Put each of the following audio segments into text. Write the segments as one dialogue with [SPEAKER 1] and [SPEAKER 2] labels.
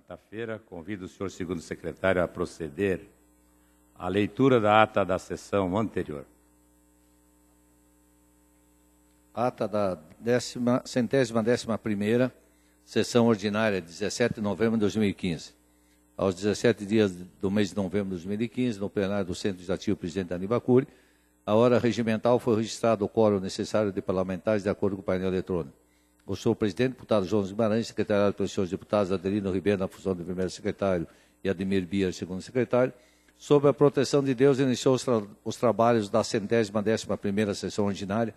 [SPEAKER 1] quarta-feira. Convido o senhor segundo secretário a proceder à leitura da ata da sessão anterior.
[SPEAKER 2] Ata da décima, centésima décima primeira sessão ordinária, 17 de novembro de 2015. Aos 17 dias do mês de novembro de 2015, no plenário do Centro Legislativo Presidente Aníbal Cury, a hora regimental foi registrado o quórum necessário de parlamentares de acordo com o painel eletrônico o sou o presidente, deputado João Guimarães, secretário pelos senhores deputados Adelino Ribeiro, na função de primeiro secretário, e Ademir Bia, segundo secretário. Sob a proteção de Deus, iniciou os, tra os trabalhos da centésima décima primeira sessão ordinária,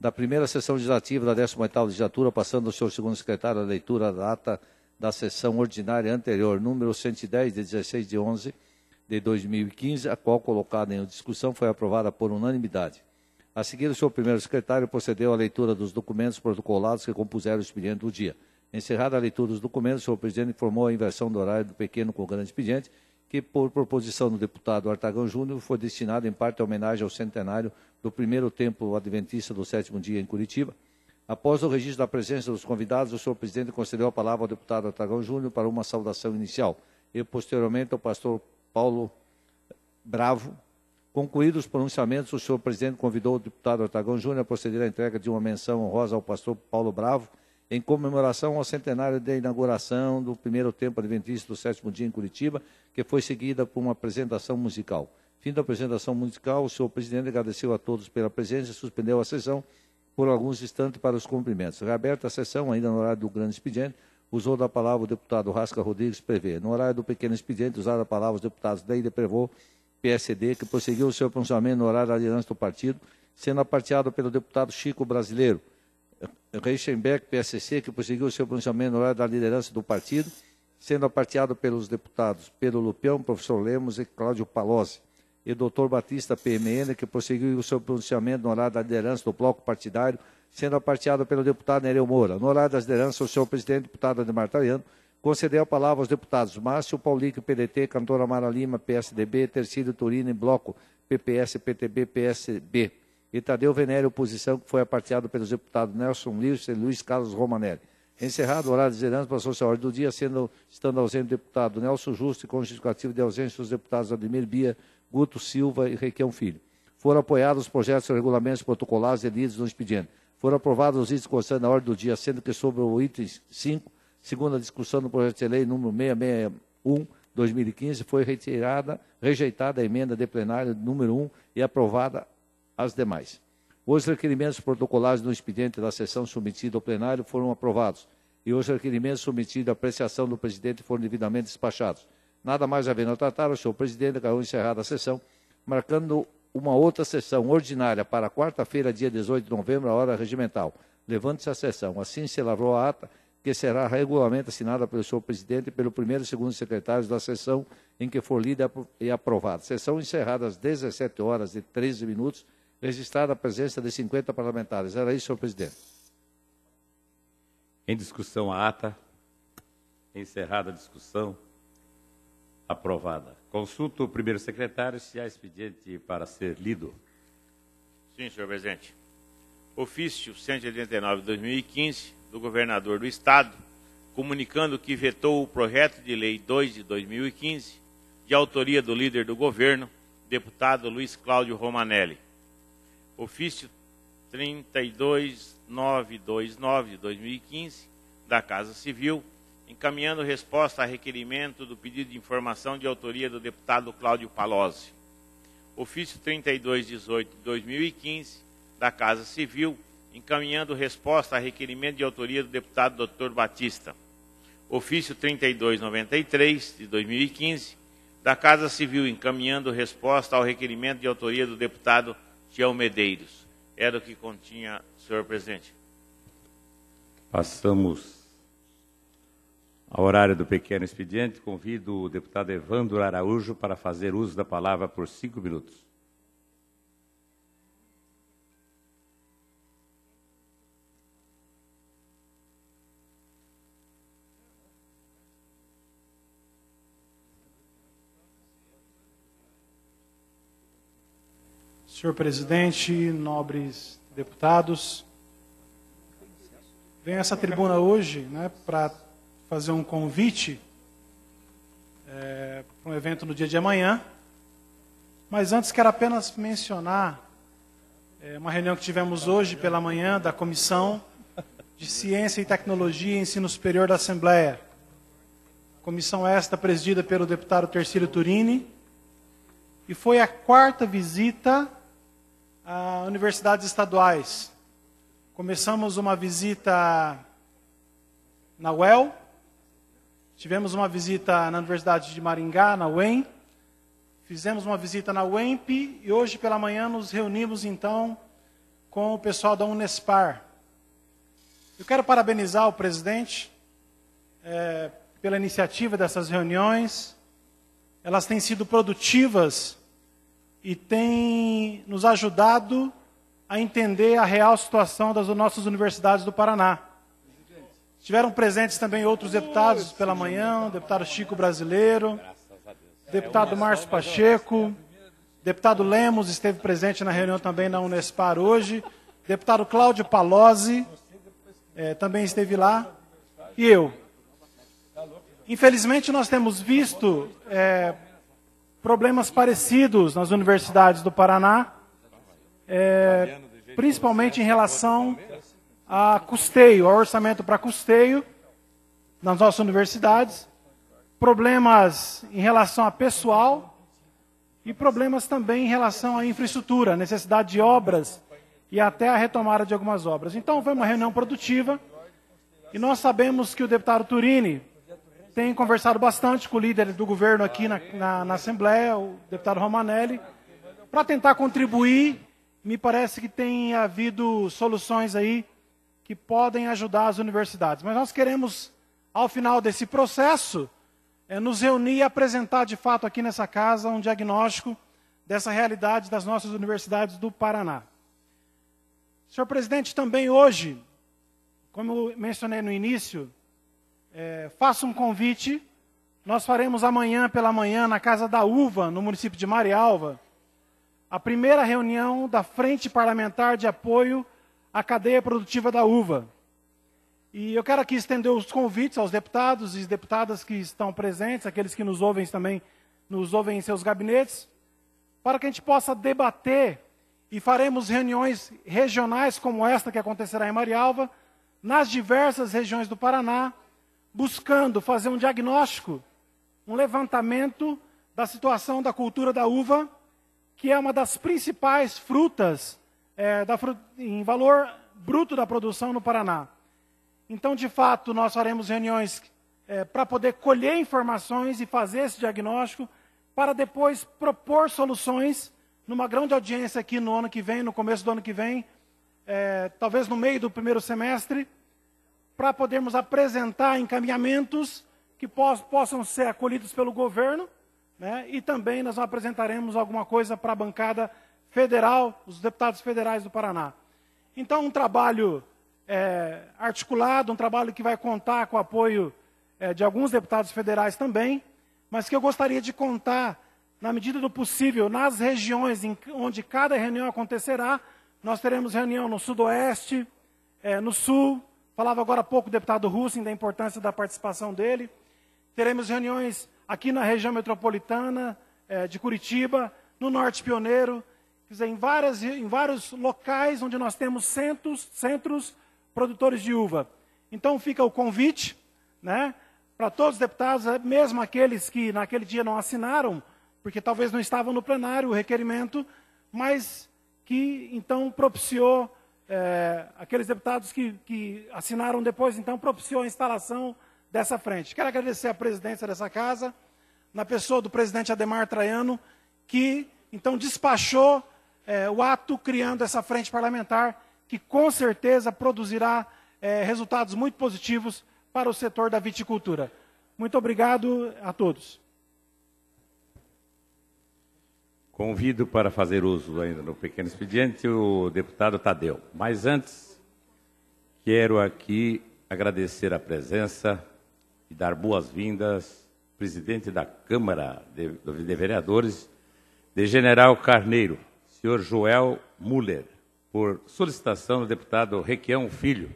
[SPEAKER 2] da primeira sessão legislativa da 18 legislatura, passando ao senhor segundo secretário a leitura da ata da sessão ordinária anterior, número 110, de 16 de 11 de 2015, a qual colocada em discussão foi aprovada por unanimidade. A seguir, o seu primeiro secretário procedeu à leitura dos documentos protocolados que compuseram o expediente do dia. Encerrada a leitura dos documentos, o senhor presidente informou a inversão do horário do pequeno com o grande expediente, que, por proposição do deputado Artagão Júnior, foi destinado em parte a homenagem ao centenário do primeiro tempo adventista do sétimo dia em Curitiba. Após o registro da presença dos convidados, o senhor presidente concedeu a palavra ao deputado Artagão Júnior para uma saudação inicial e, posteriormente, ao pastor Paulo Bravo, Concluídos os pronunciamentos, o senhor presidente convidou o deputado Otagão Júnior a proceder à entrega de uma menção honrosa ao pastor Paulo Bravo, em comemoração ao centenário da inauguração do primeiro templo adventista do sétimo dia em Curitiba, que foi seguida por uma apresentação musical. Fim da apresentação musical, o senhor presidente agradeceu a todos pela presença e suspendeu a sessão por alguns instantes para os cumprimentos. Reaberta a sessão, ainda no horário do grande expediente, usou da palavra o deputado Rasca Rodrigues Prevê. No horário do pequeno expediente, usada a palavra os deputados Deide Prevô, PSD, que prosseguiu o seu pronunciamento no horário da liderança do partido, sendo aparteado pelo deputado Chico Brasileiro. Reichenbeck, PSC, que prosseguiu o seu pronunciamento no horário da liderança do partido, sendo aparteado pelos deputados Pedro Lupião, professor Lemos e Cláudio Palozzi. E o doutor Batista, PMN, que prosseguiu o seu pronunciamento no horário da liderança do bloco partidário, sendo aparteado pelo deputado Nereu Moura. No horário das lideranças, o senhor presidente, deputado Ademar Tariano, Conceder a palavra aos deputados Márcio Paulique, PDT, Cantora Mara Lima, PSDB, Tercílio Turino Bloco, PPS, PTB, PSB. E Tadeu oposição, que foi aparteado pelos deputados Nelson Lewis e Luiz Carlos Romanelli. Encerrado o horário de zerança, passou a a ordem do dia, sendo, estando ausente o deputado Nelson Justo e com justificativo de ausência dos deputados Ademir Bia, Guto Silva e Requião Filho. Foram apoiados os projetos e regulamentos protocolares e lidos no expediente. Foram aprovados os itens constantes na ordem do dia, sendo que sobre o item 5 segundo a discussão do projeto de lei número 661, 2015, foi retirada, rejeitada a emenda de plenário número 1 e aprovada as demais. Os requerimentos protocolares no expediente da sessão submetida ao plenário foram aprovados e os requerimentos submetidos à apreciação do presidente foram devidamente despachados. Nada mais havendo a tratar, o senhor presidente acabou encerrada a sessão, marcando uma outra sessão ordinária para quarta-feira, dia 18 de novembro, à hora regimental. Levante-se a sessão. Assim se lavrou a ata que será regularmente assinada pelo senhor presidente e pelo primeiro e segundo secretários da sessão em que for lida e aprovada. Sessão encerrada às 17 horas e 13 minutos, registrada a presença de 50 parlamentares. Era isso, senhor presidente.
[SPEAKER 1] Em discussão a ata. Encerrada a discussão. Aprovada. Consulto o primeiro secretário se há expediente para ser lido.
[SPEAKER 3] Sim, senhor presidente. Ofício 189-2015 do governador do estado, comunicando que vetou o projeto de lei 2 de 2015, de autoria do líder do governo, deputado Luiz Cláudio Romanelli. Ofício 32929 de 2015 da Casa Civil, encaminhando resposta a requerimento do pedido de informação de autoria do deputado Cláudio Palozzi. Ofício 3218 de 2015 da Casa Civil, encaminhando resposta a requerimento de autoria do deputado Dr. Batista. Ofício 3293 de 2015 da Casa Civil, encaminhando resposta ao requerimento de autoria do deputado Tião Medeiros. Era o que continha, senhor presidente.
[SPEAKER 1] Passamos ao horário do pequeno expediente. Convido o deputado Evandro Araújo para fazer uso da palavra por cinco minutos.
[SPEAKER 4] Senhor presidente, nobres deputados, venho a essa tribuna hoje né, para fazer um convite é, para um evento no dia de amanhã. Mas antes quero apenas mencionar é, uma reunião que tivemos hoje pela manhã da Comissão de Ciência e Tecnologia e Ensino Superior da Assembleia. Comissão esta presidida pelo deputado Tercílio Turini. E foi a quarta visita a universidades estaduais. Começamos uma visita na UEL, tivemos uma visita na Universidade de Maringá, na UEM, fizemos uma visita na UEMP e hoje pela manhã nos reunimos então com o pessoal da Unespar. Eu quero parabenizar o presidente é, pela iniciativa dessas reuniões. Elas têm sido produtivas e tem nos ajudado a entender a real situação das nossas universidades do Paraná. Estiveram presentes também outros deputados pela manhã, deputado Chico Brasileiro, deputado Márcio Pacheco, deputado Lemos esteve presente na reunião também na Unespar hoje, deputado Cláudio Palozzi é, também esteve lá, e eu. Infelizmente nós temos visto é, problemas parecidos nas universidades do Paraná, é, principalmente em relação a custeio, ao orçamento para custeio nas nossas universidades, problemas em relação a pessoal e problemas também em relação à infraestrutura, necessidade de obras e até a retomada de algumas obras. Então, foi uma reunião produtiva e nós sabemos que o deputado Turini tem conversado bastante com o líder do governo aqui na, na, na Assembleia, o deputado Romanelli, para tentar contribuir. Me parece que tem havido soluções aí que podem ajudar as universidades. Mas nós queremos, ao final desse processo, é, nos reunir e apresentar de fato aqui nessa casa um diagnóstico dessa realidade das nossas universidades do Paraná. Senhor presidente, também hoje, como mencionei no início, é, faço um convite. Nós faremos amanhã pela manhã na Casa da Uva, no município de Marialva, a primeira reunião da Frente Parlamentar de Apoio à Cadeia Produtiva da Uva. E eu quero aqui estender os convites aos deputados e deputadas que estão presentes, aqueles que nos ouvem também, nos ouvem em seus gabinetes, para que a gente possa debater e faremos reuniões regionais como esta que acontecerá em Marialva, nas diversas regiões do Paraná, buscando fazer um diagnóstico, um levantamento da situação da cultura da uva, que é uma das principais frutas é, da, em valor bruto da produção no Paraná. Então, de fato, nós faremos reuniões é, para poder colher informações e fazer esse diagnóstico, para depois propor soluções numa grande audiência aqui no ano que vem, no começo do ano que vem, é, talvez no meio do primeiro semestre, para podermos apresentar encaminhamentos que possam ser acolhidos pelo governo, né? e também nós apresentaremos alguma coisa para a bancada federal, os deputados federais do Paraná. Então, um trabalho é, articulado, um trabalho que vai contar com o apoio é, de alguns deputados federais também, mas que eu gostaria de contar, na medida do possível, nas regiões em, onde cada reunião acontecerá. Nós teremos reunião no Sudoeste, é, no Sul, Falava agora há pouco o deputado Russing da importância da participação dele. Teremos reuniões aqui na região metropolitana eh, de Curitiba, no Norte Pioneiro, quer dizer, em, várias, em vários locais onde nós temos centros, centros produtores de uva. Então fica o convite né, para todos os deputados, eh, mesmo aqueles que naquele dia não assinaram, porque talvez não estavam no plenário o requerimento, mas que então propiciou é, aqueles deputados que, que assinaram depois, então, propiciou a instalação dessa frente. Quero agradecer à presidência dessa casa, na pessoa do presidente Ademar Traiano, que então despachou é, o ato criando essa frente parlamentar, que com certeza produzirá é, resultados muito positivos para o setor da viticultura. Muito obrigado a todos.
[SPEAKER 1] Convido para fazer uso ainda no pequeno expediente o deputado Tadeu. Mas antes, quero aqui agradecer a presença e dar boas-vindas ao presidente da Câmara de, Vereadores, de General Carneiro, senhor Joel Muller, por solicitação do deputado Requião Filho.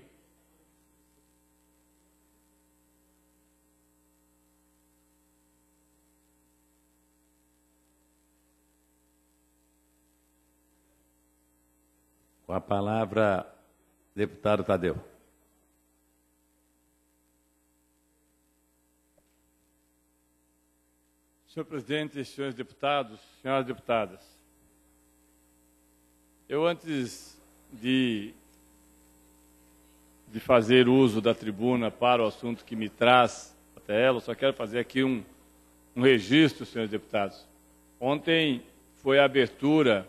[SPEAKER 1] Com a palavra, deputado Tadeu.
[SPEAKER 5] Senhor presidente, senhores deputados, senhoras deputadas, eu antes de, de fazer uso da tribuna para o assunto que me traz até ela, só quero fazer aqui um, um registro, senhores deputados. Ontem foi a abertura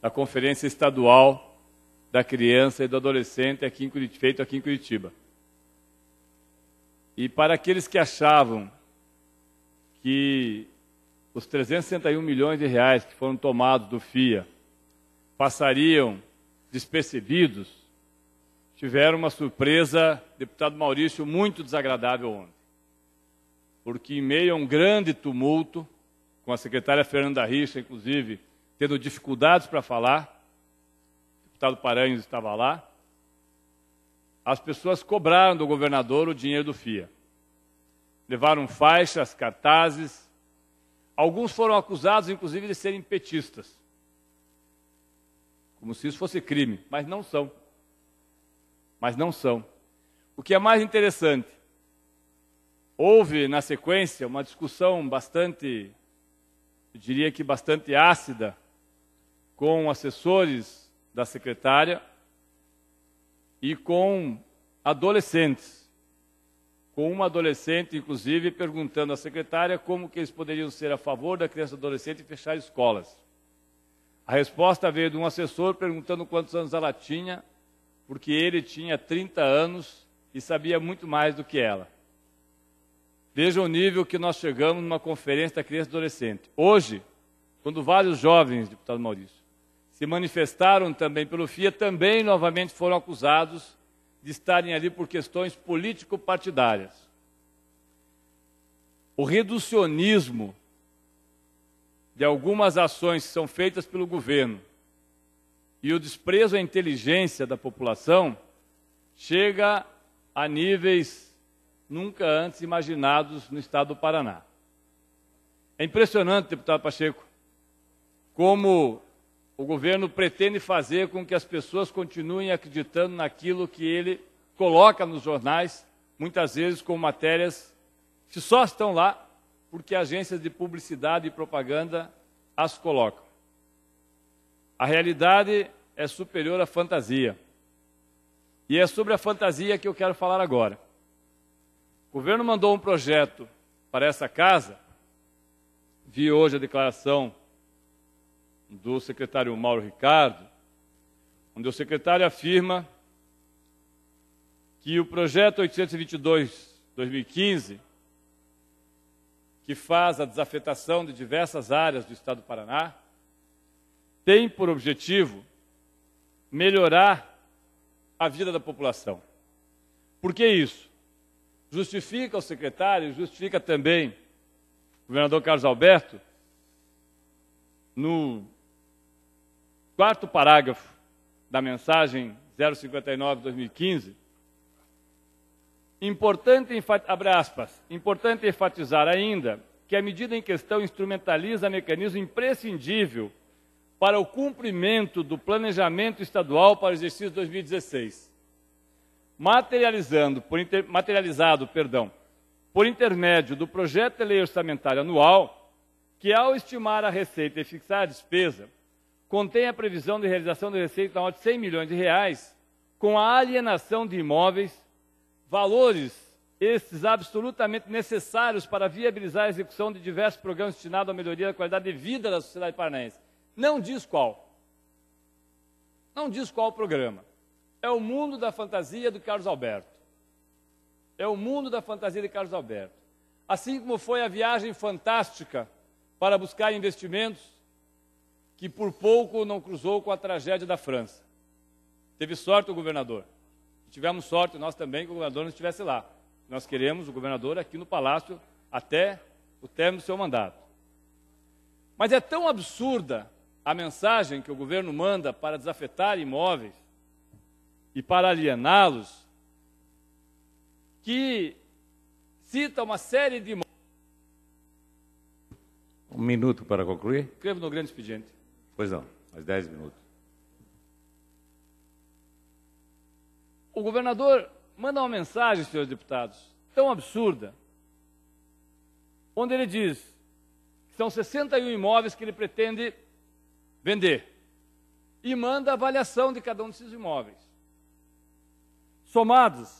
[SPEAKER 5] da Conferência Estadual da criança e do adolescente aqui em Curitiba, feito aqui em Curitiba. E para aqueles que achavam que os 361 milhões de reais que foram tomados do FIA passariam despercebidos, tiveram uma surpresa, deputado Maurício, muito desagradável ontem. Porque em meio a um grande tumulto, com a secretária Fernanda Richa, inclusive, tendo dificuldades para falar, deputado Paranhos estava lá, as pessoas cobraram do governador o dinheiro do FIA. Levaram faixas, cartazes. Alguns foram acusados, inclusive, de serem petistas. Como se isso fosse crime, mas não são. Mas não são. O que é mais interessante, houve na sequência uma discussão bastante, eu diria que bastante ácida, com assessores da secretária e com adolescentes. Com uma adolescente, inclusive, perguntando à secretária como que eles poderiam ser a favor da criança e adolescente e fechar escolas. A resposta veio de um assessor perguntando quantos anos ela tinha, porque ele tinha 30 anos e sabia muito mais do que ela. Veja o nível que nós chegamos numa conferência da criança e adolescente. Hoje, quando vários jovens, deputado Maurício, se manifestaram também pelo FIA, também novamente foram acusados de estarem ali por questões político-partidárias. O reducionismo de algumas ações que são feitas pelo governo e o desprezo à inteligência da população chega a níveis nunca antes imaginados no estado do Paraná. É impressionante, deputado Pacheco, como o governo pretende fazer com que as pessoas continuem acreditando naquilo que ele coloca nos jornais, muitas vezes com matérias que só estão lá porque agências de publicidade e propaganda as colocam. A realidade é superior à fantasia. E é sobre a fantasia que eu quero falar agora. O governo mandou um projeto para essa casa, vi hoje a declaração do secretário Mauro Ricardo, onde o secretário afirma que o projeto 822-2015, que faz a desafetação de diversas áreas do Estado do Paraná, tem por objetivo melhorar a vida da população. Por que isso? Justifica o secretário, justifica também o governador Carlos Alberto, no quarto parágrafo da mensagem 059-2015, importante, abre aspas, importante enfatizar ainda que a medida em questão instrumentaliza mecanismo imprescindível para o cumprimento do planejamento estadual para o exercício 2016, materializando, por inter, materializado, perdão, por intermédio do projeto de lei orçamentária anual, que ao estimar a receita e fixar a despesa, contém a previsão de realização de receita na ordem de 100 milhões de reais, com a alienação de imóveis, valores estes absolutamente necessários para viabilizar a execução de diversos programas destinados à melhoria da qualidade de vida da sociedade paranaense. Não diz qual. Não diz qual o programa. É o mundo da fantasia do Carlos Alberto. É o mundo da fantasia de Carlos Alberto. Assim como foi a viagem fantástica para buscar investimentos que por pouco não cruzou com a tragédia da França. Teve sorte o governador. Tivemos sorte nós também que o governador não estivesse lá. Nós queremos o governador aqui no Palácio até o término do seu mandato. Mas é tão absurda a mensagem que o governo manda para desafetar imóveis e para aliená-los, que cita uma série de.
[SPEAKER 1] Um minuto para concluir.
[SPEAKER 5] Escrevo no grande expediente.
[SPEAKER 1] Pois não, mais 10 minutos.
[SPEAKER 5] O governador manda uma mensagem, senhores deputados, tão absurda, onde ele diz que são 61 imóveis que ele pretende vender e manda a avaliação de cada um desses imóveis. Somados,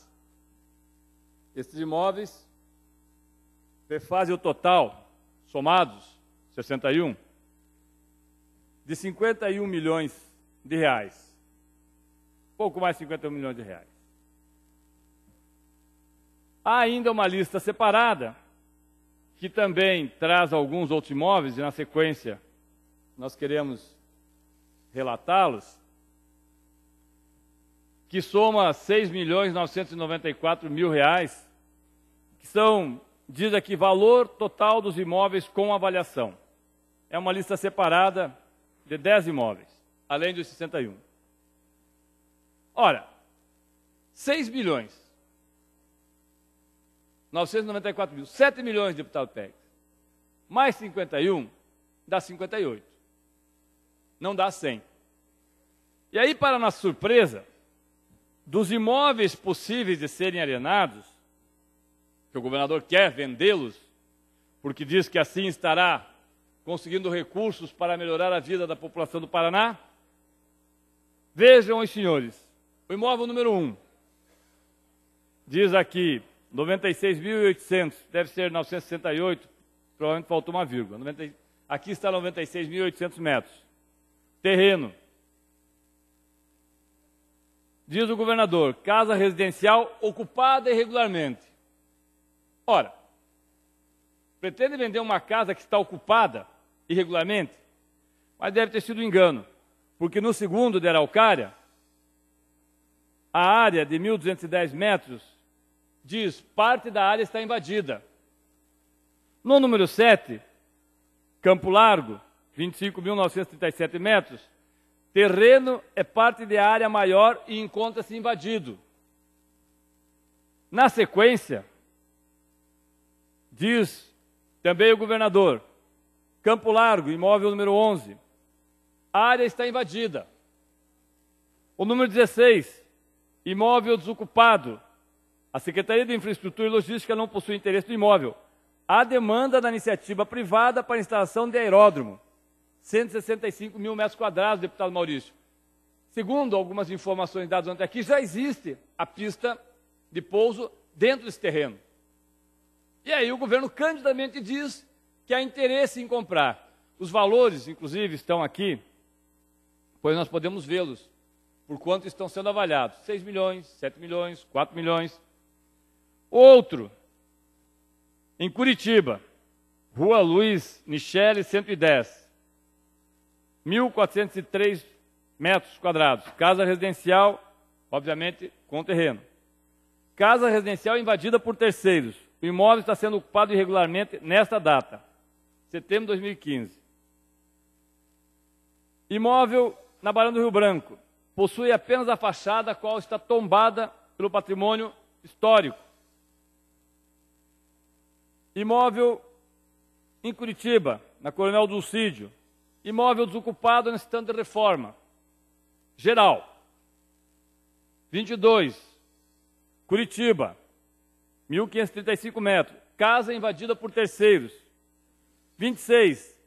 [SPEAKER 5] esses imóveis refazem o total, somados, 61 de 51 milhões de reais. Pouco mais de 51 milhões de reais. Há ainda uma lista separada, que também traz alguns outros imóveis, e na sequência nós queremos relatá-los, que soma 6 milhões 994 mil reais, que são, diz aqui, valor total dos imóveis com avaliação. É uma lista separada de 10 imóveis, além dos 61. Ora, 6 bilhões, 994 mil, 7 milhões, deputado PEC, mais 51, dá 58. Não dá 100. E aí, para nossa surpresa, dos imóveis possíveis de serem alienados, que o governador quer vendê-los, porque diz que assim estará conseguindo recursos para melhorar a vida da população do Paraná? Vejam, os senhores, o imóvel número 1, um, diz aqui, 96.800, deve ser 968, provavelmente faltou uma vírgula. 90, aqui está 96.800 metros. Terreno. Diz o governador, casa residencial ocupada irregularmente. Ora, Pretende vender uma casa que está ocupada irregularmente? Mas deve ter sido um engano, porque no segundo de Araucária, a área de 1.210 metros diz parte da área está invadida. No número 7, Campo Largo, 25.937 metros, terreno é parte de área maior e encontra-se invadido. Na sequência, diz também o governador. Campo Largo, imóvel número 11. A área está invadida. O número 16, imóvel desocupado. A Secretaria de Infraestrutura e Logística não possui interesse no imóvel. Há demanda da iniciativa privada para instalação de aeródromo. 165 mil metros quadrados, deputado Maurício. Segundo algumas informações dadas ontem aqui, já existe a pista de pouso dentro desse terreno. E aí o governo candidamente diz que há interesse em comprar. Os valores, inclusive, estão aqui, pois nós podemos vê-los, por quanto estão sendo avaliados: 6 milhões, 7 milhões, 4 milhões. Outro, em Curitiba, Rua Luiz Michele 110, 1.403 metros quadrados, casa residencial, obviamente com terreno. Casa residencial invadida por terceiros, o imóvel está sendo ocupado irregularmente nesta data, setembro de 2015. Imóvel na Barão do Rio Branco. Possui apenas a fachada, a qual está tombada pelo patrimônio histórico. Imóvel em Curitiba, na Coronel Dulcídio. Imóvel desocupado necessitando de reforma. Geral. 22. Curitiba. 1.535 metros. Casa invadida por terceiros. 26.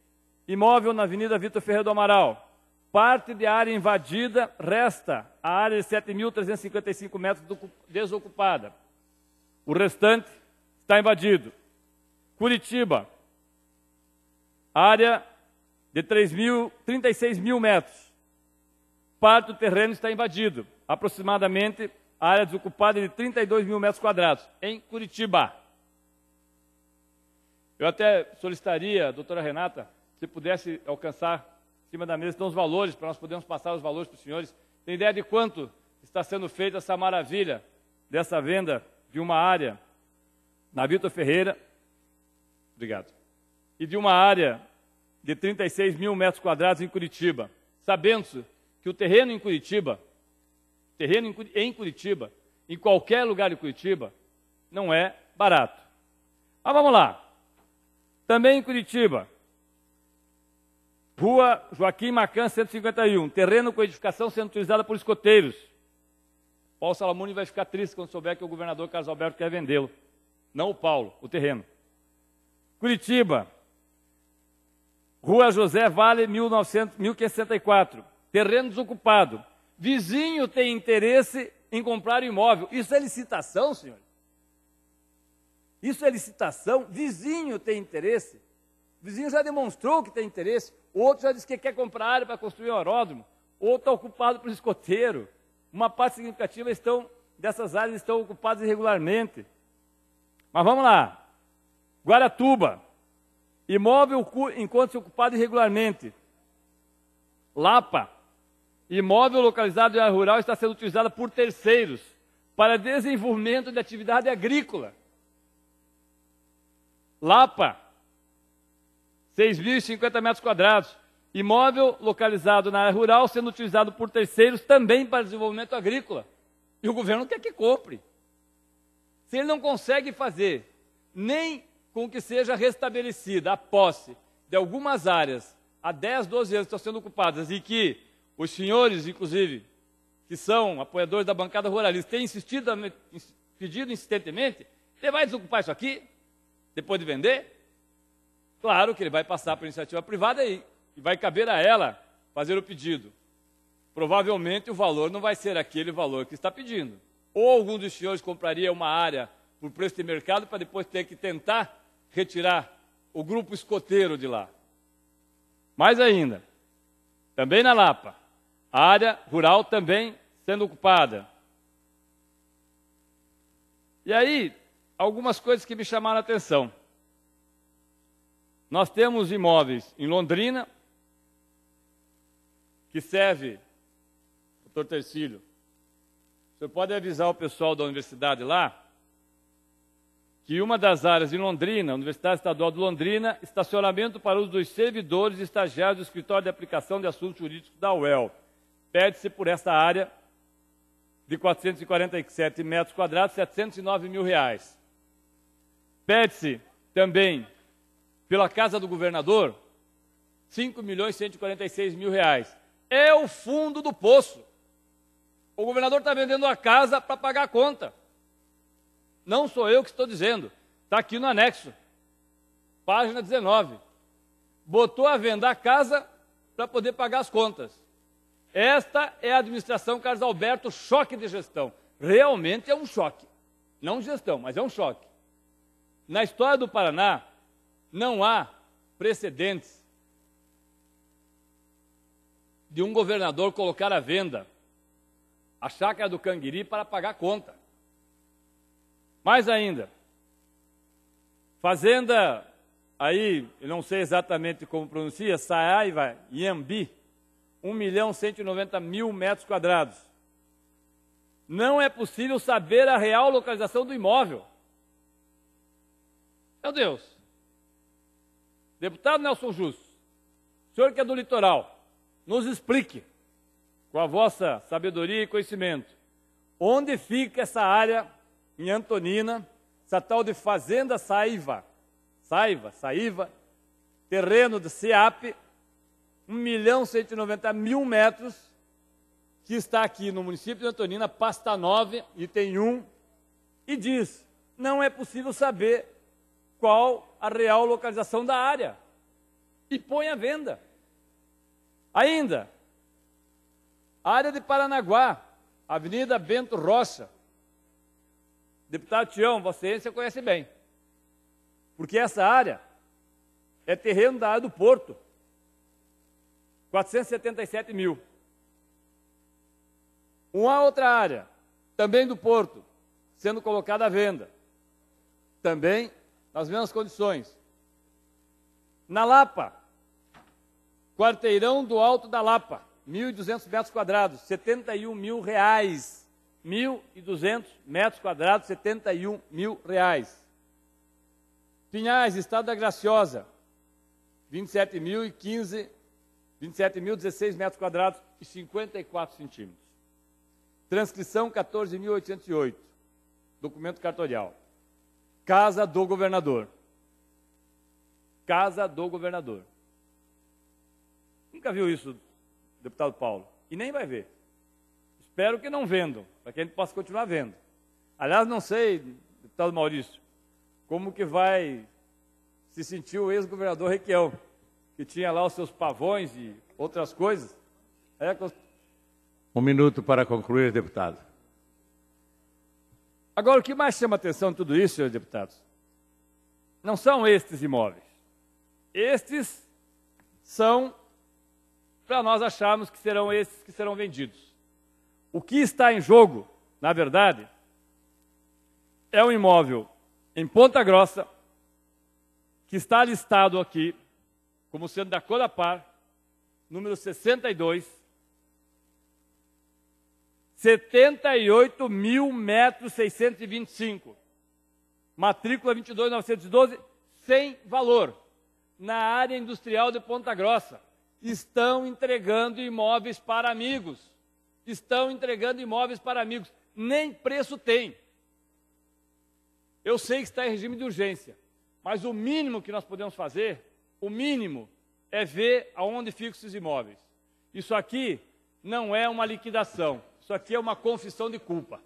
[SPEAKER 5] Imóvel na Avenida Vitor Ferreira do Amaral. Parte de área invadida resta a área de 7.355 metros desocupada. O restante está invadido. Curitiba, área de 36 mil metros. Parte do terreno está invadido, aproximadamente área desocupada de 32 mil metros quadrados, em Curitiba. Eu até solicitaria, doutora Renata, se pudesse alcançar em cima da mesa, então os valores, para nós podermos passar os valores para os senhores. Tem ideia de quanto está sendo feita essa maravilha dessa venda de uma área na Vitor Ferreira? Obrigado. E de uma área de 36 mil metros quadrados em Curitiba. Sabendo que o terreno em Curitiba Terreno em Curitiba, em qualquer lugar de Curitiba, não é barato. Mas vamos lá. Também em Curitiba, Rua Joaquim Macan 151, terreno com edificação sendo utilizada por escoteiros. Paulo Salamone vai ficar triste quando souber que o governador Carlos Alberto quer vendê-lo. Não o Paulo, o terreno. Curitiba, Rua José Vale 1900, 1564, terreno desocupado, Vizinho tem interesse em comprar imóvel. Isso é licitação, senhor? Isso é licitação? Vizinho tem interesse? Vizinho já demonstrou que tem interesse. Outro já disse que quer comprar área para construir um aeródromo. Outro está ocupado por escoteiro. Uma parte significativa estão, dessas áreas estão ocupadas irregularmente. Mas vamos lá. Guaratuba. Imóvel encontra-se ocupado irregularmente. Lapa Imóvel localizado em área rural está sendo utilizado por terceiros para desenvolvimento de atividade agrícola. Lapa, 6.050 metros quadrados. Imóvel localizado na área rural sendo utilizado por terceiros também para desenvolvimento agrícola. E o governo quer que compre. Se ele não consegue fazer nem com que seja restabelecida a posse de algumas áreas há 10, 12 anos que estão sendo ocupadas e que os senhores, inclusive, que são apoiadores da bancada ruralista, têm insistido, pedido insistentemente, ele vai desocupar isso aqui, depois de vender? Claro que ele vai passar para a iniciativa privada e, e vai caber a ela fazer o pedido. Provavelmente o valor não vai ser aquele valor que está pedindo. Ou algum dos senhores compraria uma área por preço de mercado para depois ter que tentar retirar o grupo escoteiro de lá. Mais ainda, também na Lapa, a área rural também sendo ocupada. E aí, algumas coisas que me chamaram a atenção. Nós temos imóveis em Londrina, que serve, doutor Tercílio, o senhor pode avisar o pessoal da universidade lá, que uma das áreas em Londrina, Universidade Estadual de Londrina, estacionamento para uso dos servidores e estagiários do Escritório de Aplicação de Assuntos Jurídicos da UEL pede se por esta área de 447 metros quadrados, 709 mil reais. Pede-se também pela Casa do Governador 5 milhões 146 mil reais. É o fundo do poço. O governador está vendendo a casa para pagar a conta. Não sou eu que estou dizendo. Está aqui no anexo. Página 19. Botou a venda a casa para poder pagar as contas. Esta é a administração Carlos Alberto, choque de gestão. Realmente é um choque. Não gestão, mas é um choque. Na história do Paraná, não há precedentes de um governador colocar à venda a chácara do Canguiri para pagar conta. Mais ainda, fazenda, aí, eu não sei exatamente como pronuncia, Saaiva Yambi, 1 milhão 190 mil metros quadrados. Não é possível saber a real localização do imóvel. Meu Deus. Deputado Nelson Justo, o senhor que é do litoral, nos explique, com a vossa sabedoria e conhecimento, onde fica essa área em Antonina, essa tal de Fazenda Saiva, Saiva, Saiva, terreno de SEAP, 1 milhão 190 mil metros, que está aqui no município de Antonina, pasta 9, item 1, e diz: não é possível saber qual a real localização da área. E põe à venda. Ainda, área de Paranaguá, Avenida Bento Rocha. Deputado Tião, você, conhece bem. Porque essa área é terreno da área do Porto. 477 mil. Uma outra área, também do porto, sendo colocada à venda. Também nas mesmas condições. Na Lapa, quarteirão do Alto da Lapa, 1.200 metros quadrados, 71 mil reais. 1.200 metros quadrados, 71 mil reais. Pinhais, Estado da Graciosa, 27.015 27.016 metros quadrados e 54 centímetros. Transcrição 14.808, documento cartorial. Casa do governador. Casa do governador. Nunca viu isso, deputado Paulo, e nem vai ver. Espero que não vendam, para que a gente possa continuar vendo. Aliás, não sei, deputado Maurício, como que vai se sentir o ex-governador Requião que tinha lá os seus pavões e outras coisas. É...
[SPEAKER 1] Um minuto para concluir, deputado.
[SPEAKER 5] Agora, o que mais chama atenção em tudo isso, senhores deputados? Não são estes imóveis. Estes são para nós acharmos que serão esses que serão vendidos. O que está em jogo, na verdade, é um imóvel em Ponta Grossa que está listado aqui como sendo da Codapar, número 62, 78.625, matrícula 22.912, sem valor, na área industrial de Ponta Grossa. Estão entregando imóveis para amigos. Estão entregando imóveis para amigos. Nem preço tem. Eu sei que está em regime de urgência, mas o mínimo que nós podemos fazer o mínimo é ver aonde ficam esses imóveis. Isso aqui não é uma liquidação, isso aqui é uma confissão de culpa.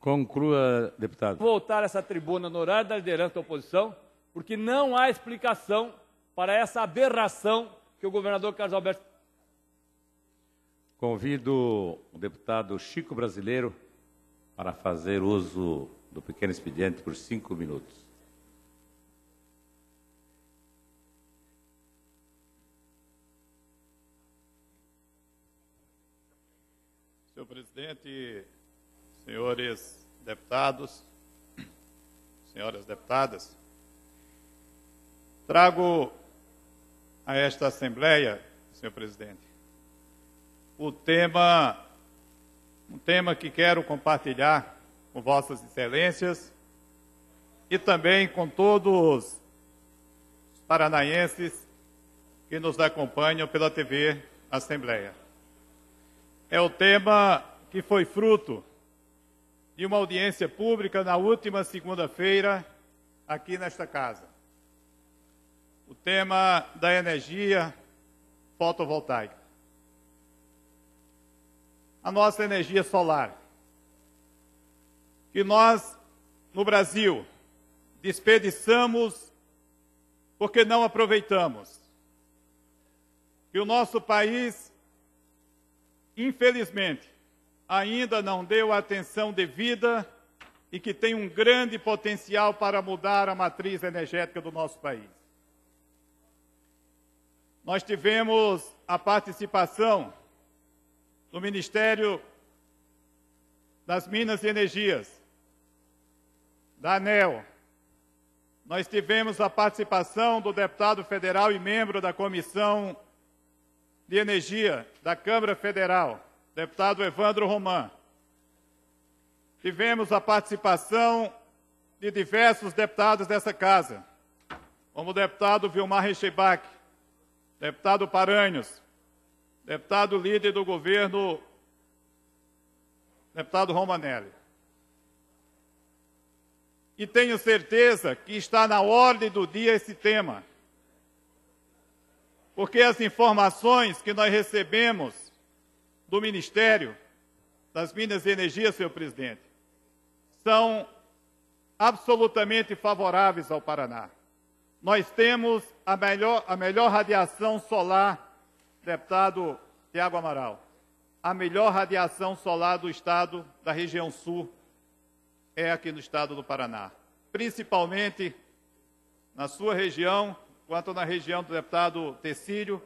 [SPEAKER 1] Conclua, deputado.
[SPEAKER 5] Voltar essa tribuna no horário da liderança da oposição, porque não há explicação para essa aberração que o governador Carlos Alberto.
[SPEAKER 1] Convido o deputado Chico Brasileiro para fazer uso do pequeno expediente por cinco minutos.
[SPEAKER 6] presidente, senhores deputados, senhoras deputadas, trago a esta Assembleia, senhor presidente, o tema, um tema que quero compartilhar com vossas excelências e também com todos os paranaenses que nos acompanham pela TV Assembleia. É o tema que foi fruto de uma audiência pública na última segunda-feira aqui nesta casa. O tema da energia fotovoltaica. A nossa energia solar. Que nós, no Brasil, desperdiçamos porque não aproveitamos. Que o nosso país, infelizmente, ainda não deu a atenção devida e que tem um grande potencial para mudar a matriz energética do nosso país. Nós tivemos a participação do Ministério das Minas e Energias, da ANEL. Nós tivemos a participação do deputado federal e membro da Comissão de Energia da Câmara Federal deputado Evandro Roman. Tivemos a participação de diversos deputados dessa casa, como o deputado Vilmar Rechebac, deputado Paranhos, deputado líder do governo, deputado Romanelli. E tenho certeza que está na ordem do dia esse tema, porque as informações que nós recebemos do Ministério das Minas e Energia, senhor presidente, são absolutamente favoráveis ao Paraná. Nós temos a melhor, a melhor radiação solar, deputado Tiago Amaral, a melhor radiação solar do estado, da região sul, é aqui no estado do Paraná. Principalmente na sua região, quanto na região do deputado Tecílio,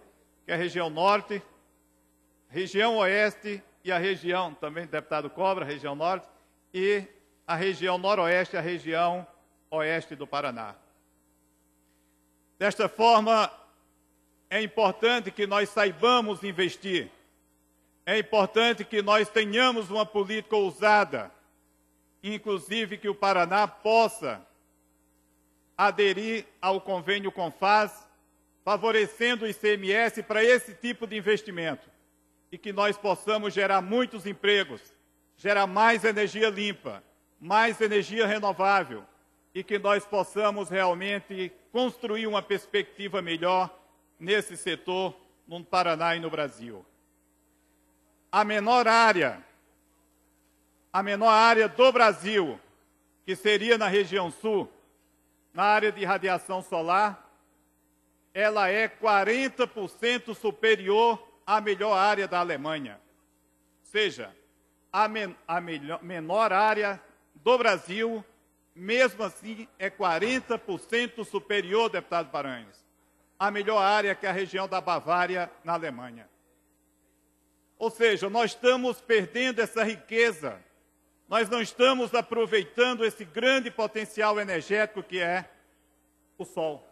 [SPEAKER 6] que é a região norte, região oeste e a região, também deputado Cobra, região norte, e a região noroeste e a região oeste do Paraná. Desta forma, é importante que nós saibamos investir, é importante que nós tenhamos uma política ousada, inclusive que o Paraná possa aderir ao convênio com FAS, favorecendo o ICMS para esse tipo de investimento e que nós possamos gerar muitos empregos, gerar mais energia limpa, mais energia renovável e que nós possamos realmente construir uma perspectiva melhor nesse setor no Paraná e no Brasil. A menor área, a menor área do Brasil, que seria na região sul, na área de radiação solar, ela é 40% superior a melhor área da Alemanha, seja a, men a menor área do Brasil, mesmo assim é 40% superior, deputado Paranhos, a melhor área que é a região da Bavária na Alemanha. Ou seja, nós estamos perdendo essa riqueza, nós não estamos aproveitando esse grande potencial energético que é o sol.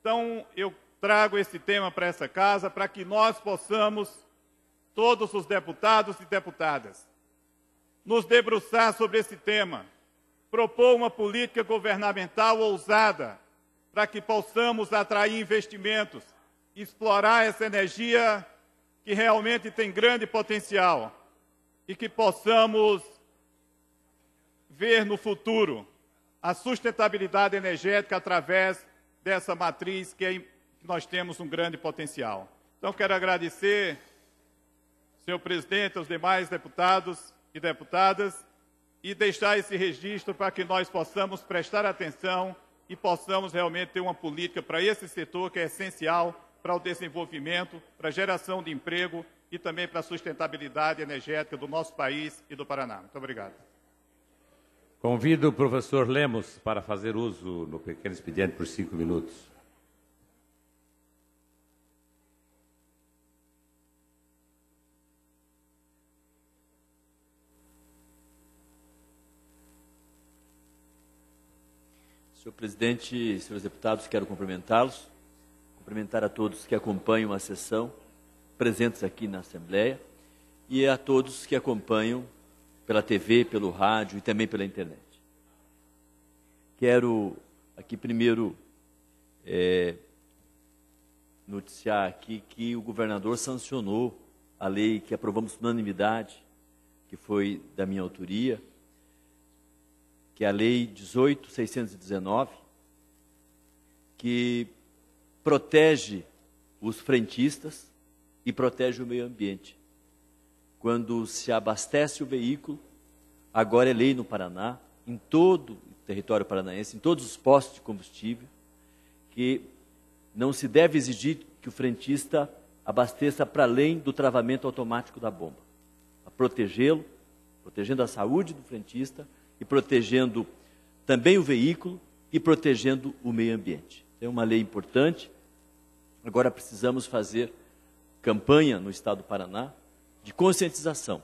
[SPEAKER 6] Então, eu trago este tema para essa casa para que nós possamos, todos os deputados e deputadas, nos debruçar sobre esse tema, propor uma política governamental ousada para que possamos atrair investimentos, explorar essa energia que realmente tem grande potencial e que possamos ver no futuro a sustentabilidade energética através dessa matriz que é que nós temos um grande potencial. Então, quero agradecer, senhor presidente, aos demais deputados e deputadas, e deixar esse registro para que nós possamos prestar atenção e possamos realmente ter uma política para esse setor que é essencial para o desenvolvimento, para a geração de emprego e também para a sustentabilidade energética do nosso país e do Paraná. Muito obrigado.
[SPEAKER 1] Convido o professor Lemos para fazer uso no pequeno expediente por cinco minutos.
[SPEAKER 7] Senhor presidente, senhores deputados, quero cumprimentá-los, cumprimentar a todos que acompanham a sessão, presentes aqui na Assembleia, e a todos que acompanham pela TV, pelo rádio e também pela internet. Quero aqui primeiro é, noticiar aqui que o governador sancionou a lei que aprovamos por unanimidade, que foi da minha autoria, que é a Lei 18619, que protege os frentistas e protege o meio ambiente. Quando se abastece o veículo, agora é lei no Paraná, em todo o território paranaense, em todos os postos de combustível, que não se deve exigir que o frentista abasteça para além do travamento automático da bomba. A protegê-lo, protegendo a saúde do frentista, e protegendo também o veículo e protegendo o meio ambiente. É uma lei importante. Agora precisamos fazer campanha no estado do Paraná de conscientização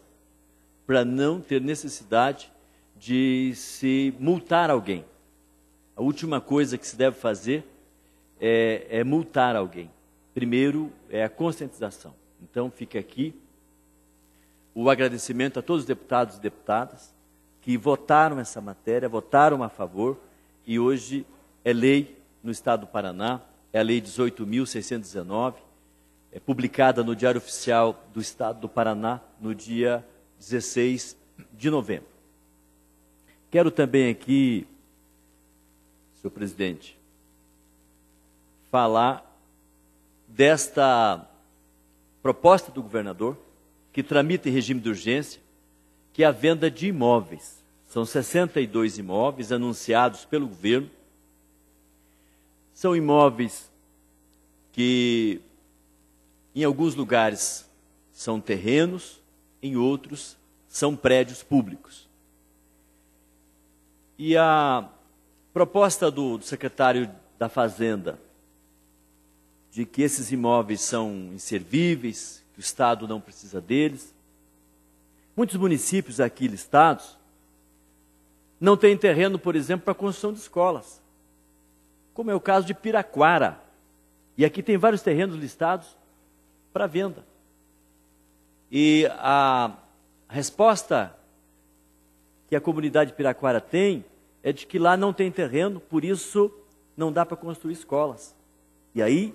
[SPEAKER 7] para não ter necessidade de se multar alguém. A última coisa que se deve fazer é, é multar alguém. Primeiro é a conscientização. Então fica aqui o agradecimento a todos os deputados e deputadas que votaram essa matéria, votaram a favor, e hoje é lei no estado do Paraná, é a lei 18.619, é publicada no Diário Oficial do Estado do Paraná no dia 16 de novembro. Quero também aqui, senhor presidente, falar desta proposta do governador, que tramita em regime de urgência, que é a venda de imóveis. São 62 imóveis anunciados pelo governo. São imóveis que, em alguns lugares, são terrenos, em outros, são prédios públicos. E a proposta do, do secretário da Fazenda de que esses imóveis são inservíveis, que o Estado não precisa deles. Muitos municípios aqui listados não tem terreno, por exemplo, para construção de escolas, como é o caso de Piraquara. E aqui tem vários terrenos listados para venda. E a resposta que a comunidade Piraquara tem é de que lá não tem terreno, por isso não dá para construir escolas. E aí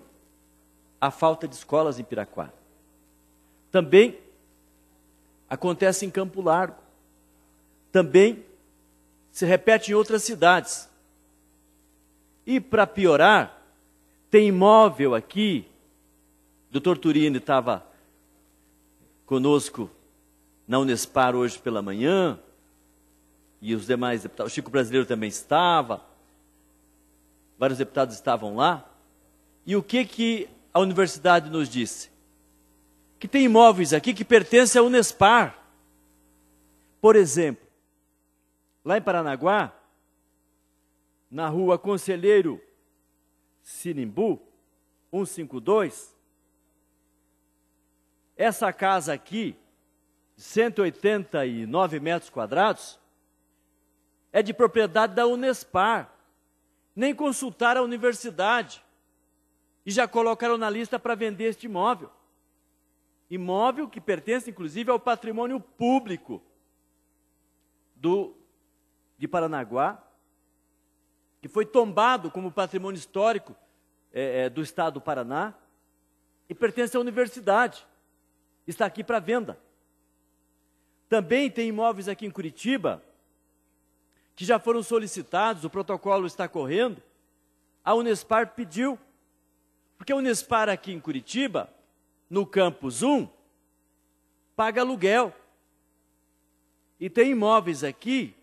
[SPEAKER 7] a falta de escolas em Piraquara. Também acontece em Campo Largo. Também se repete em outras cidades. E para piorar, tem imóvel aqui, o doutor Turini estava conosco na Unespar hoje pela manhã, e os demais deputados, o Chico Brasileiro também estava, vários deputados estavam lá, e o que, que a universidade nos disse? Que tem imóveis aqui que pertencem à Unespar. Por exemplo, lá em Paranaguá, na rua Conselheiro Sinimbu, 152, essa casa aqui, 189 metros quadrados, é de propriedade da Unespar. Nem consultaram a universidade e já colocaram na lista para vender este imóvel. Imóvel que pertence, inclusive, ao patrimônio público do de Paranaguá, que foi tombado como patrimônio histórico é, é, do estado do Paraná e pertence à universidade. Está aqui para venda. Também tem imóveis aqui em Curitiba que já foram solicitados, o protocolo está correndo. A Unespar pediu, porque a Unespar aqui em Curitiba, no campus 1, paga aluguel. E tem imóveis aqui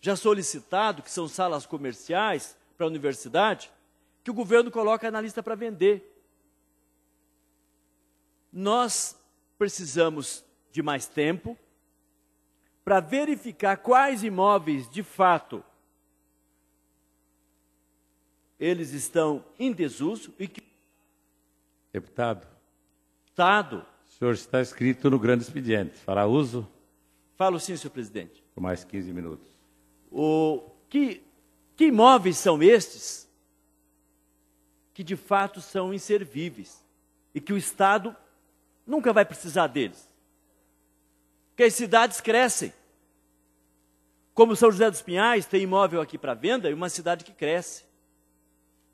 [SPEAKER 7] já solicitado, que são salas comerciais para a universidade, que o governo coloca lista para vender. Nós precisamos de mais tempo para verificar quais imóveis, de fato, eles estão em desuso e que. Deputado. Estado.
[SPEAKER 1] O senhor está escrito no grande expediente. Fará uso?
[SPEAKER 7] Falo sim, senhor presidente.
[SPEAKER 1] Por mais 15 minutos.
[SPEAKER 7] O, que, que imóveis são estes que de fato são inservíveis e que o Estado nunca vai precisar deles? Porque as cidades crescem. Como São José dos Pinhais tem imóvel aqui para venda, e uma cidade que cresce.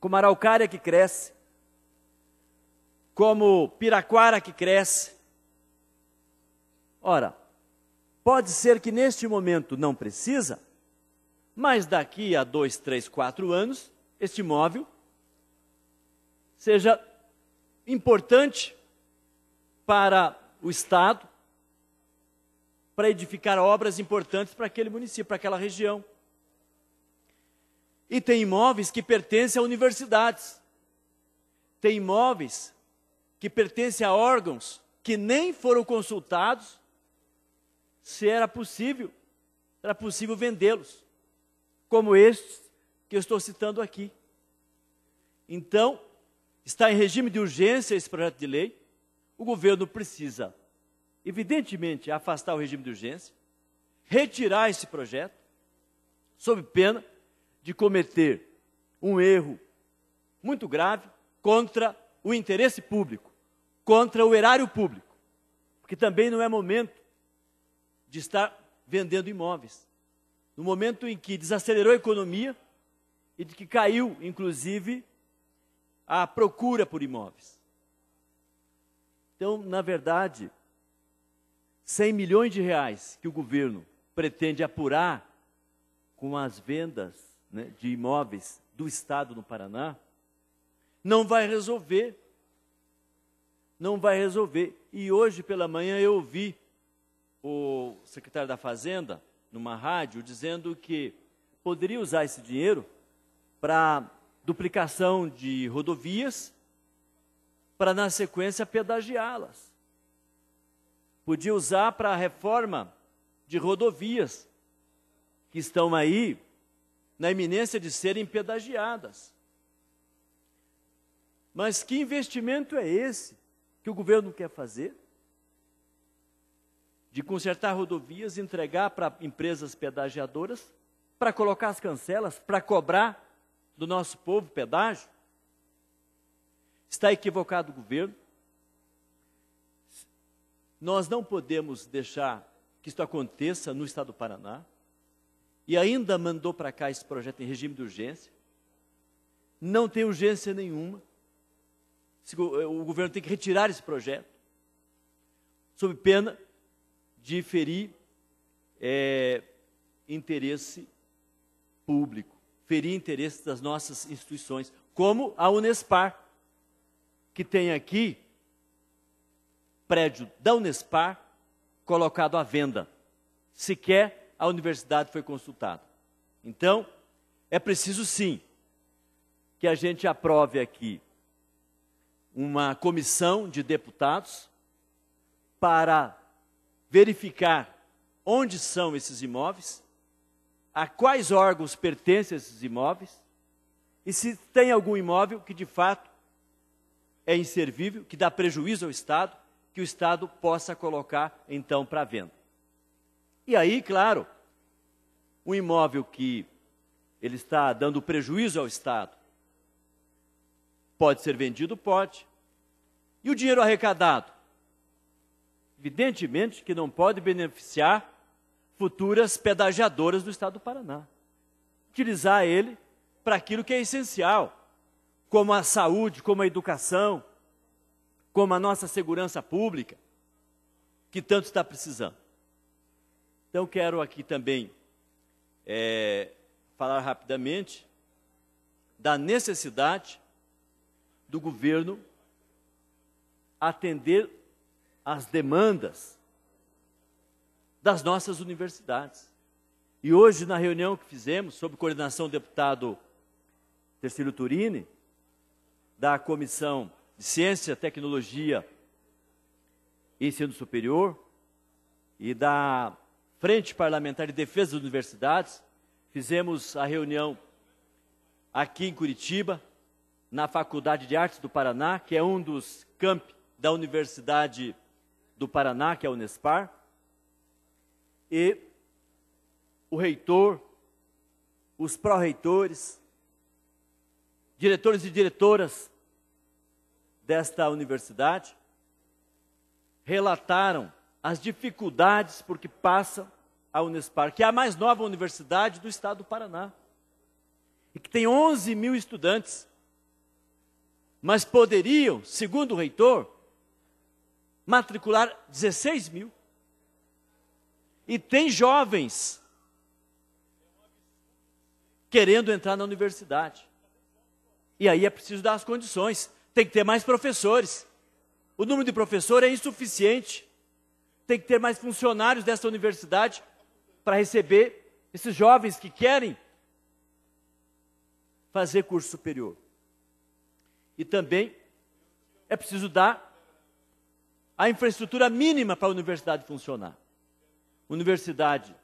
[SPEAKER 7] Como Araucária que cresce. Como Piraquara que cresce. Ora, pode ser que neste momento não precisa, mas daqui a dois, três, quatro anos, este imóvel seja importante para o Estado, para edificar obras importantes para aquele município, para aquela região. E tem imóveis que pertencem a universidades, tem imóveis que pertencem a órgãos que nem foram consultados se era possível, era possível vendê-los como estes que eu estou citando aqui. Então, está em regime de urgência esse projeto de lei. O governo precisa, evidentemente, afastar o regime de urgência, retirar esse projeto, sob pena de cometer um erro muito grave contra o interesse público, contra o erário público, porque também não é momento de estar vendendo imóveis no momento em que desacelerou a economia e de que caiu, inclusive, a procura por imóveis. Então, na verdade, 100 milhões de reais que o governo pretende apurar com as vendas né, de imóveis do Estado no Paraná, não vai resolver. Não vai resolver. E hoje pela manhã eu ouvi o secretário da Fazenda numa rádio dizendo que poderia usar esse dinheiro para duplicação de rodovias, para na sequência pedagiá-las. Podia usar para a reforma de rodovias que estão aí na iminência de serem pedagiadas. Mas que investimento é esse que o governo quer fazer? de consertar rodovias, entregar para empresas pedagiadoras, para colocar as cancelas, para cobrar do nosso povo pedágio? Está equivocado o governo? Nós não podemos deixar que isso aconteça no estado do Paraná. E ainda mandou para cá esse projeto em regime de urgência. Não tem urgência nenhuma. Eh, o governo tem que retirar esse projeto, sob pena de ferir é, interesse público, ferir interesse das nossas instituições, como a Unespar, que tem aqui prédio da Unespar colocado à venda. Sequer a universidade foi consultada. Então, é preciso sim que a gente aprove aqui uma comissão de deputados para verificar onde são esses imóveis, a quais órgãos pertencem esses imóveis e se tem algum imóvel que de fato é inservível, que dá prejuízo ao Estado, que o Estado possa colocar então para venda. E aí, claro, um imóvel que ele está dando prejuízo ao Estado pode ser vendido? Pode. E o dinheiro arrecadado? evidentemente que não pode beneficiar futuras pedagiadoras do Estado do Paraná. Utilizar ele para aquilo que é essencial, como a saúde, como a educação, como a nossa segurança pública, que tanto está precisando. Então, quero aqui também é, falar rapidamente da necessidade do governo atender as demandas das nossas universidades. E hoje, na reunião que fizemos, sob coordenação do deputado Tercílio Turini, da Comissão de Ciência, Tecnologia e Ensino Superior, e da Frente Parlamentar de Defesa das Universidades, fizemos a reunião aqui em Curitiba, na Faculdade de Artes do Paraná, que é um dos campi da Universidade do Paraná, que é a Unespar, e o reitor, os pró-reitores, diretores e diretoras desta universidade, relataram as dificuldades por que passa a Unespar, que é a mais nova universidade do estado do Paraná, e que tem 11 mil estudantes, mas poderiam, segundo o reitor, matricular 16 mil. E tem jovens querendo entrar na universidade. E aí é preciso dar as condições. Tem que ter mais professores. O número de professores é insuficiente. Tem que ter mais funcionários dessa universidade para receber esses jovens que querem fazer curso superior. E também é preciso dar a infraestrutura mínima para a universidade funcionar. Universidade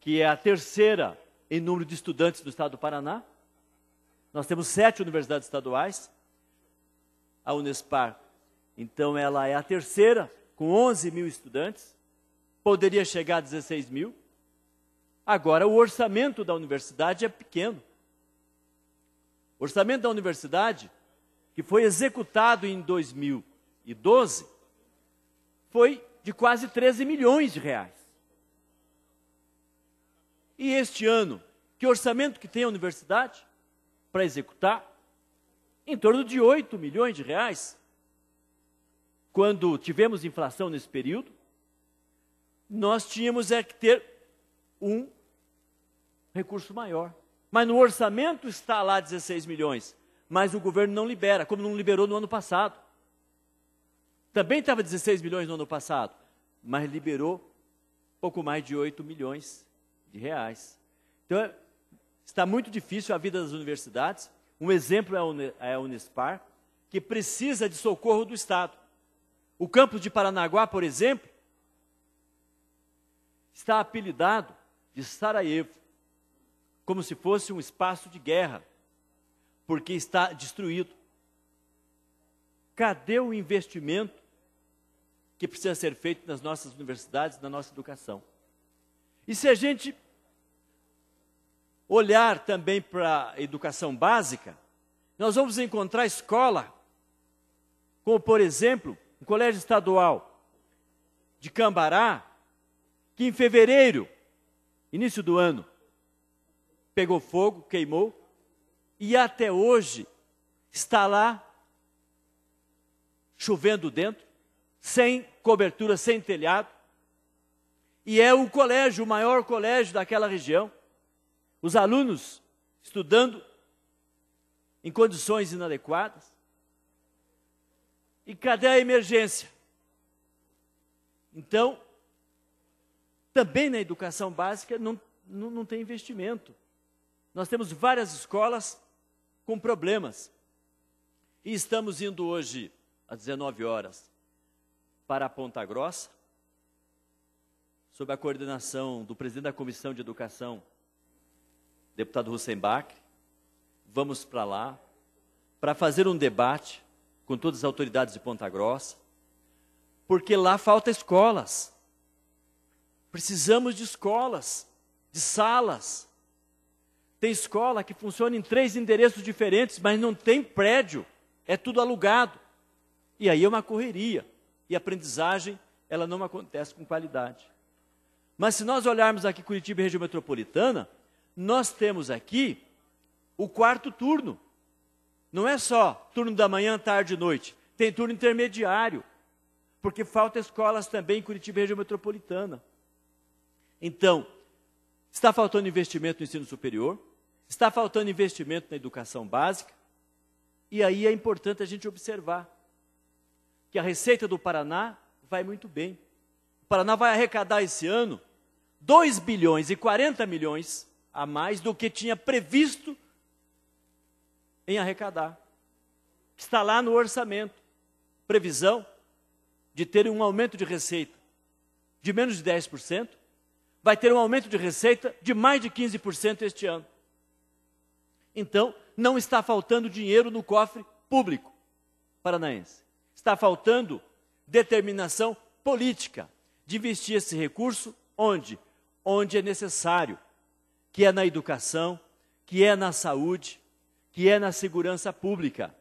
[SPEAKER 7] que é a terceira em número de estudantes do estado do Paraná. Nós temos sete universidades estaduais. A Unespar, então, ela é a terceira, com 11 mil estudantes. Poderia chegar a 16 mil. Agora, o orçamento da universidade é pequeno. O orçamento da universidade, que foi executado em 2012, foi de quase 13 milhões de reais. E este ano, que orçamento que tem a universidade para executar? Em torno de 8 milhões de reais. Quando tivemos inflação nesse período, nós tínhamos é que ter um recurso maior. Mas no orçamento está lá 16 milhões, mas o governo não libera, como não liberou no ano passado. Também estava 16 milhões no ano passado, mas liberou pouco mais de 8 milhões de reais. Então, é, está muito difícil a vida das universidades. Um exemplo é, é a Unespar, que precisa de socorro do Estado. O campus de Paranaguá, por exemplo, está apelidado de Sarajevo, como se fosse um espaço de guerra, porque está destruído. Cadê o investimento que precisa ser feito nas nossas universidades, na nossa educação. E se a gente olhar também para a educação básica, nós vamos encontrar escola, como por exemplo, um colégio estadual de Cambará, que em fevereiro, início do ano, pegou fogo, queimou, e até hoje está lá chovendo dentro, sem cobertura, sem telhado. E é o colégio, o maior colégio daquela região. Os alunos estudando em condições inadequadas. E cadê a emergência? Então, também na educação básica não, não, não, tem investimento. Nós temos várias escolas com problemas. E estamos indo hoje, às 19 horas, para Ponta Grossa, sob a coordenação do presidente da Comissão de Educação, deputado Russenbach. Vamos para lá para fazer um debate com todas as autoridades de Ponta Grossa, porque lá falta escolas. Precisamos de escolas, de salas. Tem escola que funciona em três endereços diferentes, mas não tem prédio, é tudo alugado. E aí é uma correria e aprendizagem, ela não acontece com qualidade. Mas se nós olharmos aqui Curitiba e região metropolitana, nós temos aqui o quarto turno. Não é só turno da manhã, tarde e noite. Tem turno intermediário, porque falta escolas também em Curitiba e região metropolitana. Então, está faltando investimento no ensino superior, está faltando investimento na educação básica, e aí é importante a gente observar que a receita do Paraná vai muito bem. O Paraná vai arrecadar esse ano 2 bilhões e 40 milhões a mais do que tinha previsto em arrecadar. Está lá no orçamento. Previsão de ter um aumento de receita de menos de 10%, vai ter um aumento de receita de mais de 15% este ano. Então, não está faltando dinheiro no cofre público paranaense. Está faltando determinação política de investir esse recurso onde? Onde é necessário, que é na educação, que é na saúde, que é na segurança pública.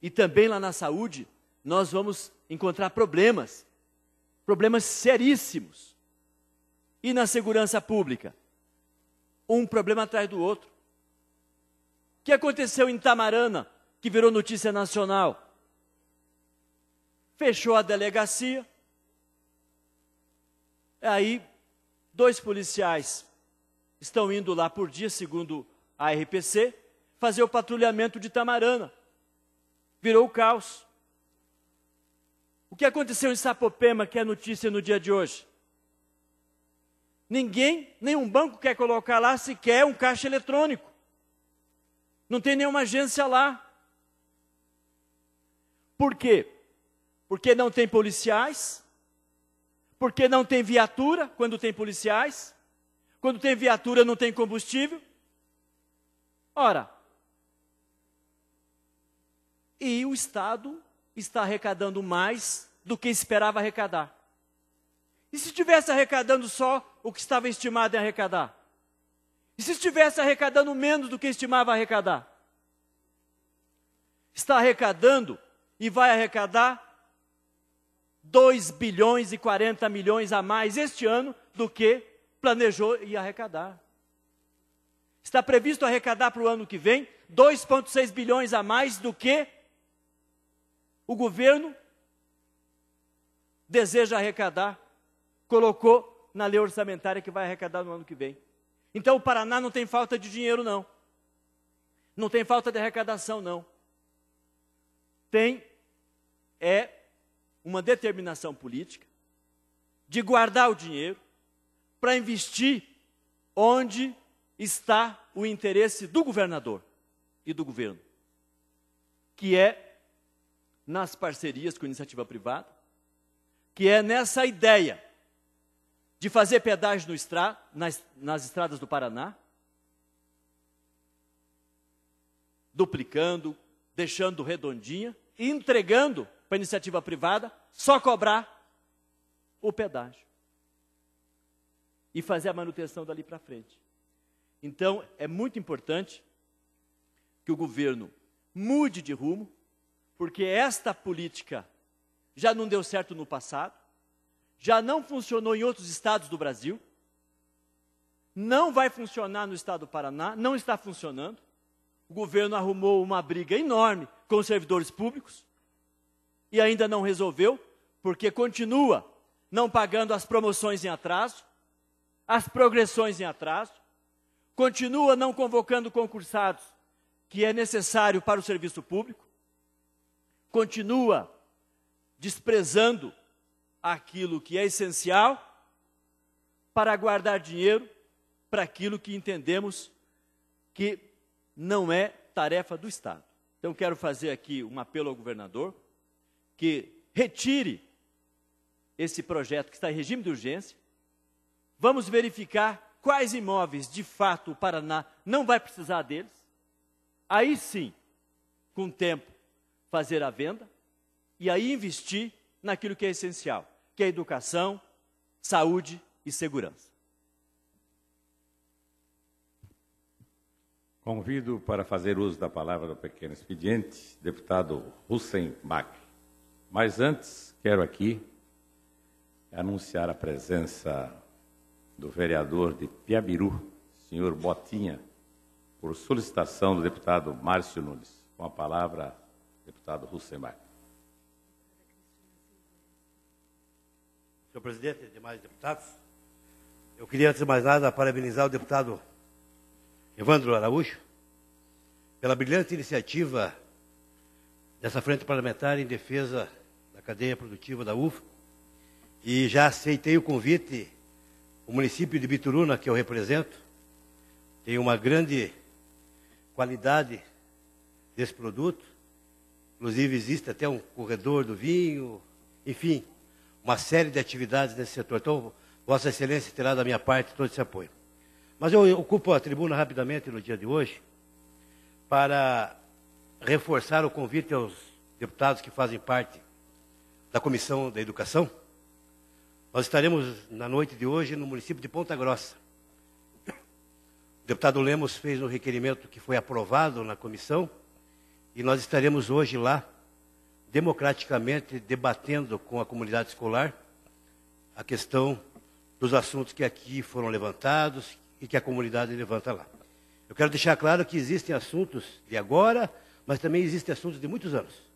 [SPEAKER 7] E também lá na saúde, nós vamos encontrar problemas, problemas seríssimos. E na segurança pública? Um problema atrás do outro. O que aconteceu em Tamarana, que virou notícia nacional? fechou a delegacia. É aí, dois policiais estão indo lá por dia, segundo a RPC, fazer o patrulhamento de Tamarana. Virou caos. O que aconteceu em Sapopema, que é notícia no dia de hoje? Ninguém, nenhum banco quer colocar lá sequer um caixa eletrônico. Não tem nenhuma agência lá. Por quê? Porque não tem policiais? Porque não tem viatura quando tem policiais? Quando tem viatura não tem combustível? Ora, e o Estado está arrecadando mais do que esperava arrecadar. E se estivesse arrecadando só o que estava estimado em arrecadar? E se estivesse arrecadando menos do que estimava arrecadar? Está arrecadando e vai arrecadar 2 bilhões e 40 milhões a mais este ano do que planejou e arrecadar. Está previsto arrecadar para o ano que vem 2,6 bilhões a mais do que o governo deseja arrecadar, colocou na lei orçamentária que vai arrecadar no ano que vem. Então o Paraná não tem falta de dinheiro, não. Não tem falta de arrecadação, não. Tem é uma determinação política de guardar o dinheiro para investir onde está o interesse do governador e do governo, que é nas parcerias com iniciativa privada, que é nessa ideia de fazer pedágio estra, nas, nas estradas do Paraná, duplicando, deixando redondinha, entregando para iniciativa privada, só cobrar o pedágio e fazer a manutenção dali para frente. Então, é muito importante que o governo mude de rumo, porque esta política já não deu certo no passado, já não funcionou em outros estados do Brasil, não vai funcionar no estado do Paraná, não está funcionando. O governo arrumou uma briga enorme com os servidores públicos, e ainda não resolveu, porque continua não pagando as promoções em atraso, as progressões em atraso, continua não convocando concursados que é necessário para o serviço público, continua desprezando aquilo que é essencial para guardar dinheiro para aquilo que entendemos que não é tarefa do Estado. Então, quero fazer aqui um apelo ao governador que retire esse projeto que está em regime de urgência. Vamos verificar quais imóveis, de fato, o Paraná não vai precisar deles. Aí sim, com o tempo, fazer a venda e aí investir naquilo que é essencial, que é educação, saúde e segurança.
[SPEAKER 1] Convido para fazer uso da palavra do pequeno expediente, deputado Hussein Mack. Mas antes, quero aqui anunciar a presença do vereador de Piabiru, senhor Botinha, por solicitação do deputado Márcio Nunes. Com a palavra, deputado Russemar.
[SPEAKER 8] Senhor presidente, demais deputados, eu queria, antes de mais nada, parabenizar o deputado Evandro Araújo pela brilhante iniciativa dessa frente parlamentar em defesa cadeia produtiva da UFA, e já aceitei o convite. O município de Bituruna, que eu represento, tem uma grande qualidade desse produto. Inclusive, existe até um corredor do vinho, enfim, uma série de atividades nesse setor. Então, Vossa Excelência terá da minha parte todo esse apoio. Mas eu ocupo a tribuna rapidamente no dia de hoje para reforçar o convite aos deputados que fazem parte da Comissão da Educação, nós estaremos na noite de hoje no município de Ponta Grossa. O deputado Lemos fez um requerimento que foi aprovado na comissão e nós estaremos hoje lá, democraticamente, debatendo com a comunidade escolar a questão dos assuntos que aqui foram levantados e que a comunidade levanta lá. Eu quero deixar claro que existem assuntos de agora, mas também existem assuntos de muitos anos.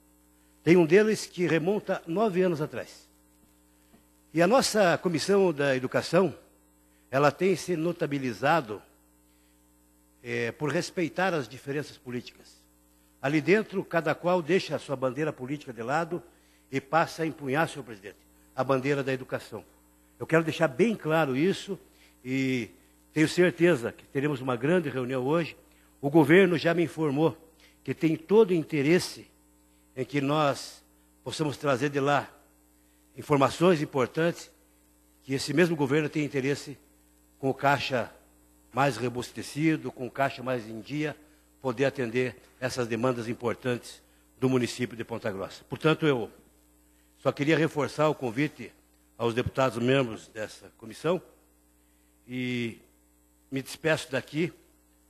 [SPEAKER 8] Tem um deles que remonta nove anos atrás. E a nossa comissão da educação, ela tem se notabilizado é, por respeitar as diferenças políticas. Ali dentro, cada qual deixa a sua bandeira política de lado e passa a empunhar, senhor presidente, a bandeira da educação. Eu quero deixar bem claro isso e tenho certeza que teremos uma grande reunião hoje. O governo já me informou que tem todo o interesse em que nós possamos trazer de lá informações importantes que esse mesmo governo tem interesse com o caixa mais robustecido, com o caixa mais em dia, poder atender essas demandas importantes do município de Ponta Grossa. Portanto, eu só queria reforçar o convite aos deputados membros dessa comissão e me despeço daqui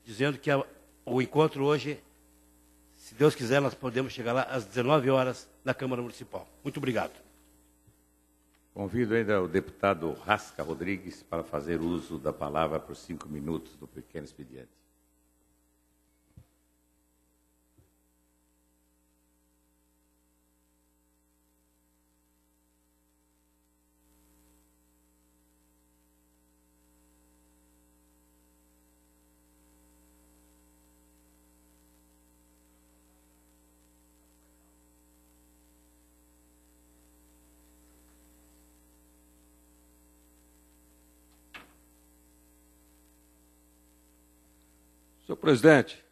[SPEAKER 8] dizendo que a, o encontro hoje se Deus quiser, nós podemos chegar lá às 19 horas na Câmara Municipal. Muito obrigado.
[SPEAKER 1] Convido ainda o deputado Rasca Rodrigues para fazer uso da palavra por cinco minutos do pequeno expediente.
[SPEAKER 9] presidente,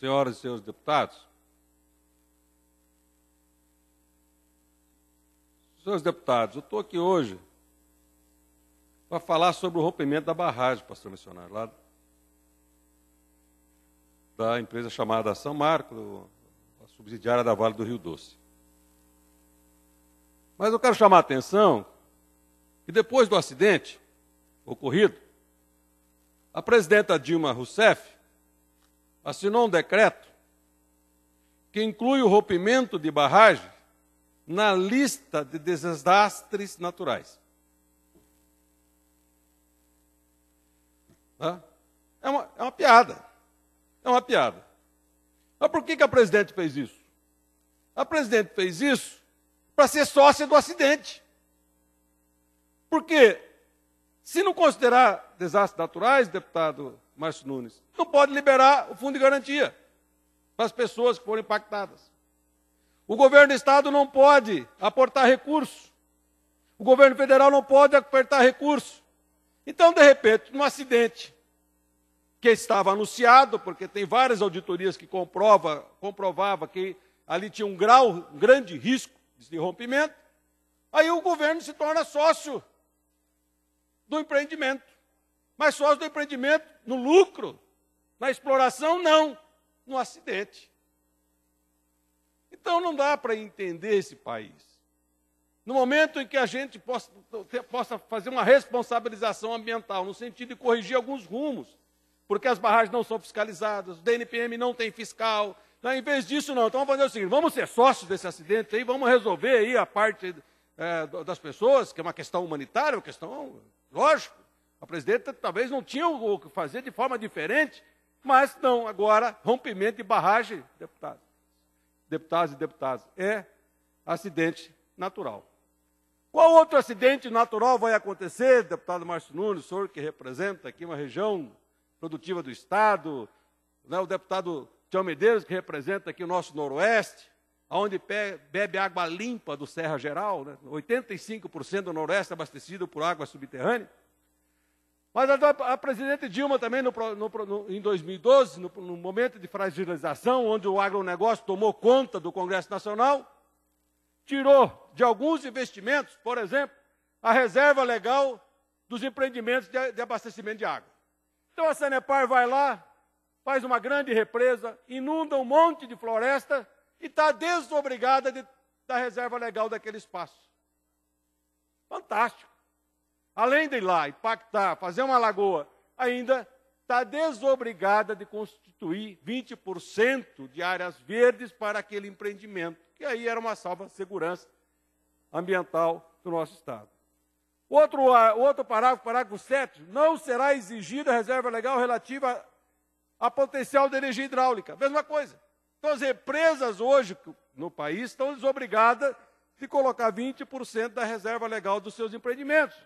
[SPEAKER 9] senhoras e senhores deputados, senhores deputados, eu estou aqui hoje para falar sobre o rompimento da barragem, pastor missionário, lá da empresa chamada São Marco, a subsidiária da Vale do Rio Doce. Mas eu quero chamar a atenção que depois do acidente ocorrido, a presidenta Dilma Rousseff assinou um decreto que inclui o rompimento de barragem na lista de desastres naturais. É uma, é uma piada. É uma piada. Mas por que, que a presidente fez isso? A presidente fez isso para ser sócia do acidente. Porque, se não considerar desastres naturais, deputado Márcio Nunes. Não pode liberar o fundo de garantia para as pessoas que foram impactadas. O governo do estado não pode aportar recursos. O governo federal não pode apertar recursos. Então, de repente, num acidente que estava anunciado, porque tem várias auditorias que comprova, comprovava que ali tinha um grau, um grande risco de rompimento, aí o governo se torna sócio do empreendimento. Mas sócio do empreendimento no lucro, na exploração, não, no acidente. Então não dá para entender esse país. No momento em que a gente possa, possa, fazer uma responsabilização ambiental, no sentido de corrigir alguns rumos, porque as barragens não são fiscalizadas, o DNPM não tem fiscal. Né? Em vez disso, não. Então vamos fazer o seguinte: vamos ser sócios desse acidente aí, vamos resolver aí a parte é, das pessoas, que é uma questão humanitária, uma questão, lógico. A presidenta talvez não tinha o que fazer de forma diferente, mas não, agora, rompimento de barragem, deputados, Deputados e deputadas, é acidente natural. Qual outro acidente natural vai acontecer, deputado Márcio Nunes, o senhor que representa aqui uma região produtiva do Estado, né, o deputado Tião Medeiros, que representa aqui o nosso Noroeste, onde bebe água limpa do Serra Geral, né, 85% do Noroeste é abastecido por água subterrânea. Mas a, a presidente Dilma também, no, no, no, em 2012, no, no momento de fragilização, onde o agronegócio tomou conta do Congresso Nacional, tirou de alguns investimentos, por exemplo, a reserva legal dos empreendimentos de, de abastecimento de água. Então a Sanepar vai lá, faz uma grande represa, inunda um monte de floresta e está desobrigada de, da reserva legal daquele espaço. Fantástico além de ir lá impactar, fazer uma lagoa, ainda está desobrigada de constituir 20% de áreas verdes para aquele empreendimento, que aí era uma salva segurança ambiental do nosso Estado. Outro, outro parágrafo, parágrafo 7, não será exigida reserva legal relativa a potencial de energia hidráulica. Mesma coisa. Então, as empresas hoje no país estão desobrigadas de colocar 20% da reserva legal dos seus empreendimentos.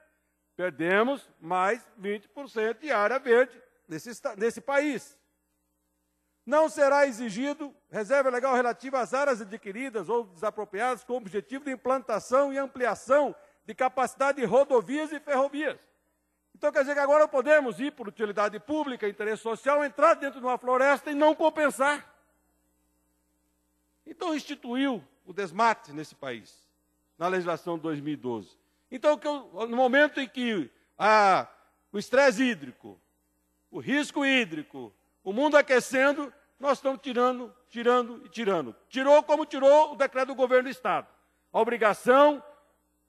[SPEAKER 9] Perdemos mais 20% de área verde nesse, nesse país. Não será exigido reserva legal relativa às áreas adquiridas ou desapropriadas com o objetivo de implantação e ampliação de capacidade de rodovias e ferrovias. Então quer dizer que agora podemos ir por utilidade pública, interesse social, entrar dentro de uma floresta e não compensar. Então instituiu o desmate nesse país, na legislação de 2012. Então, no momento em que a, ah, o estresse hídrico, o risco hídrico, o mundo aquecendo, nós estamos tirando, tirando e tirando. Tirou como tirou o decreto do governo do Estado. A obrigação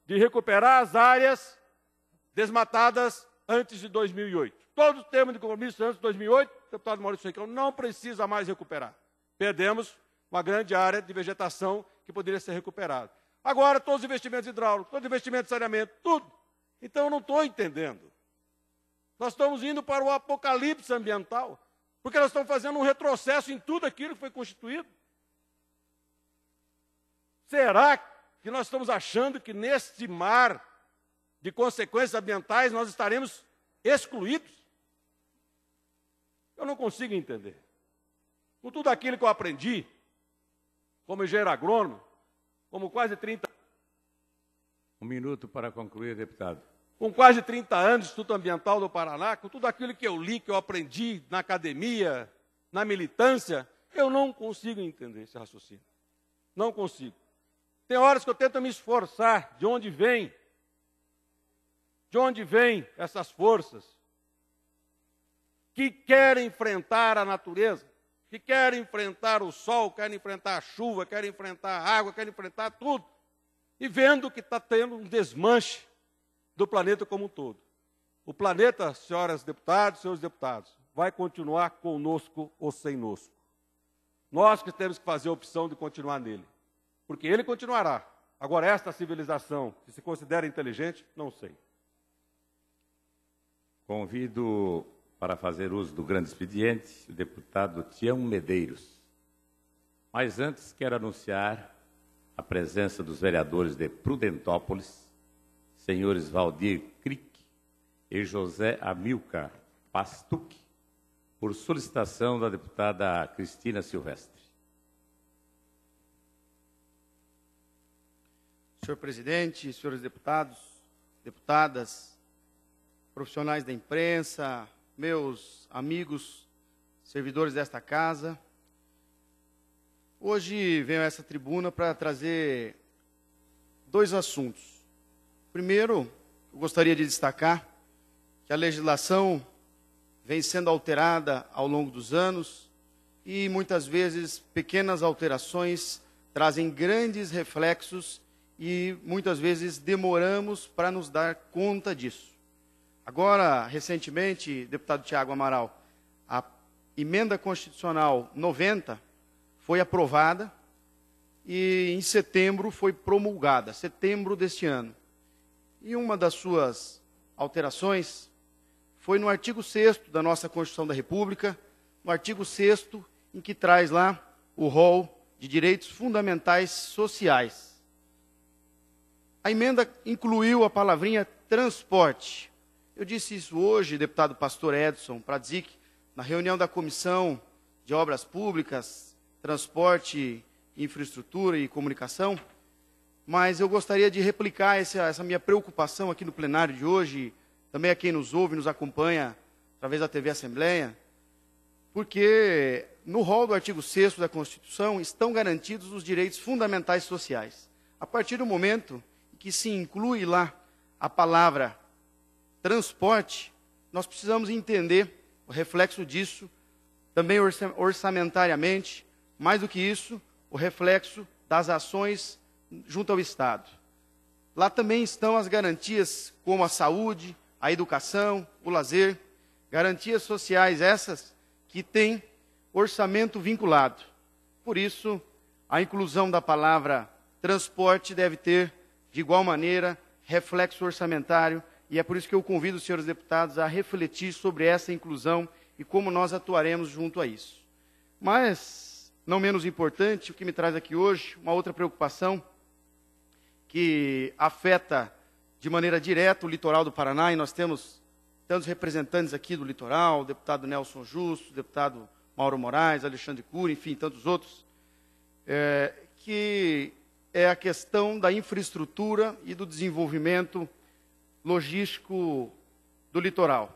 [SPEAKER 9] de recuperar as áreas desmatadas antes de 2008. Todos os termos de compromisso antes de 2008, deputado Maurício Reicão não precisa mais recuperar. Perdemos uma grande área de vegetação que poderia ser recuperada. Agora, todos os investimentos hidráulicos, todos os investimentos de saneamento, tudo. Então, eu não estou entendendo. Nós estamos indo para o apocalipse ambiental, porque elas estão fazendo um retrocesso em tudo aquilo que foi constituído. Será que nós estamos achando que neste mar de consequências ambientais nós estaremos excluídos? Eu não consigo entender. Com tudo aquilo que eu aprendi, como engenheiro agrônomo, como quase 30
[SPEAKER 1] Um minuto para concluir, deputado.
[SPEAKER 9] Com quase 30 anos de Instituto Ambiental do Paraná, com tudo aquilo que eu li, que eu aprendi na academia, na militância, eu não consigo entender esse raciocínio. Não consigo. Tem horas que eu tento me esforçar de onde vem, de onde vêm essas forças que querem enfrentar a natureza, que quer enfrentar o sol, quer enfrentar a chuva, quer enfrentar a água, quer enfrentar tudo, e vendo que está tendo um desmanche do planeta como um todo. O planeta, senhoras deputadas, senhores deputados, vai continuar conosco ou sem nós. Nós que temos que fazer a opção de continuar nele, porque ele continuará. Agora, esta civilização, que se considera inteligente, não sei.
[SPEAKER 1] Convido para fazer uso do grande expediente, o deputado Tião Medeiros. Mas antes quero anunciar a presença dos vereadores de Prudentópolis, senhores Valdir Crick e José Amilcar Pastuc, por solicitação da deputada Cristina Silvestre.
[SPEAKER 10] Senhor presidente, senhores deputados, deputadas, profissionais da imprensa, meus amigos, servidores desta casa. Hoje venho a essa tribuna para trazer dois assuntos. Primeiro, eu gostaria de destacar que a legislação vem sendo alterada ao longo dos anos e muitas vezes pequenas alterações trazem grandes reflexos e muitas vezes demoramos para nos dar conta disso. Agora, recentemente, deputado Tiago Amaral, a emenda constitucional 90 foi aprovada e em setembro foi promulgada, setembro deste ano. E uma das suas alterações foi no artigo 6 da nossa Constituição da República, no artigo 6 em que traz lá o rol de direitos fundamentais sociais. A emenda incluiu a palavrinha transporte. Eu disse isso hoje, deputado pastor Edson Pradzik, na reunião da Comissão de Obras Públicas, Transporte, Infraestrutura e Comunicação, mas eu gostaria de replicar essa, essa minha preocupação aqui no plenário de hoje, também a quem nos ouve, nos acompanha através da TV Assembleia, porque no rol do artigo 6 da Constituição estão garantidos os direitos fundamentais sociais. A partir do momento que se inclui lá a palavra transporte, nós precisamos entender o reflexo disso, também orçamentariamente, mais do que isso, o reflexo das ações junto ao Estado. Lá também estão as garantias como a saúde, a educação, o lazer, garantias sociais essas que têm orçamento vinculado. Por isso, a inclusão da palavra transporte deve ter, de igual maneira, reflexo orçamentário e é por isso que eu convido os senhores deputados a refletir sobre essa inclusão e como nós atuaremos junto a isso. Mas, não menos importante, o que me traz aqui hoje, uma outra preocupação que afeta de maneira direta o litoral do Paraná, e nós temos tantos representantes aqui do litoral, o deputado Nelson Justo, o deputado Mauro Moraes, Alexandre Cura, enfim, tantos outros, é, que é a questão da infraestrutura e do desenvolvimento logístico do litoral.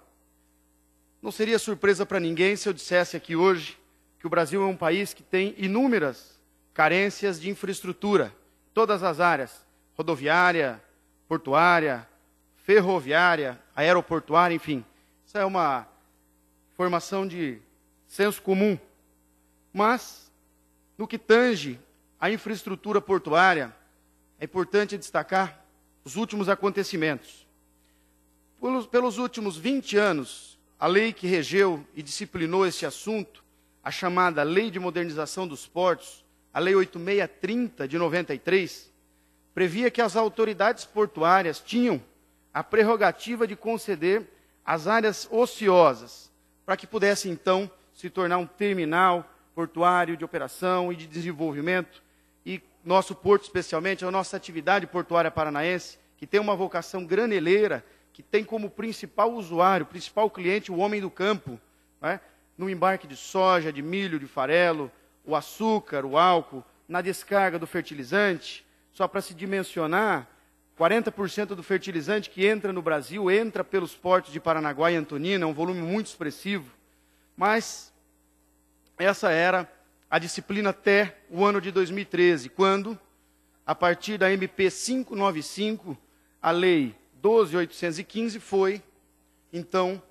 [SPEAKER 10] Não seria surpresa para ninguém se eu dissesse aqui hoje que o Brasil é um país que tem inúmeras carências de infraestrutura, todas as áreas: rodoviária, portuária, ferroviária, aeroportuária, enfim. Isso é uma formação de senso comum. Mas, no que tange à infraestrutura portuária, é importante destacar os últimos acontecimentos. Pelos, pelos últimos 20 anos, a lei que regeu e disciplinou esse assunto, a chamada Lei de Modernização dos Portos, a Lei 8630 de 93, previa que as autoridades portuárias tinham a prerrogativa de conceder as áreas ociosas, para que pudesse então se tornar um terminal portuário de operação e de desenvolvimento. E nosso porto, especialmente, a nossa atividade portuária paranaense, que tem uma vocação graneleira que tem como principal usuário, principal cliente, o homem do campo, né? no embarque de soja, de milho, de farelo, o açúcar, o álcool, na descarga do fertilizante, só para se dimensionar, 40% do fertilizante que entra no Brasil entra pelos portos de Paranaguá e Antonina, é um volume muito expressivo. Mas essa era a disciplina até o ano de 2013, quando, a partir da MP 595, a lei 12.815 foi, então,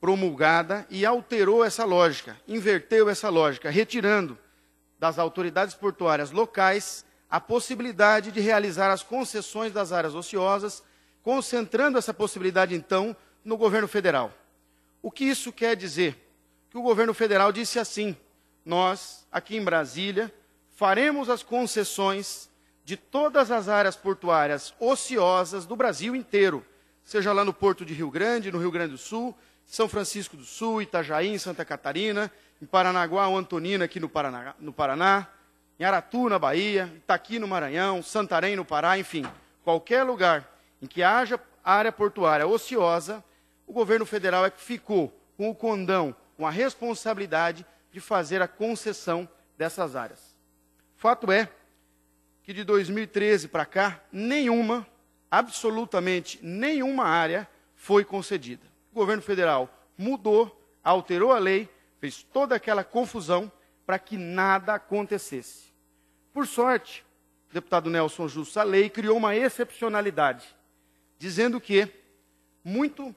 [SPEAKER 10] promulgada e alterou essa lógica, inverteu essa lógica, retirando das autoridades portuárias locais a possibilidade de realizar as concessões das áreas ociosas, concentrando essa possibilidade, então, no governo federal. O que isso quer dizer? Que o governo federal disse assim: nós, aqui em Brasília, faremos as concessões de todas as áreas portuárias ociosas do Brasil inteiro, seja lá no Porto de Rio Grande, no Rio Grande do Sul, São Francisco do Sul, Itajaí, em Santa Catarina, em Paranaguá ou Antonina, aqui no Paraná, no Paraná, em Aratu, na Bahia, Itaqui, no Maranhão, Santarém, no Pará, enfim, qualquer lugar em que haja área portuária ociosa, o governo federal é que ficou com o condão, com a responsabilidade de fazer a concessão dessas áreas. Fato é que de 2013 para cá, nenhuma, absolutamente nenhuma área foi concedida. O governo federal mudou, alterou a lei, fez toda aquela confusão para que nada acontecesse. Por sorte, o deputado Nelson Justo, a lei criou uma excepcionalidade, dizendo que, muito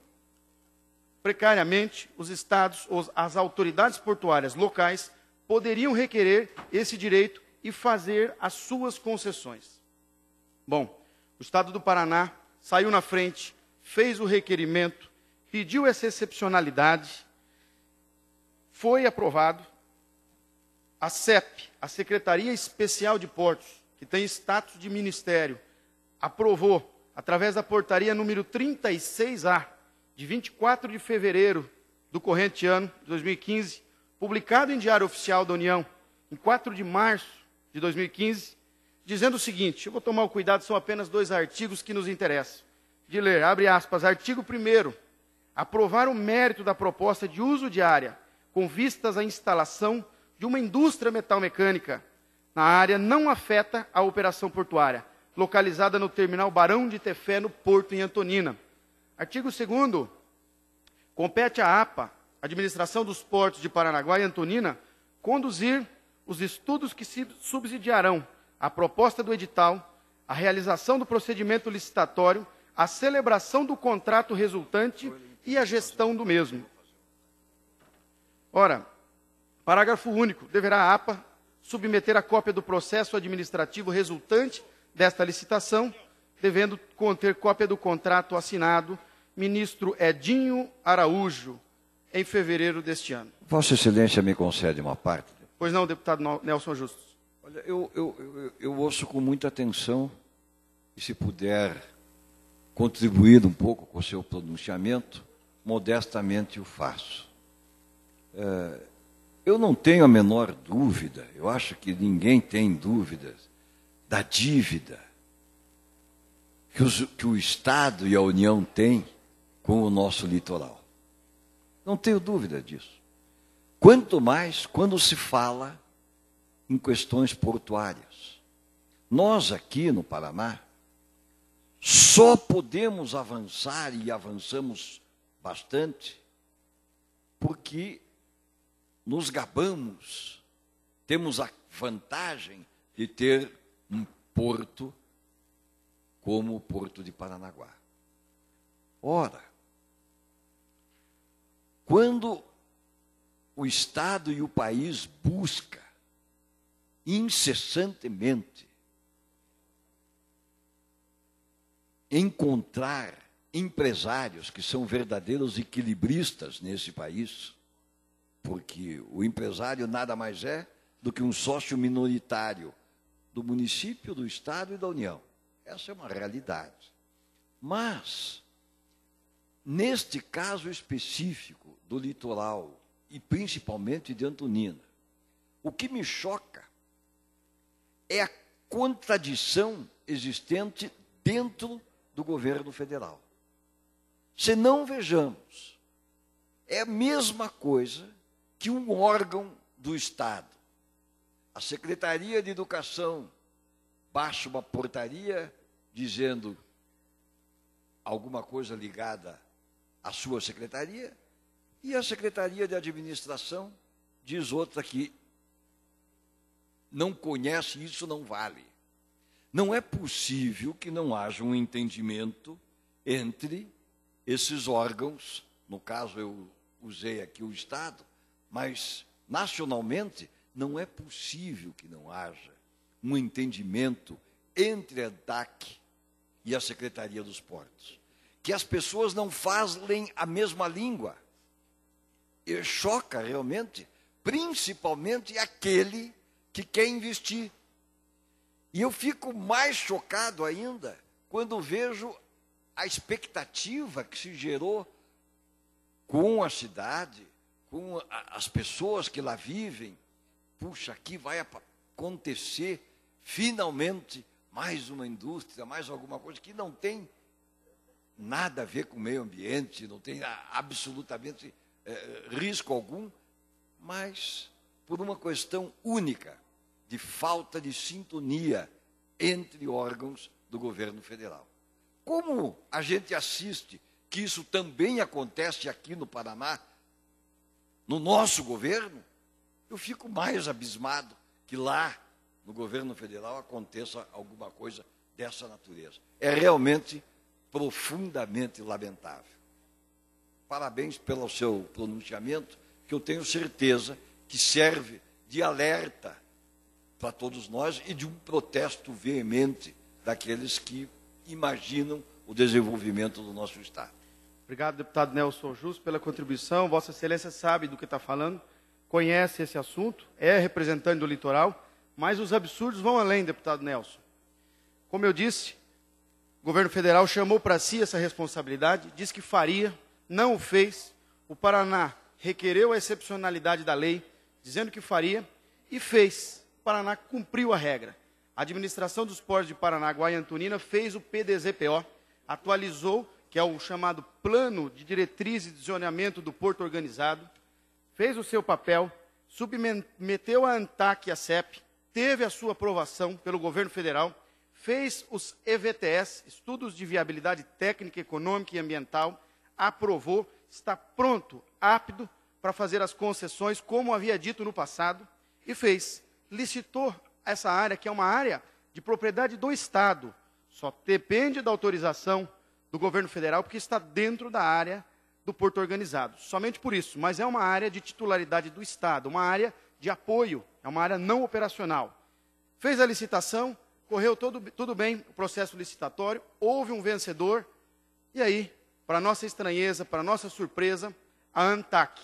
[SPEAKER 10] precariamente, os estados ou as autoridades portuárias locais poderiam requerer esse direito e fazer as suas concessões. Bom, o Estado do Paraná saiu na frente, fez o requerimento, pediu essa excepcionalidade, foi aprovado. A CEP, a Secretaria Especial de Portos, que tem status de ministério, aprovou, através da portaria número 36A, de 24 de fevereiro do corrente ano, 2015, publicado em Diário Oficial da União, em 4 de março de 2015, dizendo o seguinte: eu vou tomar o cuidado, são apenas dois artigos que nos interessam. De ler, abre aspas, artigo 1. Aprovar o mérito da proposta de uso de área com vistas à instalação de uma indústria metalmecânica na área não afeta a operação portuária, localizada no terminal Barão de Tefé, no Porto, em Antonina. Artigo 2. Compete à APA, Administração dos Portos de Paranaguá e Antonina, conduzir os estudos que se subsidiarão à proposta do edital, a realização do procedimento licitatório, a celebração do contrato resultante e a gestão do mesmo. Ora, parágrafo único, deverá a APA submeter a cópia do processo administrativo resultante desta licitação, devendo conter cópia do contrato assinado, ministro Edinho Araújo, em fevereiro deste ano.
[SPEAKER 11] Vossa Excelência me concede uma parte
[SPEAKER 10] Pois não, deputado Nelson Justus. Olha, eu, eu, eu, eu ouço com muita atenção e se puder
[SPEAKER 11] contribuir um pouco com o seu pronunciamento, modestamente o faço. É, eu não tenho a menor dúvida, eu acho que ninguém tem dúvidas, da dívida que, os, que o Estado e a União têm com o nosso litoral. Não tenho dúvida disso. Quanto mais quando se fala em questões portuárias. Nós aqui no Paraná só podemos avançar e avançamos bastante porque nos gabamos, temos a vantagem de ter um porto como o Porto de Paranaguá. Ora, quando o Estado e o país busca incessantemente encontrar empresários que são verdadeiros equilibristas nesse país, porque o empresário nada mais é do que um sócio minoritário do município, do estado e da União. Essa é uma realidade. Mas neste caso específico do litoral e principalmente de Antonina. O que me choca é a contradição existente dentro do governo federal. Se não vejamos, é a mesma coisa que um órgão do Estado. A Secretaria de Educação baixa uma portaria dizendo alguma coisa ligada à sua secretaria, e a Secretaria de Administração diz outra que não conhece isso, não vale. Não é possível que não haja um entendimento entre esses órgãos, no caso eu usei aqui o Estado, mas nacionalmente não é possível que não haja um entendimento entre a DAC e a Secretaria dos Portos. Que as pessoas não falem a mesma língua choca realmente, principalmente aquele que quer investir. E eu fico mais chocado ainda quando vejo a expectativa que se gerou com a cidade, com as pessoas que lá vivem. Puxa, aqui vai acontecer finalmente mais uma indústria, mais alguma coisa que não tem nada a ver com o meio ambiente, não tem absolutamente é, risco algum, mas por uma questão única de falta de sintonia entre órgãos do governo federal. Como a gente assiste que isso também acontece aqui no Panamá, no nosso governo, eu fico mais abismado que lá no governo federal aconteça alguma coisa dessa natureza. É realmente profundamente lamentável. Parabéns pelo seu pronunciamento, que eu tenho certeza que serve de alerta para todos nós e de um protesto veemente daqueles que imaginam o desenvolvimento do nosso Estado.
[SPEAKER 10] Obrigado, deputado Nelson Justo, pela contribuição. Vossa Excelência sabe do que está falando, conhece esse assunto, é representante do litoral, mas os absurdos vão além, deputado Nelson. Como eu disse, o governo federal chamou para si essa responsabilidade, disse que faria, não o fez, o Paraná requereu a excepcionalidade da lei, dizendo que faria, e fez. O Paraná cumpriu a regra. A administração dos portos de Paranaguá e Antonina fez o PDZPO, atualizou, que é o chamado Plano de Diretrizes de Zoneamento do Porto Organizado, fez o seu papel, submeteu a ANTAC e a CEP, teve a sua aprovação pelo governo federal, fez os EVTS, Estudos de Viabilidade Técnica, Econômica e Ambiental, aprovou, está pronto, apto para fazer as concessões, como havia dito no passado, e fez. Licitou essa área, que é uma área de propriedade do Estado, só depende da autorização do governo federal, porque está dentro da área do porto organizado. Somente por isso, mas é uma área de titularidade do Estado, uma área de apoio, é uma área não operacional. Fez a licitação, correu todo, tudo bem o processo licitatório, houve um vencedor, e aí para nossa estranheza, para nossa surpresa, a ANTAC,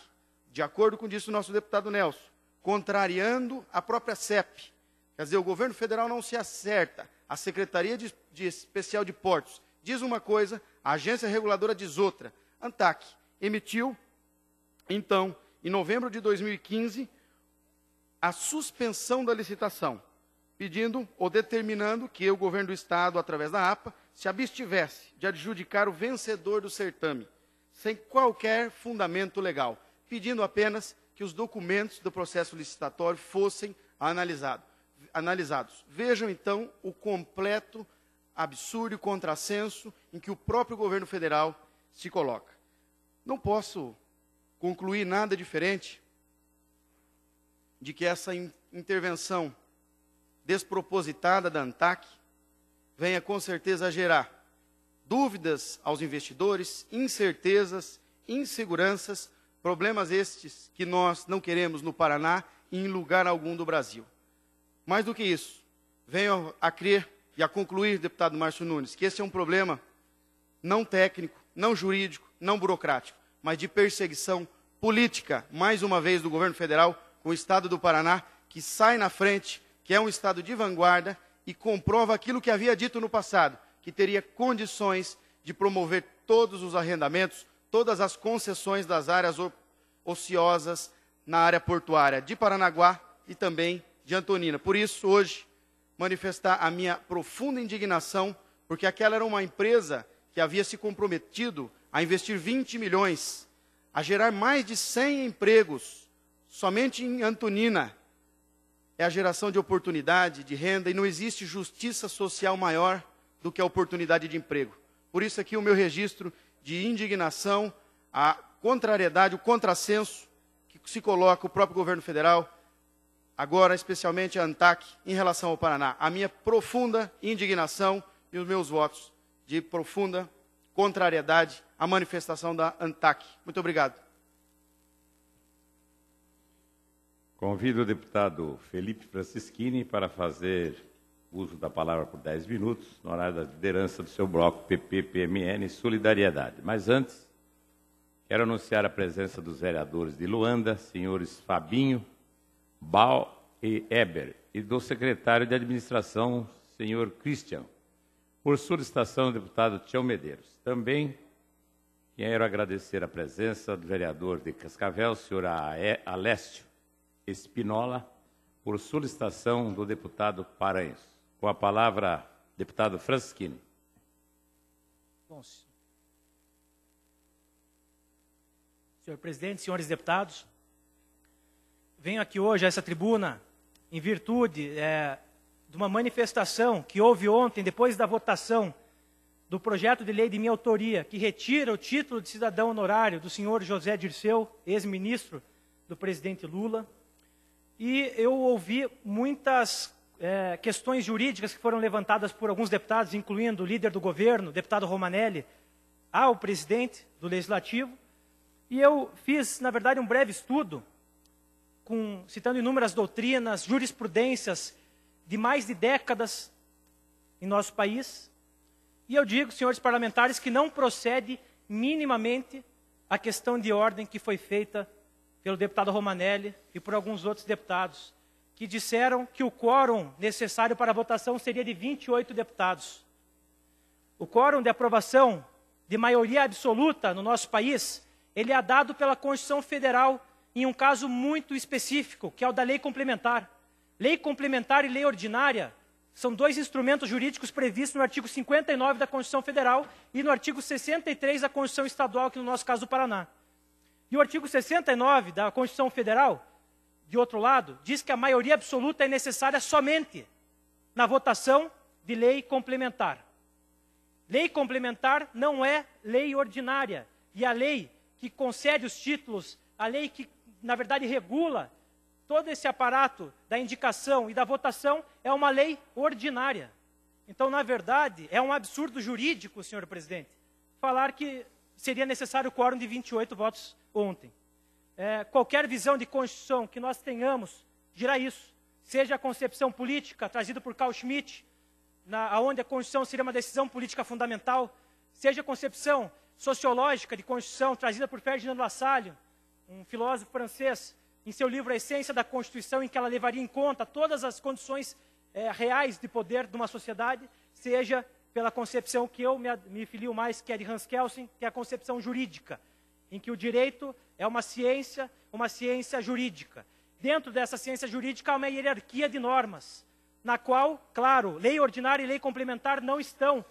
[SPEAKER 10] de acordo com isso o nosso deputado Nelson, contrariando a própria CEP. Quer dizer, o governo federal não se acerta. A Secretaria de, de Especial de Portos diz uma coisa, a agência reguladora diz outra. ANTAC emitiu, então, em novembro de 2015, a suspensão da licitação, pedindo ou determinando que o governo do Estado, através da APA, se abstivesse de adjudicar o vencedor do certame, sem qualquer fundamento legal, pedindo apenas que os documentos do processo licitatório fossem analisado, analisados. Vejam então o completo absurdo e contrassenso em que o próprio governo federal se coloca. Não posso concluir nada diferente de que essa intervenção despropositada da ANTAC venha com certeza gerar dúvidas aos investidores, incertezas, inseguranças, problemas estes que nós não queremos no Paraná e em lugar algum do Brasil. Mais do que isso, venho a crer e a concluir, deputado Márcio Nunes, que esse é um problema não técnico, não jurídico, não burocrático, mas de perseguição política, mais uma vez, do governo federal com o Estado do Paraná, que sai na frente, que é um Estado de vanguarda e comprova aquilo que havia dito no passado, que teria condições de promover todos os arrendamentos, todas as concessões das áreas ociosas na área portuária de Paranaguá e também de Antonina. Por isso, hoje, manifestar a minha profunda indignação, porque aquela era uma empresa que havia se comprometido a investir 20 milhões, a gerar mais de 100 empregos somente em Antonina é a geração de oportunidade, de renda, e não existe justiça social maior do que a oportunidade de emprego. Por isso aqui o meu registro de indignação, a contrariedade, o contrassenso que se coloca o próprio governo federal, agora especialmente a ANTAC, em relação ao Paraná. A minha profunda indignação e os meus votos de profunda contrariedade à manifestação da ANTAC. Muito obrigado.
[SPEAKER 1] Convido o deputado Felipe Francischini para fazer uso da palavra por 10 minutos, no horário da liderança do seu bloco PPPMN Solidariedade. Mas antes, quero anunciar a presença dos vereadores de Luanda, senhores Fabinho, Bal e Eber, e do secretário de administração, senhor Christian, por solicitação do deputado Tião Medeiros. Também quero agradecer a presença do vereador de Cascavel, senhor Alestio. Espinola, por solicitação do deputado Paranhos. Com a palavra, deputado Francisquini.
[SPEAKER 12] Bom, senhor presidente, senhores deputados, venho aqui hoje a essa tribuna em virtude é, de uma manifestação que houve ontem, depois da votação do projeto de lei de minha autoria, que retira o título de cidadão honorário do senhor José Dirceu, ex-ministro do presidente Lula, e eu ouvi muitas é, questões jurídicas que foram levantadas por alguns deputados, incluindo o líder do governo, deputado Romanelli, ao presidente do Legislativo. E eu fiz, na verdade, um breve estudo, com, citando inúmeras doutrinas, jurisprudências de mais de décadas em nosso país. E eu digo, senhores parlamentares, que não procede minimamente a questão de ordem que foi feita pelo deputado Romanelli e por alguns outros deputados, que disseram que o quórum necessário para a votação seria de 28 deputados. O quórum de aprovação de maioria absoluta no nosso país, ele é dado pela Constituição Federal em um caso muito específico, que é o da lei complementar. Lei complementar e lei ordinária são dois instrumentos jurídicos previstos no artigo 59 da Constituição Federal e no artigo 63 da Constituição Estadual, que no nosso caso do Paraná. E o artigo 69 da Constituição Federal, de outro lado, diz que a maioria absoluta é necessária somente na votação de lei complementar. Lei complementar não é lei ordinária. E a lei que concede os títulos, a lei que, na verdade, regula todo esse aparato da indicação e da votação, é uma lei ordinária. Então, na verdade, é um absurdo jurídico, senhor presidente, falar que seria necessário o quórum de 28 votos ontem. É, qualquer visão de Constituição que nós tenhamos dirá isso. Seja a concepção política trazida por Carl Schmitt, na, onde a Constituição seria uma decisão política fundamental, seja a concepção sociológica de Constituição trazida por Ferdinand Lassalle, um filósofo francês, em seu livro A Essência da Constituição, em que ela levaria em conta todas as condições é, reais de poder de uma sociedade, seja pela concepção que eu me, me filio mais, que é de Hans Kelsen, que é a concepção jurídica, em que o direito é uma ciência, uma ciência jurídica. Dentro dessa ciência jurídica há uma hierarquia de normas, na qual, claro, lei ordinária e lei complementar não estão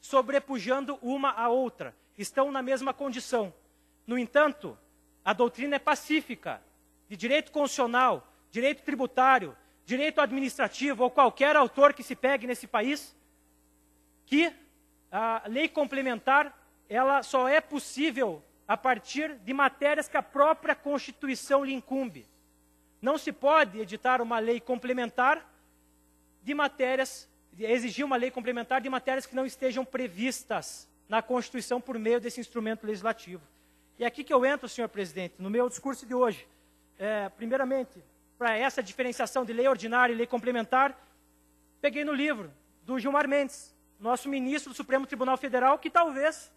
[SPEAKER 12] sobrepujando uma à outra, estão na mesma condição. No entanto, a doutrina é pacífica, de direito constitucional, direito tributário, direito administrativo ou qualquer autor que se pegue nesse país que a lei complementar ela só é possível a partir de matérias que a própria Constituição lhe incumbe. Não se pode editar uma lei complementar de matérias, exigir uma lei complementar de matérias que não estejam previstas na Constituição por meio desse instrumento legislativo. E é aqui que eu entro, senhor presidente, no meu discurso de hoje. É, primeiramente, para essa diferenciação de lei ordinária e lei complementar, peguei no livro do Gilmar Mendes, nosso ministro do Supremo Tribunal Federal, que talvez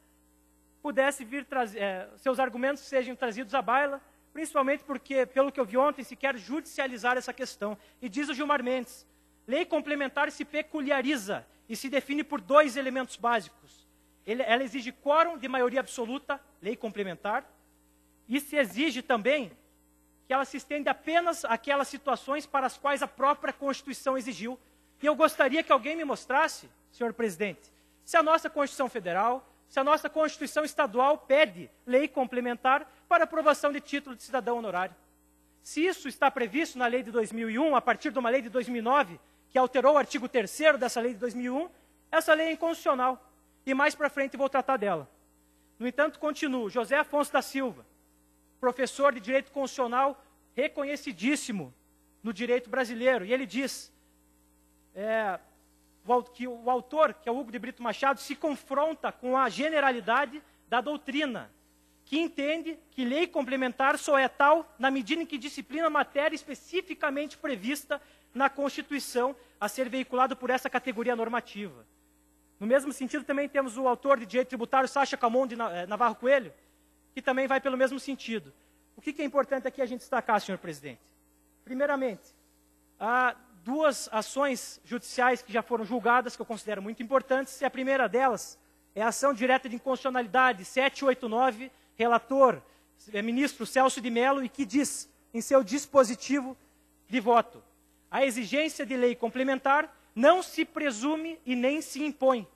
[SPEAKER 12] pudesse vir trazer, é, seus argumentos sejam trazidos à baila, principalmente porque, pelo que eu vi ontem, se quer judicializar essa questão. E diz o Gilmar Mendes: lei complementar se peculiariza e se define por dois elementos básicos. Ele, ela exige quórum de maioria absoluta, lei complementar, e se exige também que ela se estende apenas àquelas situações para as quais a própria Constituição exigiu. E eu gostaria que alguém me mostrasse senhor presidente, se a nossa Constituição Federal, se a nossa Constituição Estadual pede lei complementar para aprovação de título de cidadão honorário. Se isso está previsto na lei de 2001, a partir de uma lei de 2009, que alterou o artigo 3 dessa lei de 2001, essa lei é inconstitucional. E mais para frente vou tratar dela. No entanto, continuo. José Afonso da Silva, professor de direito constitucional reconhecidíssimo no direito brasileiro, e ele diz: é, que o autor, que é o Hugo de Brito Machado, se confronta com a generalidade da doutrina, que entende que lei complementar só é tal na medida em que disciplina matéria especificamente prevista na Constituição a ser veiculada por essa categoria normativa. No mesmo sentido, também temos o autor de direito tributário, Sacha Camon de eh, Navarro Coelho, que também vai pelo mesmo sentido. O que é importante aqui a gente destacar, senhor presidente? Primeiramente, a duas ações judiciais que já foram julgadas, que eu considero muito importantes, e a primeira delas é a ação direta de inconstitucionalidade 789, relator, é ministro Celso de Mello, e que diz, em seu dispositivo de voto, a exigência de lei complementar não se presume e nem se impõe,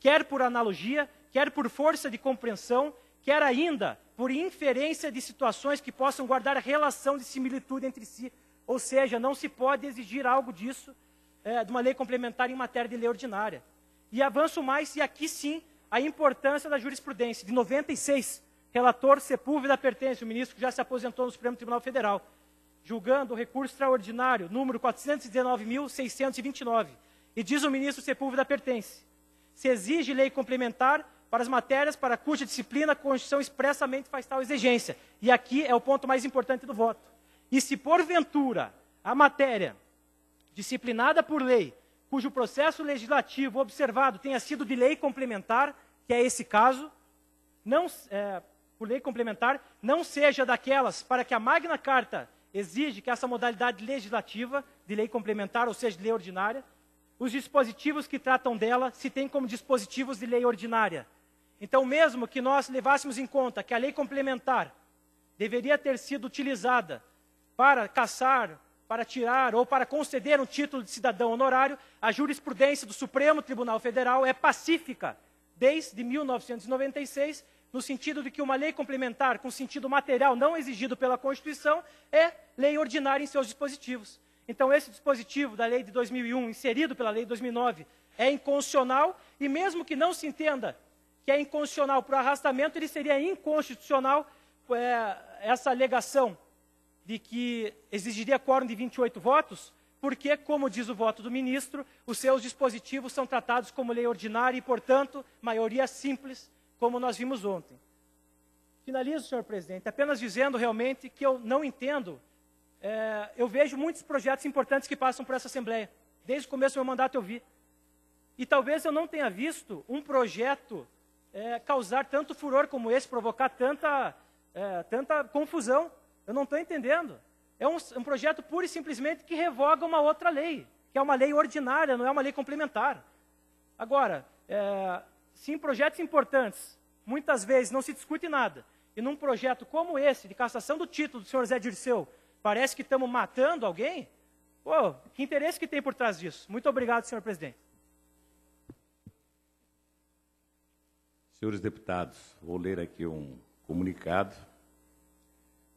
[SPEAKER 12] quer por analogia, quer por força de compreensão, quer ainda por inferência de situações que possam guardar relação de similitude entre si ou seja, não se pode exigir algo disso é, de uma lei complementar em matéria de lei ordinária. E avanço mais, e aqui sim, a importância da jurisprudência. De 96, relator Sepúlveda pertence, o ministro que já se aposentou no Supremo Tribunal Federal, julgando o recurso extraordinário número 419.629. E diz o ministro Sepúlveda pertence. Se exige lei complementar para as matérias para cuja disciplina a Constituição expressamente faz tal exigência. E aqui é o ponto mais importante do voto. E se porventura a matéria disciplinada por lei, cujo processo legislativo observado tenha sido de lei complementar, que é esse caso, não, é, por lei complementar, não seja daquelas para que a Magna Carta exige que essa modalidade legislativa, de lei complementar, ou seja, de lei ordinária, os dispositivos que tratam dela se têm como dispositivos de lei ordinária. Então, mesmo que nós levássemos em conta que a lei complementar deveria ter sido utilizada para caçar, para tirar ou para conceder um título de cidadão honorário, a jurisprudência do Supremo Tribunal Federal é pacífica desde 1996, no sentido de que uma lei complementar com sentido material não exigido pela Constituição é lei ordinária em seus dispositivos. Então, esse dispositivo da lei de 2001, inserido pela lei de 2009, é inconstitucional e, mesmo que não se entenda que é inconstitucional para o arrastamento, ele seria inconstitucional é, essa alegação de que exigiria quórum de 28 votos, porque, como diz o voto do ministro, os seus dispositivos são tratados como lei ordinária e, portanto, maioria simples, como nós vimos ontem. Finalizo, senhor presidente, apenas dizendo realmente que eu não entendo. É, eu vejo muitos projetos importantes que passam por essa Assembleia. Desde o começo do meu mandato eu vi. E talvez eu não tenha visto um projeto é, causar tanto furor como esse, provocar tanta, é, tanta confusão. Eu não estou entendendo. É um, um, projeto pura e simplesmente que revoga uma outra lei, que é uma lei ordinária, não é uma lei complementar. Agora, é, se em projetos importantes, muitas vezes não se discute nada, e num projeto como esse, de cassação do título do senhor Zé Dirceu, parece que estamos matando alguém, pô, que interesse que tem por trás disso? Muito obrigado, senhor presidente.
[SPEAKER 1] Senhores deputados, vou ler aqui um comunicado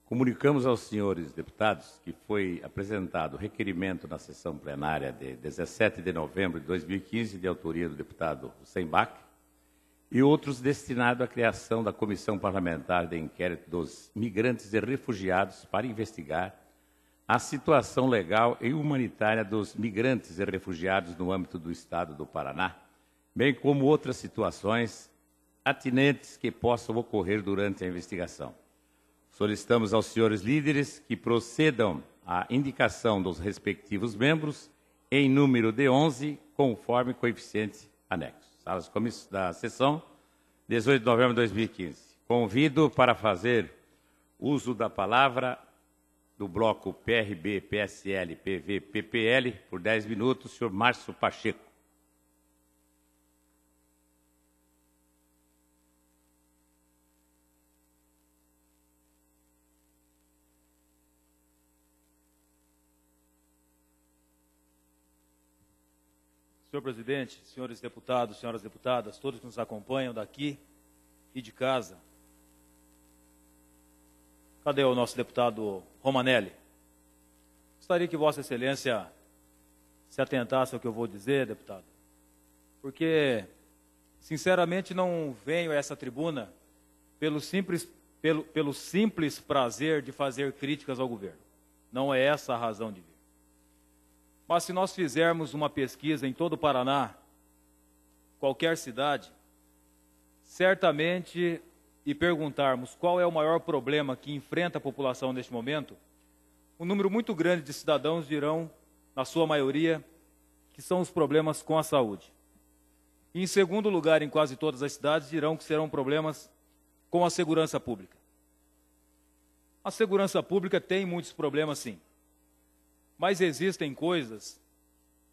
[SPEAKER 1] Comunicamos aos senhores deputados que foi apresentado requerimento na sessão plenária de 17 de novembro de 2015, de autoria do deputado Hussein Bach, e outros destinado à criação da Comissão Parlamentar de Inquérito dos Migrantes e Refugiados para investigar a situação legal e humanitária dos migrantes e refugiados no âmbito do Estado do Paraná, bem como outras situações atinentes que possam ocorrer durante a investigação. Solicitamos aos senhores líderes que procedam à indicação dos respectivos membros em número de 11, conforme coeficiente anexo. Salas da sessão, 18 de novembro de 2015. Convido para fazer uso da palavra do bloco PRB, PSL, PV, PPL, por 10 minutos, o senhor Márcio Pacheco.
[SPEAKER 13] Senhor presidente, senhores deputados, senhoras deputadas, todos que nos acompanham daqui e de casa. Cadê o nosso deputado Romanelli? Gostaria que Vossa Excelência se atentasse ao que eu vou dizer, deputado, porque, sinceramente, não venho a essa tribuna pelo simples, pelo, pelo simples prazer de fazer críticas ao governo. Não é essa a razão de vir. Mas se nós fizermos uma pesquisa em todo o Paraná, qualquer cidade, certamente e perguntarmos qual é o maior problema que enfrenta a população neste momento, um número muito grande de cidadãos dirão, na sua maioria, que são os problemas com a saúde. E, em segundo lugar, em quase todas as cidades, dirão que serão problemas com a segurança pública. A segurança pública tem muitos problemas, sim. Mas existem coisas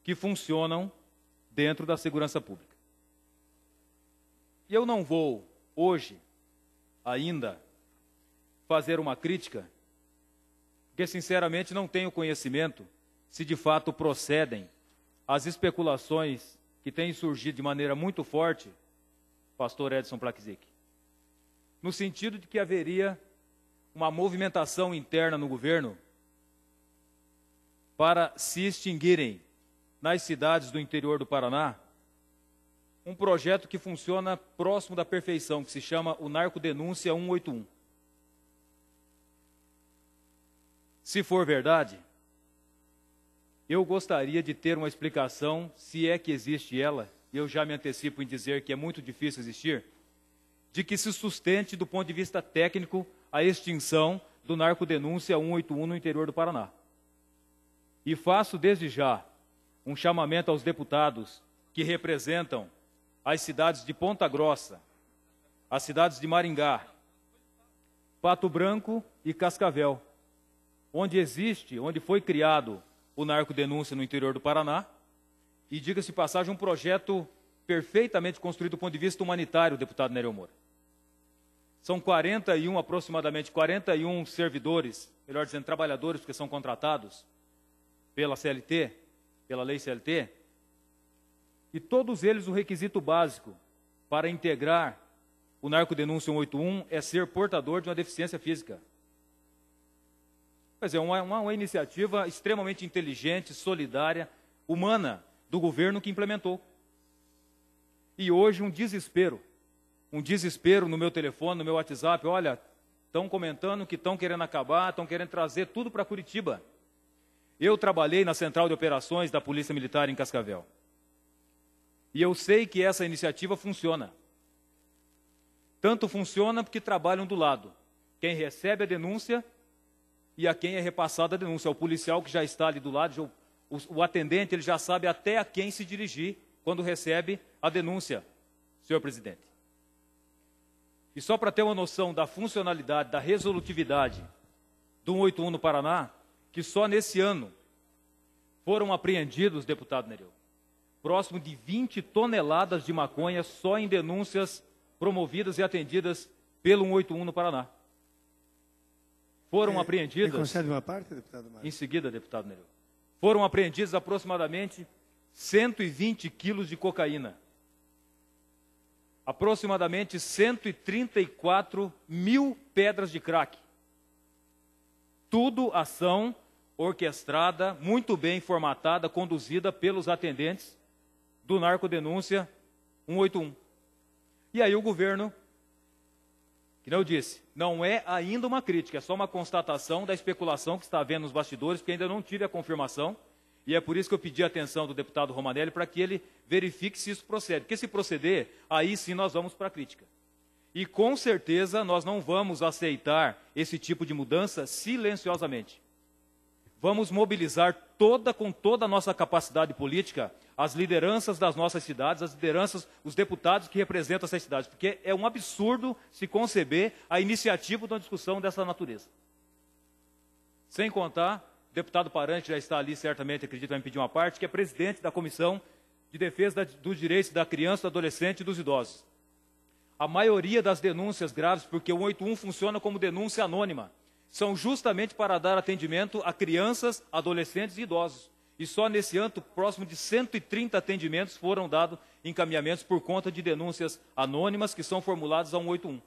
[SPEAKER 13] que funcionam dentro da segurança pública. E eu não vou hoje ainda fazer uma crítica, porque sinceramente não tenho conhecimento se de fato procedem as especulações que têm surgido de maneira muito forte, pastor Edson Plaxic, no sentido de que haveria uma movimentação interna no governo para se extinguirem nas cidades do interior do Paraná, um projeto que funciona próximo da perfeição, que se chama o Narco Denúncia 181. Se for verdade, eu gostaria de ter uma explicação, se é que existe ela, e eu já me antecipo em dizer que é muito difícil existir, de que se sustente do ponto de vista técnico a extinção do narco denúncia 181 no interior do Paraná. E faço desde já um chamamento aos deputados que representam as cidades de Ponta Grossa, as cidades de Maringá, Pato Branco e Cascavel, onde existe, onde foi criado o narcodenúncia no interior do Paraná, e diga-se passagem, um projeto perfeitamente construído do ponto de vista humanitário, deputado Nereu Moura. São 41, aproximadamente 41 servidores, melhor dizendo, trabalhadores, porque são contratados, pela CLT, pela lei CLT, e todos eles o requisito básico para integrar o narcodenúncia 181 é ser portador de uma deficiência física. Quer dizer, é uma, uma, uma iniciativa extremamente inteligente, solidária, humana do governo que implementou. E hoje um desespero, um desespero no meu telefone, no meu WhatsApp, olha, estão comentando que estão querendo acabar, estão querendo trazer tudo para Curitiba. Eu trabalhei na central de operações da Polícia Militar em Cascavel. E eu sei que essa iniciativa funciona. Tanto funciona porque trabalham do lado. Quem recebe a denúncia e a quem é repassada a denúncia. É o policial que já está ali do lado, o atendente, ele já sabe até a quem se dirigir quando recebe a denúncia, senhor presidente. E só para ter uma noção da funcionalidade, da resolutividade do 181 no Paraná, que só nesse ano foram apreendidos, deputado Nereu, próximo de 20 toneladas de maconha só em denúncias promovidas e atendidas pelo 181 no Paraná. Foram é, apreendidas. Me concede
[SPEAKER 14] uma parte, deputado Mário?
[SPEAKER 13] Em seguida, deputado Nereu. Foram apreendidos aproximadamente 120 quilos de cocaína aproximadamente 134 mil pedras de crack. Tudo ação orquestrada, muito bem formatada, conduzida pelos atendentes do Narcodenúncia 181. E aí o governo, que não disse, não é ainda uma crítica, é só uma constatação da especulação que está havendo nos bastidores, porque ainda não tive a confirmação, e é por isso que eu pedi a atenção do deputado Romanelli para que ele verifique se isso procede. Porque se proceder, aí sim nós vamos para a crítica. E com certeza nós não vamos aceitar esse tipo de mudança silenciosamente. Vamos mobilizar toda com toda a nossa capacidade política as lideranças das nossas cidades, as lideranças, os deputados que representam essas cidades, porque é um absurdo se conceber a iniciativa de uma discussão dessa natureza. Sem contar, o deputado Parante já está ali, certamente, acredito, vai me pedir uma parte, que é presidente da Comissão de Defesa dos Direitos da Criança, do Adolescente e dos Idosos. A maioria das denúncias graves, porque o 181 funciona como denúncia anônima são justamente para dar atendimento a crianças, adolescentes e idosos. E só nesse ano, próximo de 130 atendimentos foram dados encaminhamentos por conta de denúncias anônimas que são formuladas ao 181.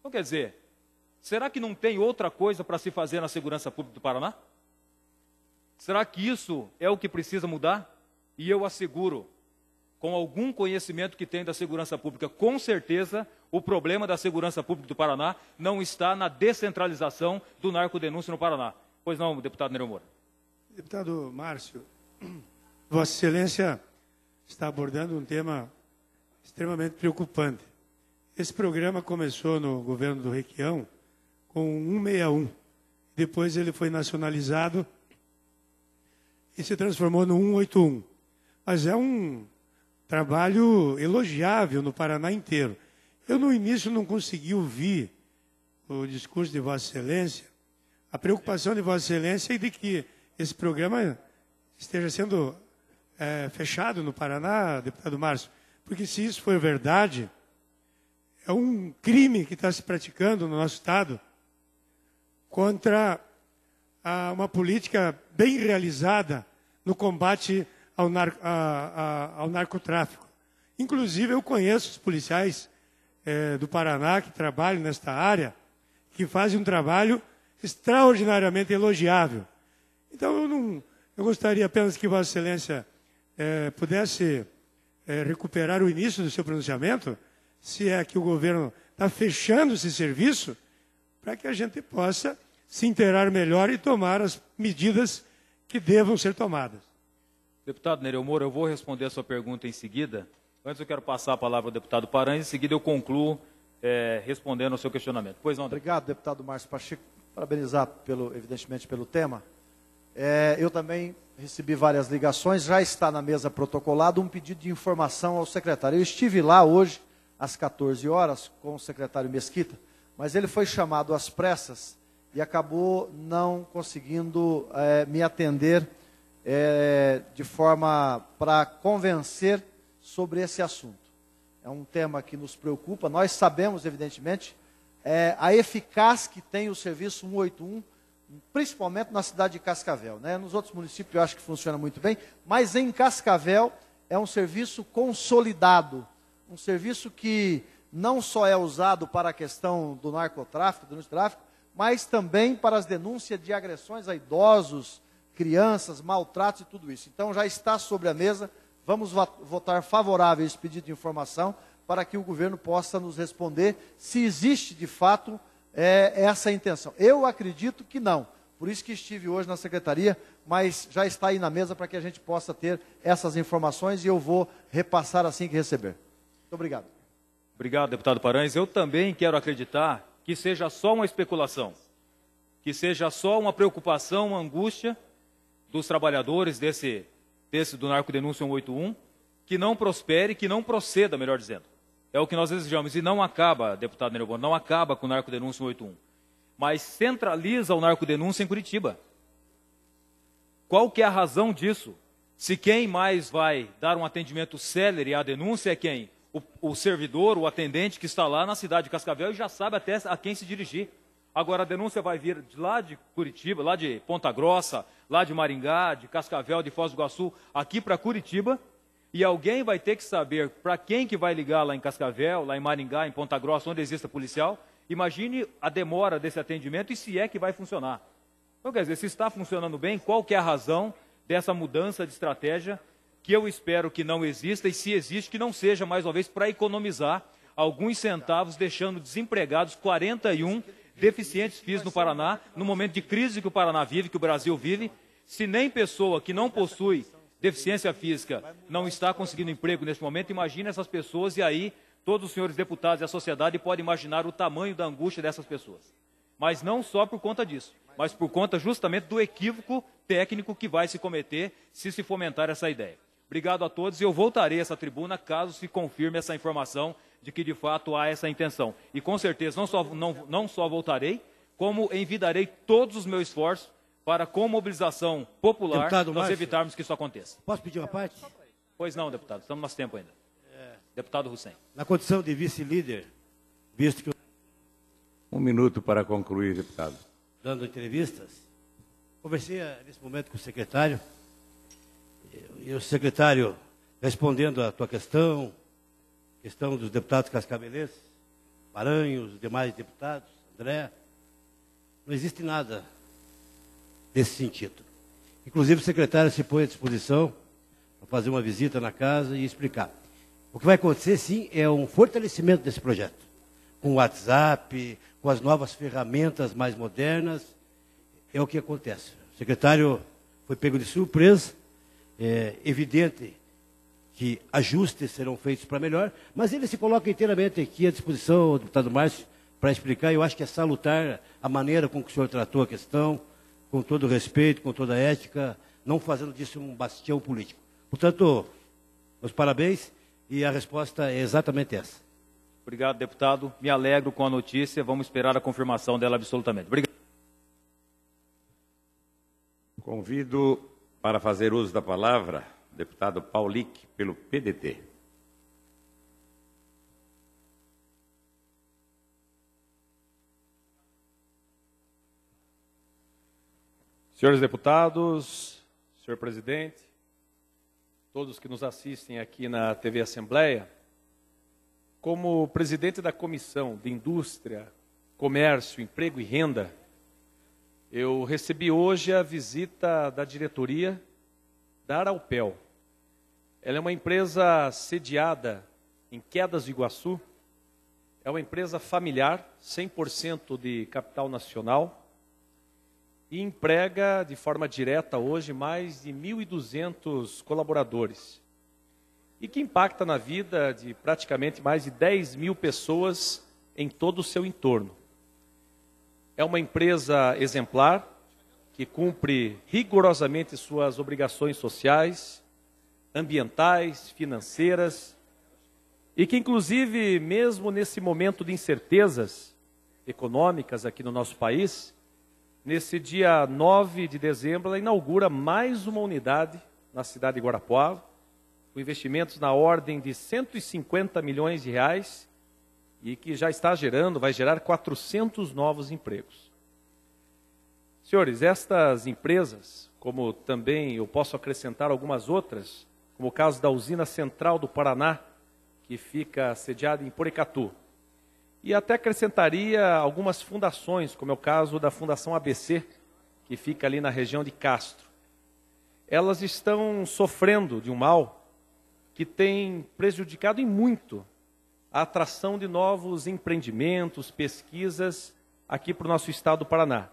[SPEAKER 13] Então, quer dizer, será que não tem outra coisa para se fazer na segurança pública do Paraná? Será que isso é o que precisa mudar? E eu asseguro, com algum conhecimento que tem da segurança pública, com certeza o problema da segurança pública do Paraná não está na descentralização do narcodenúncio no Paraná. Pois não, deputado Nero Moura.
[SPEAKER 14] Deputado Márcio, Vossa Excelência está abordando um tema extremamente preocupante. Esse programa começou no governo do Requião com 161. Depois ele foi nacionalizado e se transformou no 181. Mas é um trabalho elogiável no Paraná inteiro. Eu, no início, não consegui ouvir o discurso de Vossa Excelência, a preocupação de Vossa Excelência é de que esse programa esteja sendo é, fechado no Paraná, deputado Márcio, porque se isso for verdade, é um crime que está se praticando no nosso Estado contra a, ah, uma política bem realizada no combate ao, nar, a, a, ao narcotráfico. Inclusive, eu conheço os policiais é, do Paraná que trabalham nesta área, que fazem um trabalho extraordinariamente elogiável. Então, eu, não, eu gostaria apenas que Vossa Excelência é, pudesse é, recuperar o início do seu pronunciamento, se é que o governo está fechando esse serviço, para que a gente possa se inteirar melhor e tomar as medidas que devam ser tomadas.
[SPEAKER 13] Deputado Nereu Moura, eu vou responder a sua pergunta em seguida. Antes eu quero passar a palavra ao deputado Paranhos, em seguida eu concluo é, respondendo ao seu questionamento. Pois
[SPEAKER 15] não, deputado. Obrigado, deputado Márcio Pacheco. Parabenizar, pelo, evidentemente, pelo tema. É, eu também recebi várias ligações, já está na mesa protocolado um pedido de informação ao secretário. Eu estive lá hoje, às 14 horas, com o secretário Mesquita, mas ele foi chamado às pressas e acabou não conseguindo é, me atender é, de forma para convencer sobre esse assunto. É um tema que nos preocupa. Nós sabemos, evidentemente, é, a eficácia que tem o serviço 181, principalmente na cidade de Cascavel. Né? Nos outros municípios eu acho que funciona muito bem, mas em Cascavel é um serviço consolidado, um serviço que não só é usado para a questão do narcotráfico, do tráfico, mas também para as denúncias de agressões a idosos, crianças, maltratos e tudo isso. Então já está sobre a mesa Vamos votar favorável a esse pedido de informação para que o governo possa nos responder se existe de fato é, essa intenção. Eu acredito que não. Por isso que estive hoje na secretaria, mas já está aí na mesa para que a gente possa ter essas informações e eu vou repassar assim que receber. Muito obrigado.
[SPEAKER 13] Obrigado, deputado Paranhos. Eu também quero acreditar que seja só uma especulação, que seja só uma preocupação, uma angústia dos trabalhadores desse desse do Narco Denúncia 181, que não prospere, que não proceda, melhor dizendo. É o que nós desejamos. E não acaba, deputado Nerobon, não acaba com o Narco Denúncia 181. Mas centraliza o Narco Denúncia em Curitiba. Qual que é a razão disso? Se quem mais vai dar um atendimento célere à denúncia é quem? O, o servidor, o atendente que está lá na cidade de Cascavel e já sabe até a quem se dirigir. Agora a denúncia vai vir de lá de Curitiba, lá de Ponta Grossa, lá de Maringá, de Cascavel, de Foz do Iguaçu, aqui para Curitiba, e alguém vai ter que saber para quem que vai ligar lá em Cascavel, lá em Maringá, em Ponta Grossa, onde exista policial. Imagine a demora desse atendimento e se é que vai funcionar. Então, quer dizer, se está funcionando bem, qual é a razão dessa mudança de estratégia que eu espero que não exista e se existe, que não seja, mais uma vez, para economizar alguns centavos, deixando desempregados 41 deficientes físicos no Paraná, no momento de crise que o Paraná vive, que o Brasil vive, se nem pessoa que não possui deficiência física não está conseguindo emprego neste momento, imagine essas pessoas e aí todos os senhores deputados e a sociedade podem imaginar o tamanho da angústia dessas pessoas. Mas não só por conta disso, mas por conta justamente do equívoco técnico que vai se cometer se se fomentar essa ideia. Obrigado a todos e eu voltarei a essa tribuna caso se confirme essa informação de que de fato há essa intenção. E com certeza não só, não, não só voltarei, como envidarei todos os meus esforços para, com mobilização popular, deputado nós Márcio, evitarmos que isso aconteça.
[SPEAKER 8] Posso pedir uma parte?
[SPEAKER 13] Pois não, deputado, estamos mais tempo ainda. É. Deputado Hussein.
[SPEAKER 8] Na condição de vice-líder,
[SPEAKER 1] visto que. Um minuto para concluir, deputado.
[SPEAKER 8] Dando entrevistas, conversei eh, nesse momento com o secretário, e o secretário respondendo à tua questão, questão dos deputados cascabelenses, Maranhos, os demais deputados, André. Não existe nada desse sentido. Inclusive, o secretário se põe à disposição para fazer uma visita na casa e explicar. O que vai acontecer, sim, é um fortalecimento desse projeto. Com o WhatsApp, com as novas ferramentas mais modernas, é o que acontece. O secretário foi pego de surpresa, é evidente que ajustes serão feitos para melhor, mas ele se coloca inteiramente aqui à disposição, deputado Márcio, para explicar. Eu acho que é salutar a maneira com que o senhor tratou a questão, com todo respeito, com toda ética, não fazendo disso um bastião político. Portanto, meus parabéns e a resposta é exatamente essa. Obrigado,
[SPEAKER 13] deputado. Me alegro com a notícia. Vamos esperar a confirmação dela absolutamente. Obrigado.
[SPEAKER 1] Convido para fazer uso da palavra deputado Paulic, pelo PDT.
[SPEAKER 16] Senhores deputados, senhor presidente, todos que nos assistem aqui na TV Assembleia, como presidente da Comissão de Indústria, Comércio, Emprego e Renda, eu recebi hoje a visita da diretoria da Araupel. Ela é uma empresa sediada em Quedas do Iguaçu. É uma empresa familiar, 100% de capital nacional. E emprega de forma direta hoje mais de 1.200 colaboradores. E que impacta na vida de praticamente mais de 10 mil pessoas em todo o seu entorno. É uma empresa exemplar, que cumpre rigorosamente suas obrigações sociais, ambientais, financeiras, e que, inclusive, mesmo nesse momento de incertezas econômicas aqui no nosso país, nesse dia 9 de dezembro, ela inaugura mais uma unidade na cidade de Guarapuava, com investimentos na ordem de 150 milhões de reais e que já está gerando, vai gerar 400 novos empregos. Senhores, estas empresas, como também eu posso acrescentar algumas outras, como o caso da usina central do Paraná, que fica sediada em Porecatu. E até acrescentaria algumas fundações, como é o caso da Fundação ABC, que fica ali na região de Castro. Elas estão sofrendo de um mal que tem prejudicado em muito a atração de novos empreendimentos, pesquisas aqui para o nosso estado do Paraná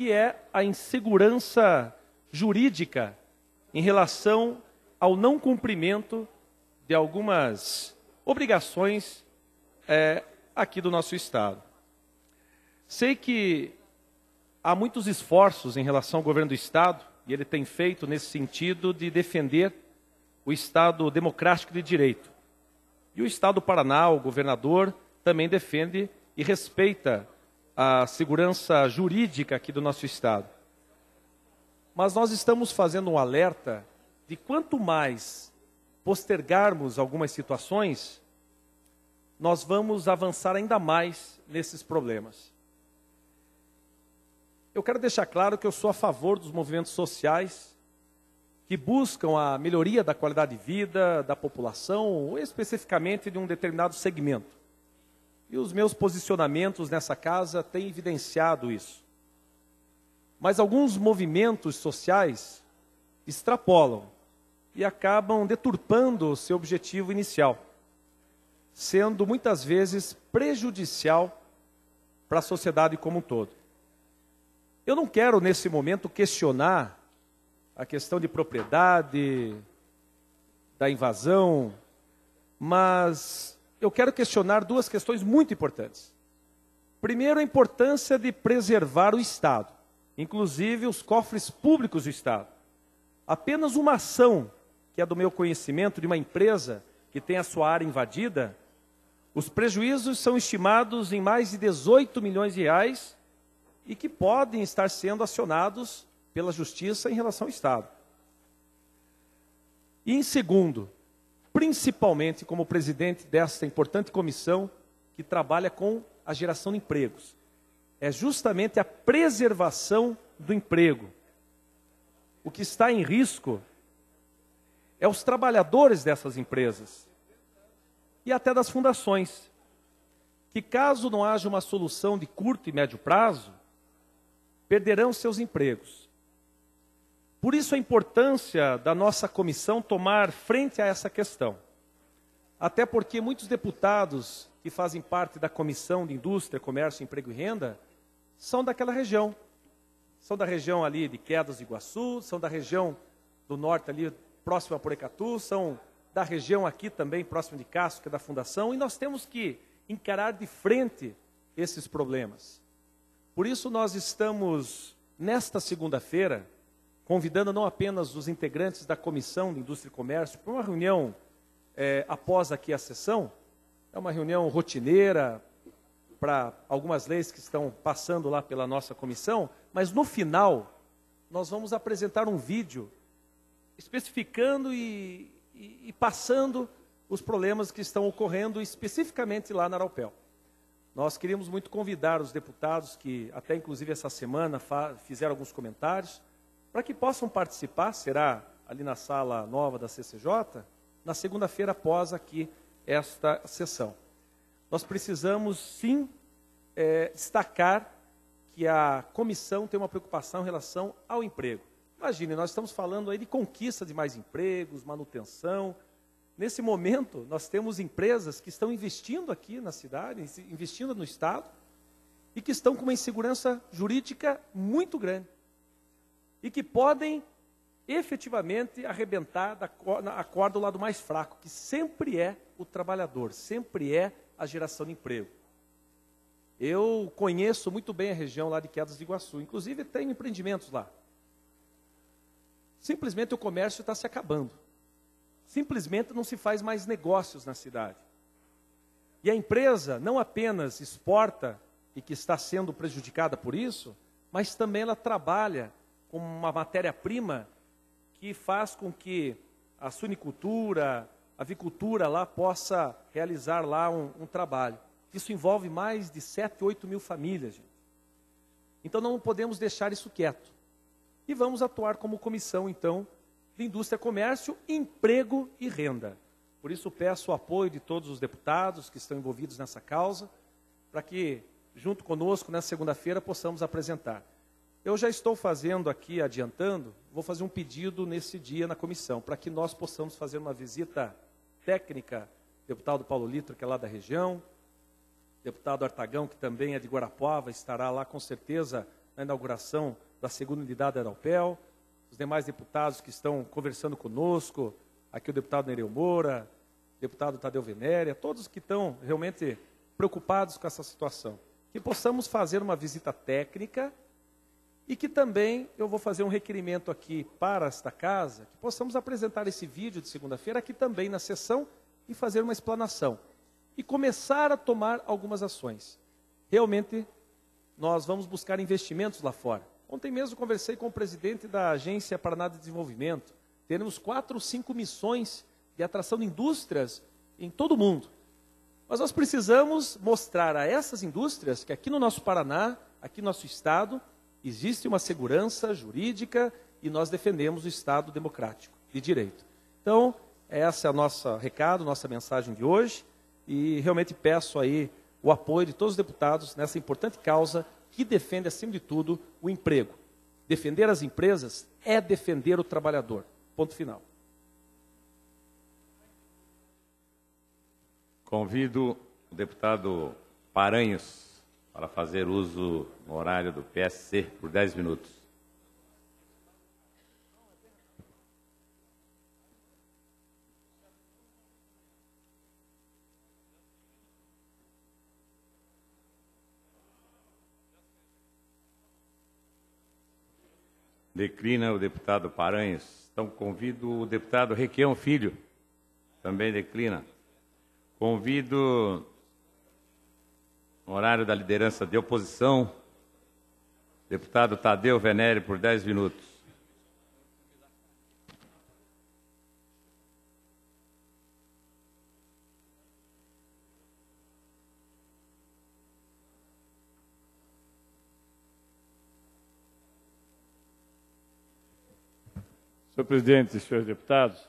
[SPEAKER 16] que é a insegurança jurídica em relação ao não cumprimento de algumas obrigações é, aqui do nosso Estado. Sei que há muitos esforços em relação ao governo do Estado, e ele tem feito nesse sentido de defender o Estado democrático de direito. E o Estado do Paraná, o governador, também defende e respeita a segurança jurídica aqui do nosso Estado. Mas nós estamos fazendo um alerta de quanto mais postergarmos algumas situações, nós vamos avançar ainda mais nesses problemas. Eu quero deixar claro que eu sou a favor dos movimentos sociais que buscam a melhoria da qualidade de vida da população, ou especificamente de um determinado segmento. E os meus posicionamentos nessa casa têm evidenciado isso. Mas alguns movimentos sociais extrapolam e acabam deturpando o seu objetivo inicial, sendo muitas vezes prejudicial para a sociedade como um todo. Eu não quero, nesse momento, questionar a questão de propriedade, da invasão, mas eu quero questionar duas questões muito importantes. Primeiro, a importância de preservar o Estado, inclusive os cofres públicos do Estado. Apenas uma ação, que é do meu conhecimento, de uma empresa que tem a sua área invadida, os prejuízos são estimados em mais de 18 milhões de reais e que podem estar sendo acionados pela Justiça em relação ao Estado. E em segundo, principalmente como presidente desta importante comissão que trabalha com a geração de empregos. É justamente a preservação do emprego. O que está em risco é os trabalhadores dessas empresas e até das fundações, que caso não haja uma solução de curto e médio prazo, perderão seus empregos. Por isso a importância da nossa comissão tomar frente a essa questão. Até porque muitos deputados que fazem parte da Comissão de Indústria, Comércio, Emprego e Renda são daquela região. São da região ali de Quedas do Iguaçu, são da região do norte ali próximo a Porecatu, são da região aqui também próximo de Castro, que é da Fundação, e nós temos que encarar de frente esses problemas. Por isso nós estamos nesta segunda-feira convidando não apenas os integrantes da Comissão de Indústria e Comércio para uma reunião é, após aqui a sessão, é uma reunião rotineira para algumas leis que estão passando lá pela nossa comissão, mas no final nós vamos apresentar um vídeo especificando e, e, e passando os problemas que estão ocorrendo especificamente lá na Araupel. Nós queríamos muito convidar os deputados que, até inclusive essa semana, fizeram alguns comentários, para que possam participar, será ali na sala nova da CCJ, na segunda-feira após aqui esta sessão. Nós precisamos sim é, destacar que a comissão tem uma preocupação em relação ao emprego. Imagine, nós estamos falando aí de conquista de mais empregos, manutenção. Nesse momento, nós temos empresas que estão investindo aqui na cidade, investindo no Estado, e que estão com uma insegurança jurídica muito grande e que podem efetivamente arrebentar a corda do lado mais fraco, que sempre é o trabalhador, sempre é a geração de emprego. Eu conheço muito bem a região lá de Quedas de Iguaçu, inclusive tenho empreendimentos lá. Simplesmente o comércio está se acabando. Simplesmente não se faz mais negócios na cidade. E a empresa não apenas exporta e que está sendo prejudicada por isso, mas também ela trabalha como uma matéria-prima que faz com que a sunicultura, a avicultura lá possa realizar lá um, um, trabalho. Isso envolve mais de 7, 8 mil famílias, gente. Então não podemos deixar isso quieto. E vamos atuar como comissão, então, de indústria, comércio, emprego e renda. Por isso peço o apoio de todos os deputados que estão envolvidos nessa causa, para que, junto conosco, na segunda-feira, possamos apresentar. Eu já estou fazendo aqui, adiantando, vou fazer um pedido nesse dia na comissão, para que nós possamos fazer uma visita técnica, deputado Paulo Litro, que é lá da região, deputado Artagão, que também é de Guarapuava, estará lá com certeza na inauguração da segunda unidade da Aeropel, os demais deputados que estão conversando conosco, aqui o deputado Nereu Moura, deputado Tadeu Venéria, todos que estão realmente preocupados com essa situação, que possamos fazer uma visita técnica e que também eu vou fazer um requerimento aqui para esta casa, que possamos apresentar esse vídeo de segunda-feira aqui também na sessão e fazer uma explanação. E começar a tomar algumas ações. Realmente, nós vamos buscar investimentos lá fora. Ontem mesmo conversei com o presidente da Agência Paraná de Desenvolvimento. Teremos quatro ou cinco missões de atração de indústrias em todo o mundo. Mas nós precisamos mostrar a essas indústrias que aqui no nosso Paraná, aqui no nosso estado, Existe uma segurança jurídica e nós defendemos o Estado democrático de direito. Então, essa é a nossa recado, nossa mensagem de hoje e realmente peço aí o apoio de todos os deputados nessa importante causa que defende acima de tudo o emprego. Defender as empresas é defender o trabalhador. Ponto final.
[SPEAKER 1] Convido o deputado Paranhos para fazer uso no horário do PSC por 10 minutos. Declina o deputado Paranhos. Então, convido o deputado Requião Filho. Também declina. Convido Horário da liderança de oposição. Deputado Tadeu Venere, por 10 minutos.
[SPEAKER 5] Senhor presidente e senhores deputados,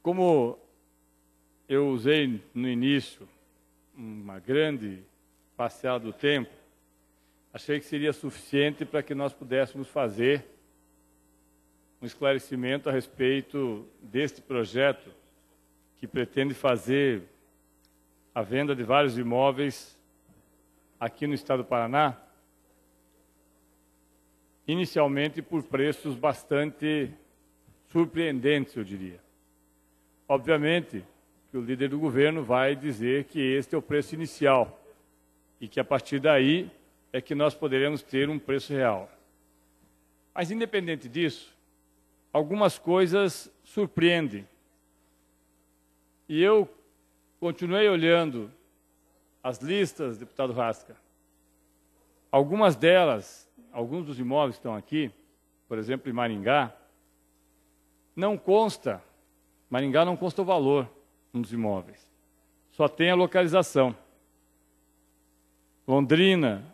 [SPEAKER 5] como eu usei no início uma grande parcial do tempo, achei que seria suficiente para que nós pudéssemos fazer um esclarecimento a respeito deste projeto que pretende fazer a venda de vários imóveis aqui no estado do Paraná, inicialmente por preços bastante surpreendentes, eu diria. Obviamente, que o líder do governo vai dizer que este é o preço inicial e que a partir daí é que nós poderemos ter um preço real. Mas independente disso, algumas coisas surpreendem. E eu continuei olhando as listas, deputado Rasca. Algumas delas, alguns dos imóveis que estão aqui, por exemplo, em Maringá, não consta, Maringá não consta o valor nos imóveis. Só tem a localização. Londrina,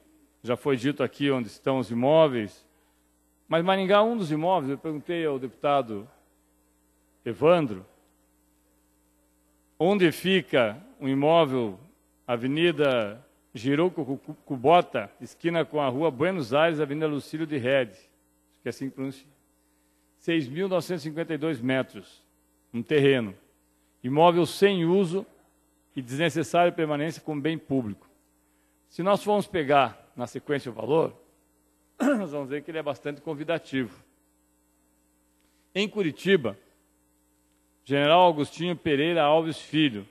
[SPEAKER 5] já foi dito aqui onde estão os imóveis, mas Maringá, um dos imóveis, eu perguntei ao deputado Evandro, onde fica o imóvel, Avenida Giroco Cubota, esquina com a rua Buenos Aires, Avenida Lucílio de acho que é assim que pronuncia, 6.952 metros, um terreno imóvel sem uso e desnecessária permanência como bem público. Se nós formos pegar na sequência o valor, nós vamos ver que ele é bastante convidativo. Em Curitiba, General Agostinho Pereira Alves Filho,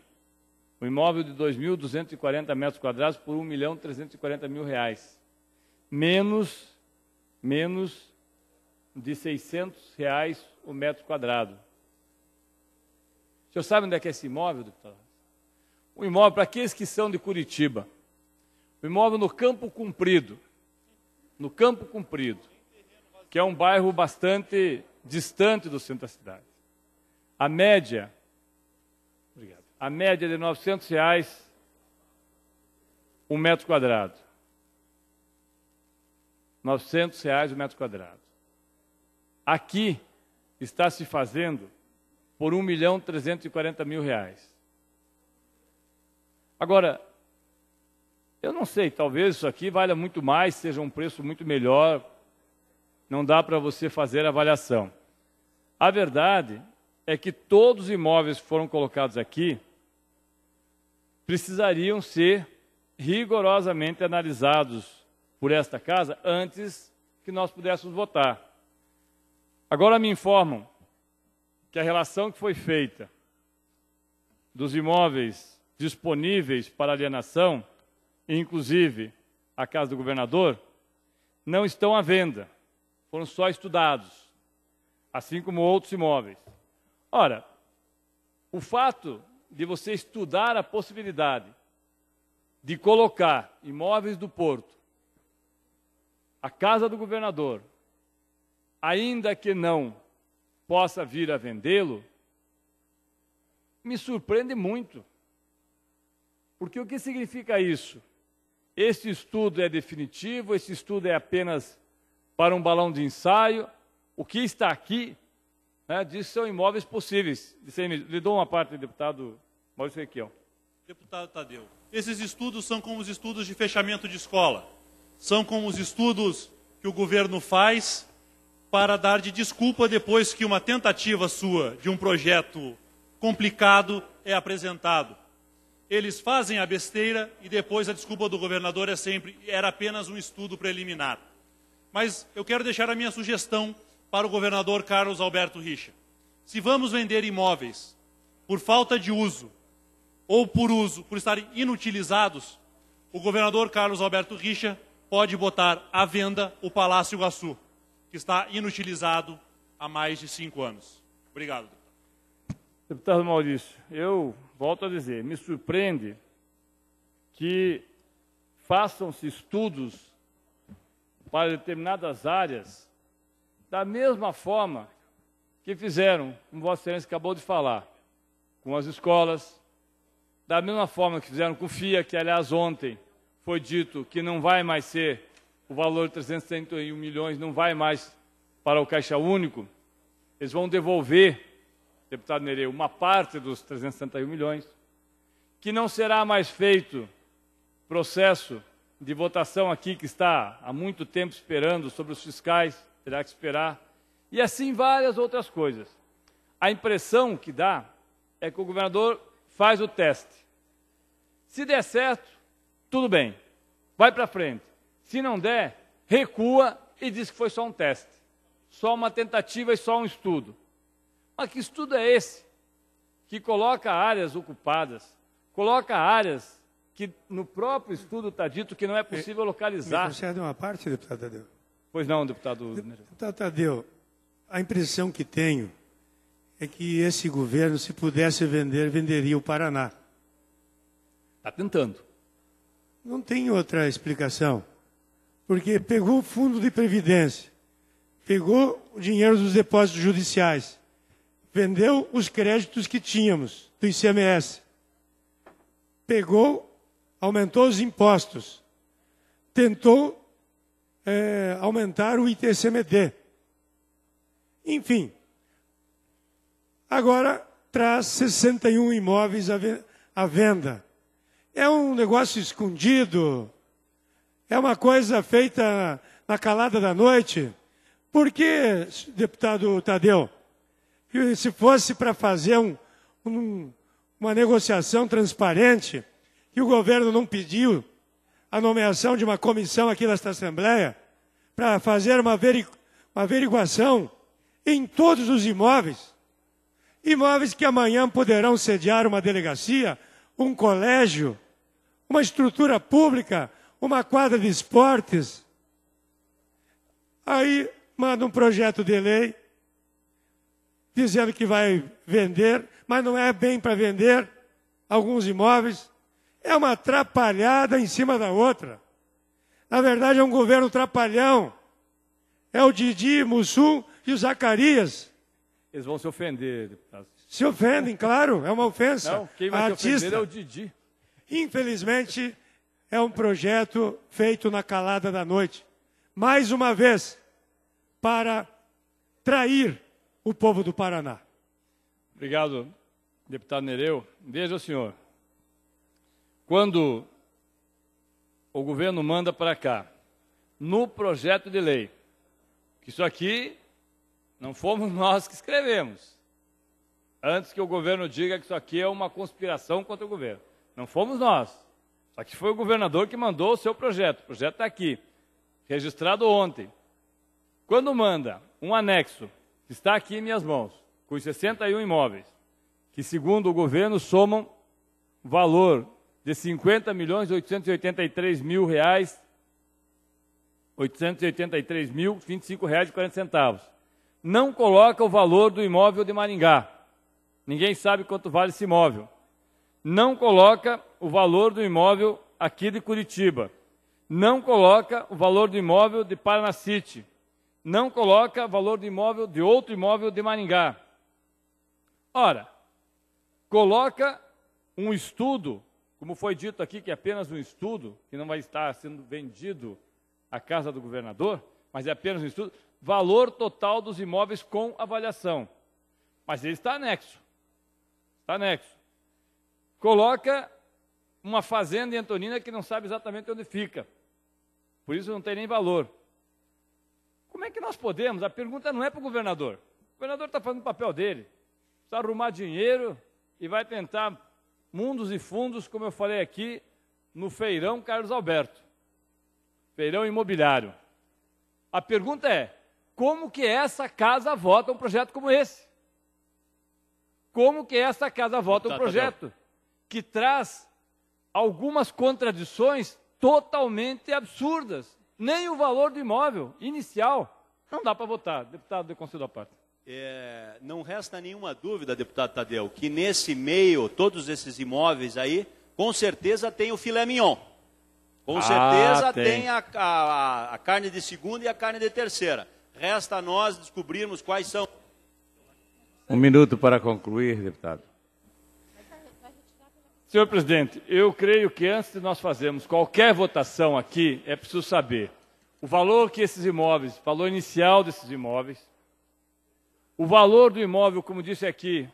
[SPEAKER 5] um imóvel de 2.240 metros quadrados por R$ mil reais, menos, menos de R$ 600 reais o metro quadrado. O senhor sabe onde é que é esse imóvel, deputado? Um imóvel, para aqueles que são de Curitiba, um imóvel no Campo Comprido, no Campo Comprido, que é um bairro bastante distante do centro da cidade. A média, obrigado, a média é de 900 reais um metro quadrado. 900 reais um metro quadrado. Aqui está se fazendo por um milhão quarenta mil reais. Agora, eu não sei, talvez isso aqui valha muito mais, seja um preço muito melhor, não dá para você fazer avaliação. A verdade é que todos os imóveis que foram colocados aqui precisariam ser rigorosamente analisados por esta casa antes que nós pudéssemos votar. Agora me informam que a relação que foi feita dos imóveis disponíveis para alienação, inclusive a casa do governador, não estão à venda, foram só estudados, assim como outros imóveis. Ora, o fato de você estudar a possibilidade de colocar imóveis do porto, a casa do governador, ainda que não possa vir a vendê-lo, me surpreende muito. Porque o que significa isso? Este estudo é definitivo, este estudo é apenas para um balão de ensaio. O que está aqui né, diz são imóveis possíveis. Lhe dou uma parte, deputado Maurício Requião.
[SPEAKER 17] Deputado Tadeu, esses estudos são como os estudos de fechamento de escola. São como os estudos que o governo faz para dar de desculpa depois que uma tentativa sua de um projeto complicado é apresentado. Eles fazem a besteira e depois a desculpa do governador é sempre era apenas um estudo preliminar. Mas eu quero deixar a minha sugestão para o governador Carlos Alberto Richa. Se vamos vender imóveis por falta de uso ou por uso por estarem inutilizados, o governador Carlos Alberto Richa pode botar à venda o Palácio Iguaçu que está inutilizado há mais de cinco anos. Obrigado.
[SPEAKER 5] Deputado Maurício, eu volto a dizer, me surpreende que façam-se estudos para determinadas áreas da mesma forma que fizeram, como Vossa Excelência acabou de falar, com as escolas, da mesma forma que fizeram com o FIA, que aliás ontem foi dito que não vai mais ser o valor de 361 milhões não vai mais para o Caixa Único, eles vão devolver, deputado Nereu, uma parte dos 361 milhões, que não será mais feito processo de votação aqui, que está há muito tempo esperando sobre os fiscais, terá que esperar, e assim várias outras coisas. A impressão que dá é que o governador faz o teste. Se der certo, tudo bem, vai para frente. Se não der, recua e diz que foi só um teste, só uma tentativa e só um estudo. Mas que estudo é esse? Que coloca áreas ocupadas, coloca áreas
[SPEAKER 14] que no próprio estudo está dito que não é possível eh, localizar. Me concede uma parte, deputado Tadeu? Pois não, deputado. Deputado Tadeu, a impressão que tenho é que esse governo, se pudesse vender, venderia o Paraná. Está tentando. Não tem outra explicação. Porque pegou o fundo de previdência, pegou o dinheiro dos depósitos judiciais, vendeu os créditos que tínhamos do ICMS, pegou, aumentou os impostos, tentou é, aumentar o ITCMD. Enfim, agora traz 61 imóveis à venda. É um negócio escondido, é uma coisa feita na calada da noite? Por que, deputado Tadeu, se fosse para fazer um, um, uma negociação transparente, que o governo não pediu a nomeação de uma comissão aqui nesta Assembleia para fazer uma, uma averiguação em todos os imóveis? Imóveis que amanhã poderão sediar uma delegacia, um colégio, uma estrutura pública uma quadra de esportes, aí manda um projeto de lei dizendo que vai vender, mas não é bem para vender alguns imóveis. É uma atrapalhada em cima da outra. Na verdade, é um governo trapalhão. É o Didi, Mussum e o Zacarias.
[SPEAKER 5] Eles vão se ofender, deputado.
[SPEAKER 14] Se ofendem, claro, é uma ofensa. Não, quem vai se ofender é o Didi. Infelizmente, é um projeto feito na calada da noite, mais uma vez, para trair o povo do Paraná.
[SPEAKER 5] Obrigado, deputado Nereu. Veja, senhor, quando o governo manda para cá, no projeto de lei, que isso aqui não fomos nós que escrevemos, antes que o governo diga que isso aqui é uma conspiração contra o governo. Não fomos nós. Aqui foi o governador que mandou o seu projeto. O projeto está aqui, registrado ontem. Quando manda um anexo, que está aqui em minhas mãos, com 61 imóveis, que segundo o governo somam valor de 50 milhões 883 mil reais, 883 mil, 25 reais e 40 centavos. Não coloca o valor do imóvel de Maringá. Ninguém sabe quanto vale esse imóvel não coloca o valor do imóvel aqui de Curitiba, não coloca o valor do imóvel de City, não coloca o valor do imóvel de outro imóvel de Maringá. Ora, coloca um estudo, como foi dito aqui que é apenas um estudo, que não vai estar sendo vendido à casa do governador, mas é apenas um estudo, valor total dos imóveis com avaliação. Mas ele está anexo. Está anexo coloca uma fazenda em Antonina que não sabe exatamente onde fica. Por isso não tem nem valor. Como é que nós podemos? A pergunta não é para o governador. O governador está fazendo o papel dele. Precisa arrumar dinheiro e vai tentar mundos e fundos, como eu falei aqui, no feirão Carlos Alberto. Feirão imobiliário. A pergunta é, como que essa casa vota um projeto como esse? Como que essa casa vota um projeto? que traz algumas contradições totalmente absurdas. Nem o valor do imóvel inicial. Não dá para votar, deputado do Conselho da Parte.
[SPEAKER 7] É, não resta nenhuma dúvida, deputado Tadeu, que nesse meio, todos esses imóveis aí, com certeza tem o filé mignon. Com ah, certeza tem, tem a, a, a, carne de segunda e a carne de terceira. Resta a nós descobrirmos quais são.
[SPEAKER 1] Um minuto para concluir, deputado.
[SPEAKER 5] Senhor presidente, eu creio que antes de nós fazermos qualquer votação aqui, é preciso saber o valor que esses imóveis, o valor inicial desses imóveis, o valor do imóvel, como disse aqui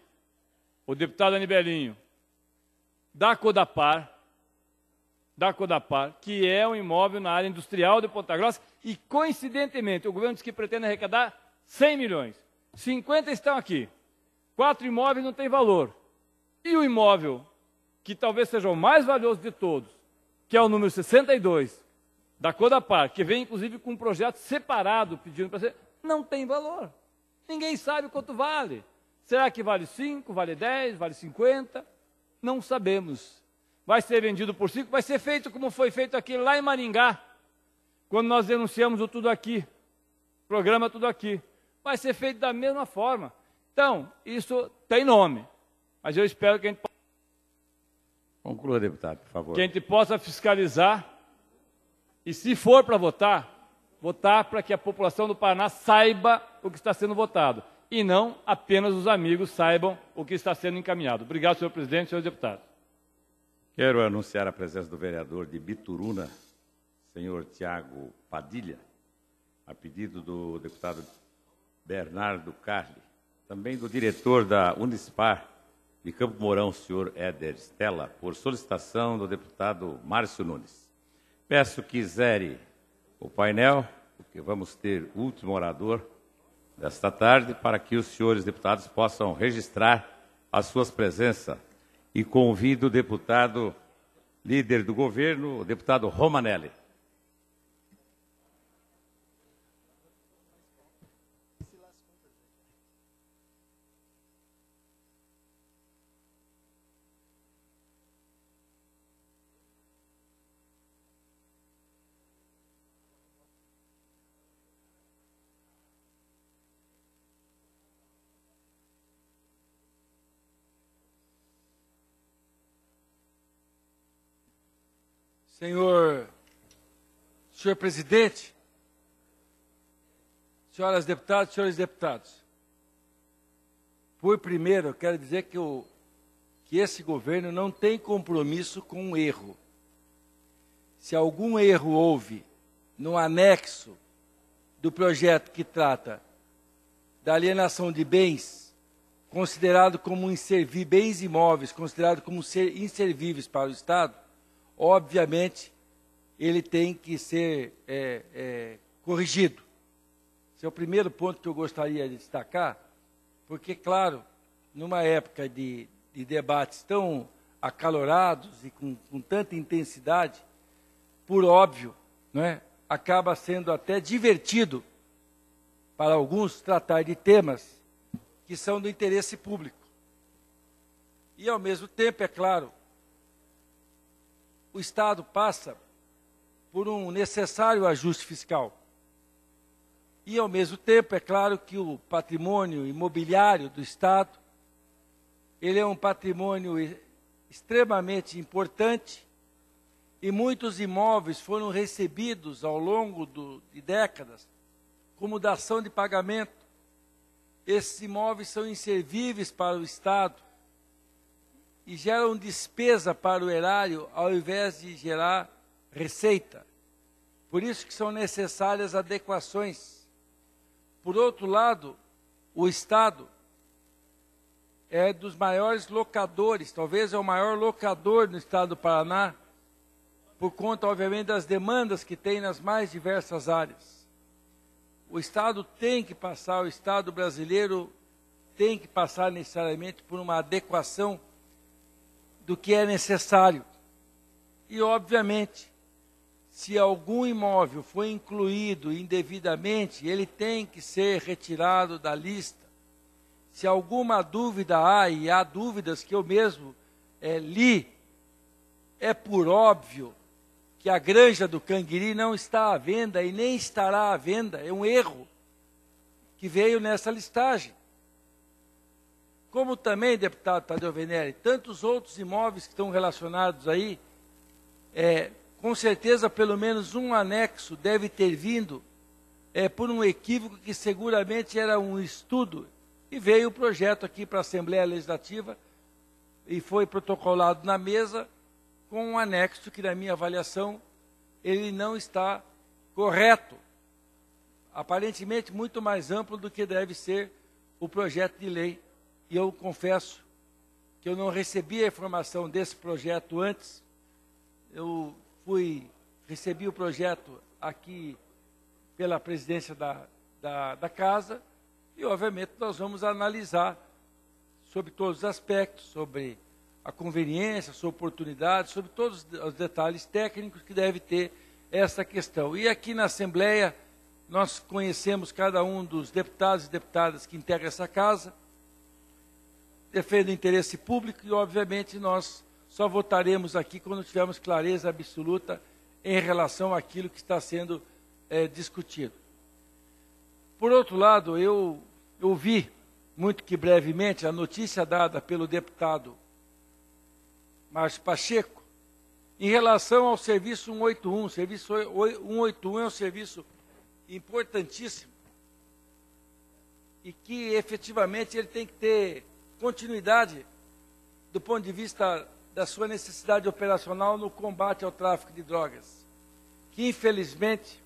[SPEAKER 5] o deputado Anibelinho, da Codapar, da Codapar, que é um imóvel na área industrial de Ponta Grossa, e coincidentemente o governo diz que pretende arrecadar 100 milhões. 50 estão aqui. Quatro imóveis não têm valor. E o imóvel que talvez seja o mais valioso de todos, que é o número 62, da Codapar, que vem inclusive com um projeto separado pedindo para ser, não tem valor. Ninguém sabe quanto vale. Será que vale 5, vale 10, vale 50? Não sabemos. Vai ser vendido por 5, vai ser feito como foi feito aqui lá em Maringá, quando nós denunciamos o Tudo Aqui, programa Tudo Aqui. Vai ser feito da mesma forma. Então, isso tem nome, mas eu espero que a gente possa.
[SPEAKER 1] Conclua, deputado, por favor. Que a
[SPEAKER 5] gente possa fiscalizar e, se for para votar, votar para que a população do Paraná saiba o que está sendo votado e não apenas os amigos saibam o que está sendo encaminhado. Obrigado, senhor presidente, senhor deputado.
[SPEAKER 1] Quero anunciar a presença do vereador de Bituruna, senhor Tiago Padilha, a pedido do deputado Bernardo Carli, também do diretor da Unispar, de Campo Mourão, senhor Éder Stella, por solicitação do deputado Márcio Nunes. Peço que zere o painel, porque vamos ter o último orador desta tarde, para que os senhores deputados possam registrar a suas presenças. E convido o deputado líder do governo, o deputado Romanelli.
[SPEAKER 18] senhor, senhor presidente, senhoras deputadas, senhores deputados. Por primeiro, eu quero dizer que, o, que esse governo não tem compromisso com o erro. Se algum erro houve no anexo do projeto que trata da alienação de bens, considerado como inservíveis, bens imóveis, considerado como ser inservíveis para o Estado, obviamente, ele tem que ser é, é, corrigido. Esse é o primeiro ponto que eu gostaria de destacar, porque, claro, numa época de, de debates tão acalorados e com, com tanta intensidade, por óbvio, né, acaba sendo até divertido para alguns tratar de temas que são do interesse público. E, ao mesmo tempo, é claro, o Estado passa por um necessário ajuste fiscal. E, ao mesmo tempo, é claro que o patrimônio imobiliário do Estado ele é um patrimônio extremamente importante e muitos imóveis foram recebidos ao longo do, de décadas como dação de pagamento. Esses imóveis são inservíveis para o Estado e geram despesa para o erário ao invés de gerar receita. Por isso que são necessárias adequações. Por outro lado, o Estado é dos maiores locadores, talvez é o maior locador no estado do Paraná, por conta, obviamente, das demandas que tem nas mais diversas áreas. O Estado tem que passar, o Estado brasileiro tem que passar necessariamente por uma adequação do que é necessário. E, obviamente, se algum imóvel foi incluído indevidamente, ele tem que ser retirado da lista. Se alguma dúvida há, e há dúvidas que eu mesmo é, li, é por óbvio que a granja do Canguiri não está à venda e nem estará à venda. É um erro que veio nessa listagem como também, deputado Tadeu Venere, tantos outros imóveis que estão relacionados aí, é, com certeza pelo menos um anexo deve ter vindo é, por um equívoco que seguramente era um estudo. E veio o projeto aqui para a Assembleia Legislativa e foi protocolado na mesa com um anexo que, na minha avaliação, ele não está correto. Aparentemente muito mais amplo do que deve ser o projeto de lei e eu confesso que eu não recebi a informação desse projeto antes. Eu fui, recebi o projeto aqui pela presidência da, da, da casa e, obviamente, nós vamos analisar sobre todos os aspectos, sobre a conveniência, sua oportunidade, sobre todos os detalhes técnicos que deve ter essa questão. E aqui na Assembleia, nós conhecemos cada um dos deputados e deputadas que integra essa casa defende o interesse público e, obviamente, nós só votaremos aqui quando tivermos clareza absoluta em relação àquilo que está sendo é, discutido. Por outro lado, eu ouvi muito que brevemente a notícia dada pelo deputado Márcio Pacheco em relação ao serviço 181. O serviço 181 é um serviço importantíssimo e que efetivamente ele tem que ter continuidade do ponto de vista da sua necessidade operacional no combate ao tráfico de drogas, que infelizmente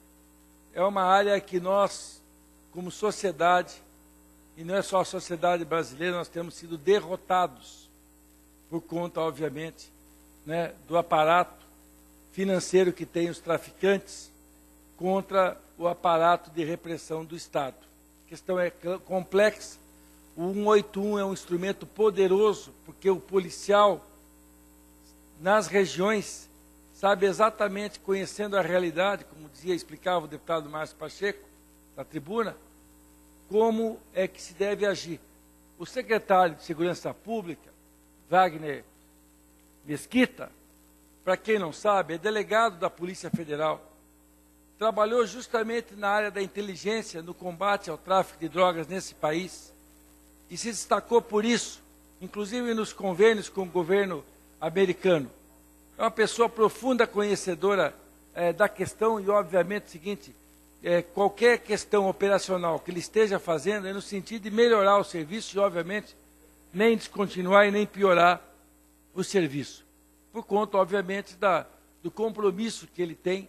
[SPEAKER 18] é uma área que nós, como sociedade, e não é só a sociedade brasileira, nós temos sido derrotados por conta, obviamente, né, do aparato financeiro que tem os traficantes contra o aparato de repressão do Estado. A questão é complexa, o 181 é um instrumento poderoso, porque o policial nas regiões sabe exatamente, conhecendo a realidade, como dizia, explicava o deputado Márcio Pacheco, da tribuna, como é que se deve agir. O secretário de Segurança Pública, Wagner Mesquita, para quem não sabe, é delegado da Polícia Federal. Trabalhou justamente na área da inteligência, no combate ao tráfico de drogas nesse país e se destacou por isso, inclusive nos convênios com o governo americano. É uma pessoa profunda conhecedora é, da questão e, obviamente, o seguinte: é, qualquer questão operacional que ele esteja fazendo é no sentido de melhorar o serviço e, obviamente, nem descontinuar e nem piorar o serviço. Por conta, obviamente, da, do compromisso que ele tem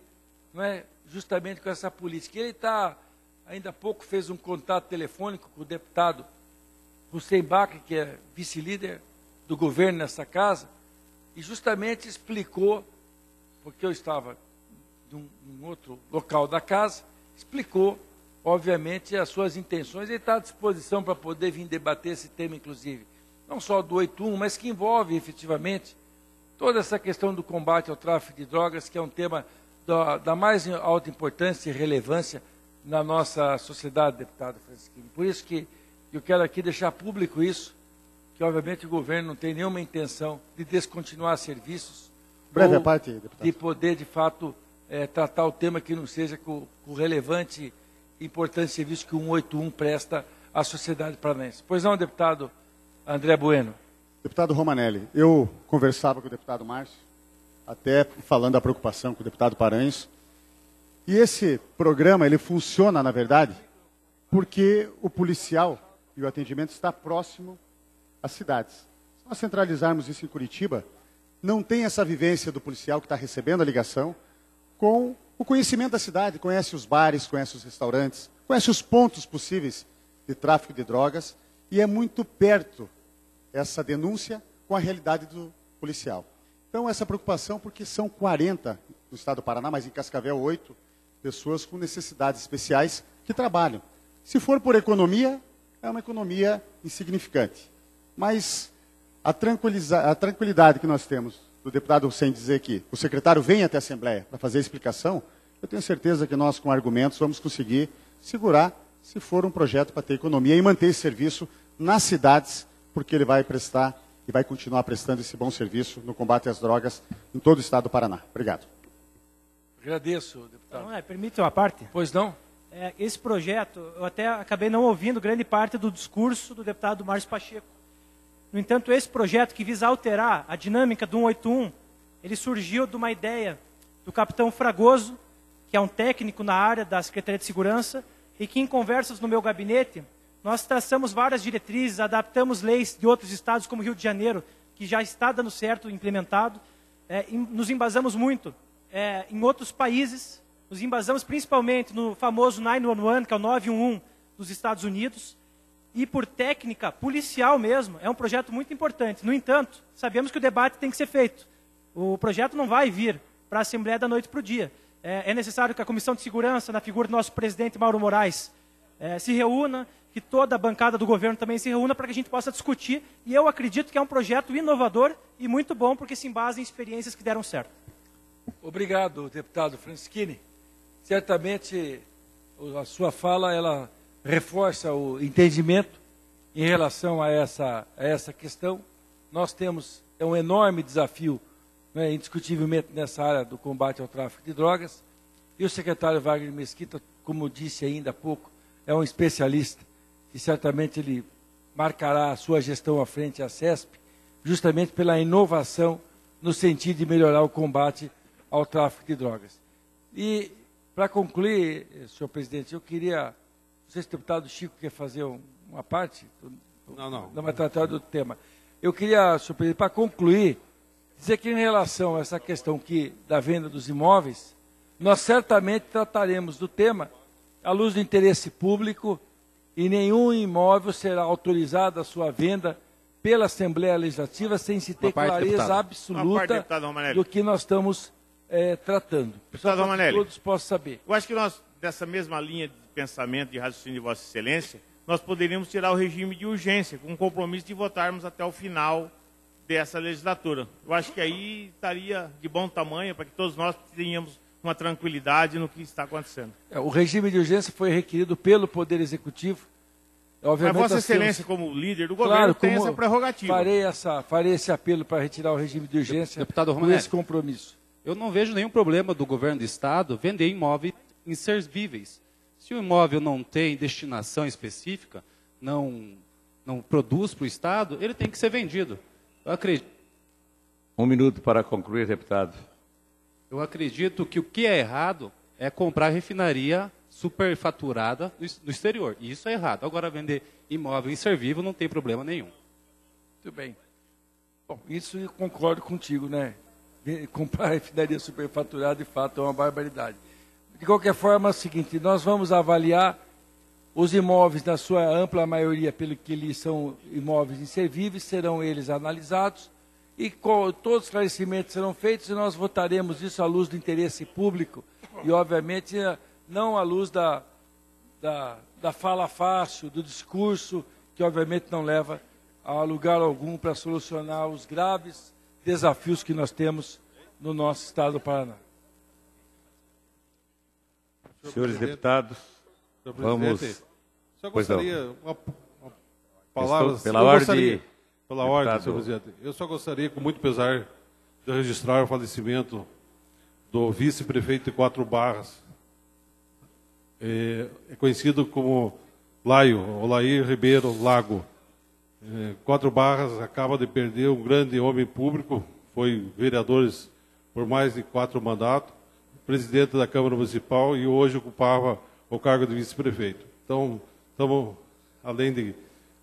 [SPEAKER 18] não é, justamente com essa política. Ele está, ainda há pouco, fez um contato telefônico com o deputado o Steinbach, que é vice-líder do governo nessa casa, e justamente explicou, porque eu estava em outro local da casa, explicou, obviamente, as suas intenções. e está à disposição para poder vir debater esse tema, inclusive, não só do 81, mas que envolve efetivamente toda essa questão do combate ao tráfico de drogas, que é um tema da, da mais alta importância e relevância na nossa sociedade, deputado Francisco. Por isso que eu quero aqui deixar público isso, que obviamente o governo não tem nenhuma intenção de descontinuar serviços. Breve ou parte, deputado. De poder, de fato, é, tratar o tema que não seja com, com o relevante e importante serviço que o 181 presta à sociedade paranaense. Pois não, deputado André Bueno.
[SPEAKER 19] Deputado Romanelli, eu conversava com o deputado Márcio, até falando da preocupação com o deputado Paranhos. E esse programa, ele funciona, na verdade, porque o policial e o atendimento está próximo às cidades. Se nós centralizarmos isso em Curitiba, não tem essa vivência do policial que está recebendo a ligação com o conhecimento da cidade, conhece os bares, conhece os restaurantes, conhece os pontos possíveis de tráfico de drogas e é muito perto essa denúncia com a realidade do policial. Então, essa preocupação, porque são 40 no estado do Paraná, mas em Cascavel, 8 pessoas com necessidades especiais que trabalham. Se for por economia, é uma economia insignificante. Mas a, a tranquilidade que nós temos do deputado sem dizer que o secretário vem até a Assembleia para fazer a explicação, eu tenho certeza que nós, com argumentos, vamos conseguir segurar se for um projeto para ter economia e manter esse serviço nas cidades, porque ele vai prestar e vai continuar prestando esse bom serviço no combate às drogas em todo o estado do Paraná. Obrigado.
[SPEAKER 12] Agradeço, deputado. Não é, permite uma parte? Pois não é, esse projeto, eu até acabei não ouvindo grande parte do discurso do deputado Márcio Pacheco. No entanto, esse projeto que visa alterar a dinâmica do 181, ele surgiu de uma ideia do capitão Fragoso, que é um técnico na área da Secretaria de Segurança, e que em conversas no meu gabinete, nós traçamos várias diretrizes, adaptamos leis de outros estados, como Rio de Janeiro, que já está dando certo, implementado. É, nos embasamos muito é, em outros países, nos embasamos principalmente no famoso 911, que é o 911 dos Estados Unidos, e por técnica policial mesmo. É um projeto muito importante. No entanto, sabemos que o debate tem que ser feito. O projeto não vai vir para a Assembleia da noite para o dia. É, é, necessário que a Comissão de Segurança, na figura do nosso presidente Mauro Moraes, é, se reúna, que toda a bancada do governo também se reúna para que a gente possa discutir. E eu acredito que é um projeto inovador e muito bom, porque se embasa em experiências que deram certo.
[SPEAKER 18] Obrigado, deputado Francisquini. Certamente a sua fala ela reforça o entendimento em relação a essa, a essa questão. Nós temos é um enorme desafio, né, indiscutivelmente, nessa área do combate ao tráfico de drogas. E o secretário Wagner Mesquita, como disse ainda há pouco, é um especialista e certamente ele marcará a sua gestão à frente à CESP, justamente pela inovação no sentido de melhorar o combate ao tráfico de drogas. E para concluir, senhor presidente, eu queria. Não sei se o deputado Chico quer fazer uma parte. Não, não. Não vai tratar do tema. Eu queria, senhor presidente, para concluir, dizer que em relação a essa questão que, da venda dos imóveis, nós certamente trataremos do tema à luz do interesse público e nenhum imóvel será autorizado a sua venda pela Assembleia Legislativa sem se ter parte, clareza deputado. absoluta parte, deputado, do que nós estamos é, tratando. Precisava que todos
[SPEAKER 3] possam saber. Eu acho que nós, dessa mesma linha de pensamento, e raciocínio de Vossa Excelência, nós poderíamos tirar o regime de urgência, com o compromisso de votarmos até o final dessa legislatura. Eu acho que aí estaria de bom tamanho para que todos nós tenhamos uma tranquilidade no que está acontecendo. É,
[SPEAKER 18] o regime de urgência foi requerido pelo Poder Executivo. Obviamente, Mas Vossa Excelência, temos... como líder do governo, tem essa prerrogativa. Farei, essa, farei esse apelo para retirar o regime de urgência Deputado Romanelli. com esse compromisso. Eu não vejo nenhum
[SPEAKER 13] problema do governo do estado vender imóveis inservíveis. Se o imóvel não tem destinação específica, não, não produz para o estado, ele tem que ser vendido.
[SPEAKER 1] Eu acredito. Um minuto para concluir, deputado.
[SPEAKER 13] Eu acredito que o que é errado é comprar refinaria superfaturada no exterior. E isso é errado. Agora, vender imóvel inservível não tem problema nenhum. Muito
[SPEAKER 18] bem. Bom, isso eu concordo contigo, né? comprar refinaria superfaturada, de fato, é uma barbaridade. De qualquer forma, é o seguinte, nós vamos avaliar os imóveis, na sua ampla maioria, pelo que eles são imóveis inservíveis, serão eles analisados e todos os esclarecimentos serão feitos e nós votaremos isso à luz do interesse público e, obviamente, não à luz da, da, da fala fácil, do discurso, que obviamente não leva a lugar algum para solucionar os graves desafios que nós temos no nosso estado do Paraná.
[SPEAKER 17] Senhores deputados, vamos. Só gostaria uma, uma palavra. Estou pela ordem. Gostaria, pela deputado. ordem, senhor presidente. Eu só gostaria, com muito pesar, de registrar o falecimento do vice-prefeito de Quatro Barras, é, é conhecido como Laio, Olair Ribeiro Lago. Eh, quatro Barras acaba de perder um grande homem público, foi vereador por mais de quatro mandatos, presidente da Câmara Municipal e hoje ocupava o cargo de vice-prefeito. Então, estamos, além de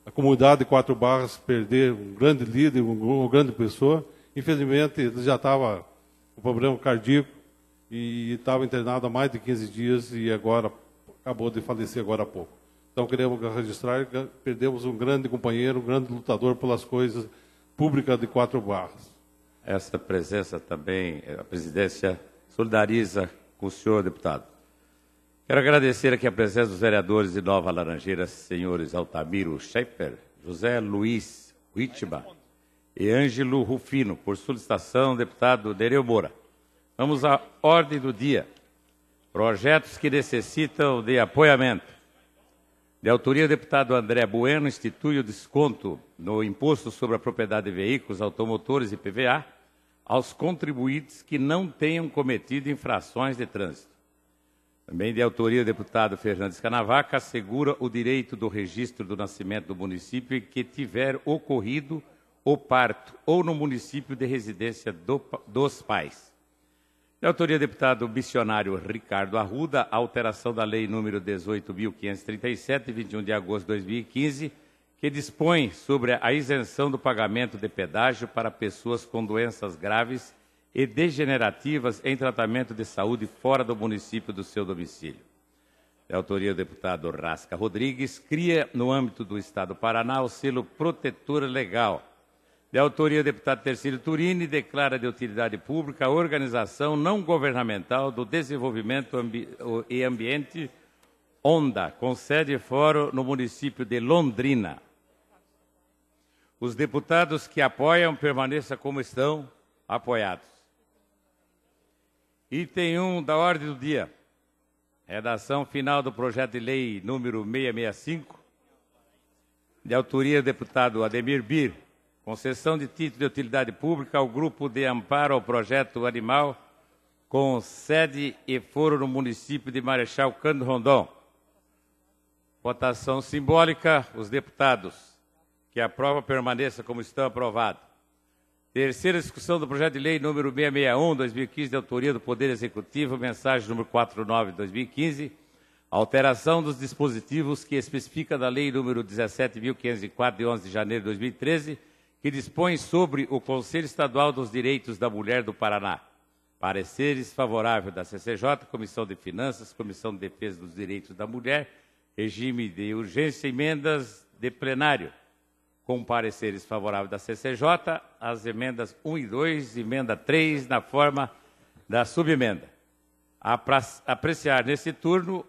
[SPEAKER 17] a comunidade de Quatro Barras perder um grande líder, uma grande pessoa, infelizmente ele já estava com problema cardíaco e estava internado há mais de 15 dias e agora acabou de falecer agora há pouco. Então, queremos registrar que perdemos um grande companheiro, um grande lutador pelas coisas públicas de Quatro Barras.
[SPEAKER 1] Essa presença também, a presidência solidariza com o senhor, deputado. Quero agradecer aqui a presença dos vereadores de Nova Laranjeira, senhores Altamiro Schaefer, José Luiz Whitman e Ângelo Rufino, por solicitação, deputado Dereu Moura. Vamos à ordem do dia. Projetos que necessitam de apoiamento. De autoria do deputado André Bueno, institui o desconto no imposto sobre a propriedade de veículos automotores e PVA aos contribuintes que não tenham cometido infrações de trânsito. Também de autoria do deputado Fernandes Canavaca, assegura o direito do registro do nascimento do município em que tiver ocorrido o parto ou no município de residência do, dos pais. De é autoria do deputado missionário Ricardo Arruda, alteração da Lei Número 18.537, de 21 de agosto de 2015, que dispõe sobre a isenção do pagamento de pedágio para pessoas com doenças graves e degenerativas em tratamento de saúde fora do município do seu domicílio. De é autoria do deputado Rasca Rodrigues, cria, no âmbito do Estado do Paraná, o selo Protetor Legal, de autoria do deputado Tercílio Turini, declara de utilidade pública a Organização Não Governamental do Desenvolvimento Ambi e Ambiente, ONDA, com sede e fórum no município de Londrina. Os deputados que apoiam permaneçam como estão, apoiados. Item 1 da ordem do dia. Redação final do projeto de lei número 665, de autoria do deputado Ademir Bir Concessão de título de utilidade pública ao Grupo de Amparo ao Projeto Animal, com sede e foro no município de Marechal Cândido Rondon. Votação simbólica, os deputados que a prova permaneça como estão aprovado. Terceira discussão do projeto de lei número 661, 2015, de autoria do Poder Executivo, mensagem número 49, 2015, alteração dos dispositivos que especifica da lei número 17.504, de 11 de janeiro de 2013, que dispõe sobre o Conselho Estadual dos Direitos da Mulher do Paraná. Pareceres favoráveis da CCJ, Comissão de Finanças, Comissão de Defesa dos Direitos da Mulher, regime de urgência, emendas de plenário. Com pareceres favoráveis da CCJ, as emendas 1 e 2, emenda 3, na forma da subemenda. Apreciar nesse turno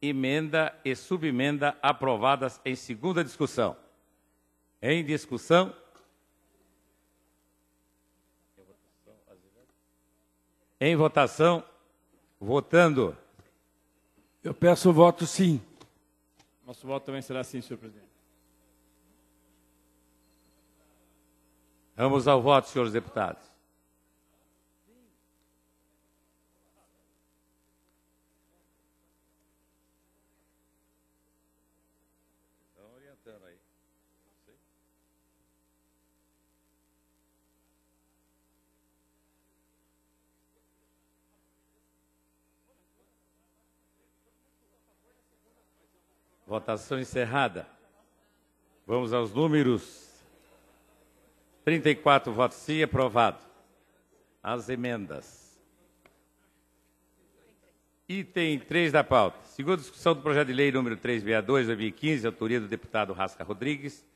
[SPEAKER 1] emenda e subemenda aprovadas em segunda discussão. Em discussão, Em votação.
[SPEAKER 18] Votando. Eu peço o voto sim.
[SPEAKER 5] Nosso voto também será sim, senhor presidente.
[SPEAKER 1] Vamos ao voto, senhores deputados. Votação encerrada. Vamos aos números. 34 votos sim, aprovado. As emendas. Item 3 da pauta. Segunda discussão do projeto de lei número 362-2015, autoria do deputado Rasca Rodrigues,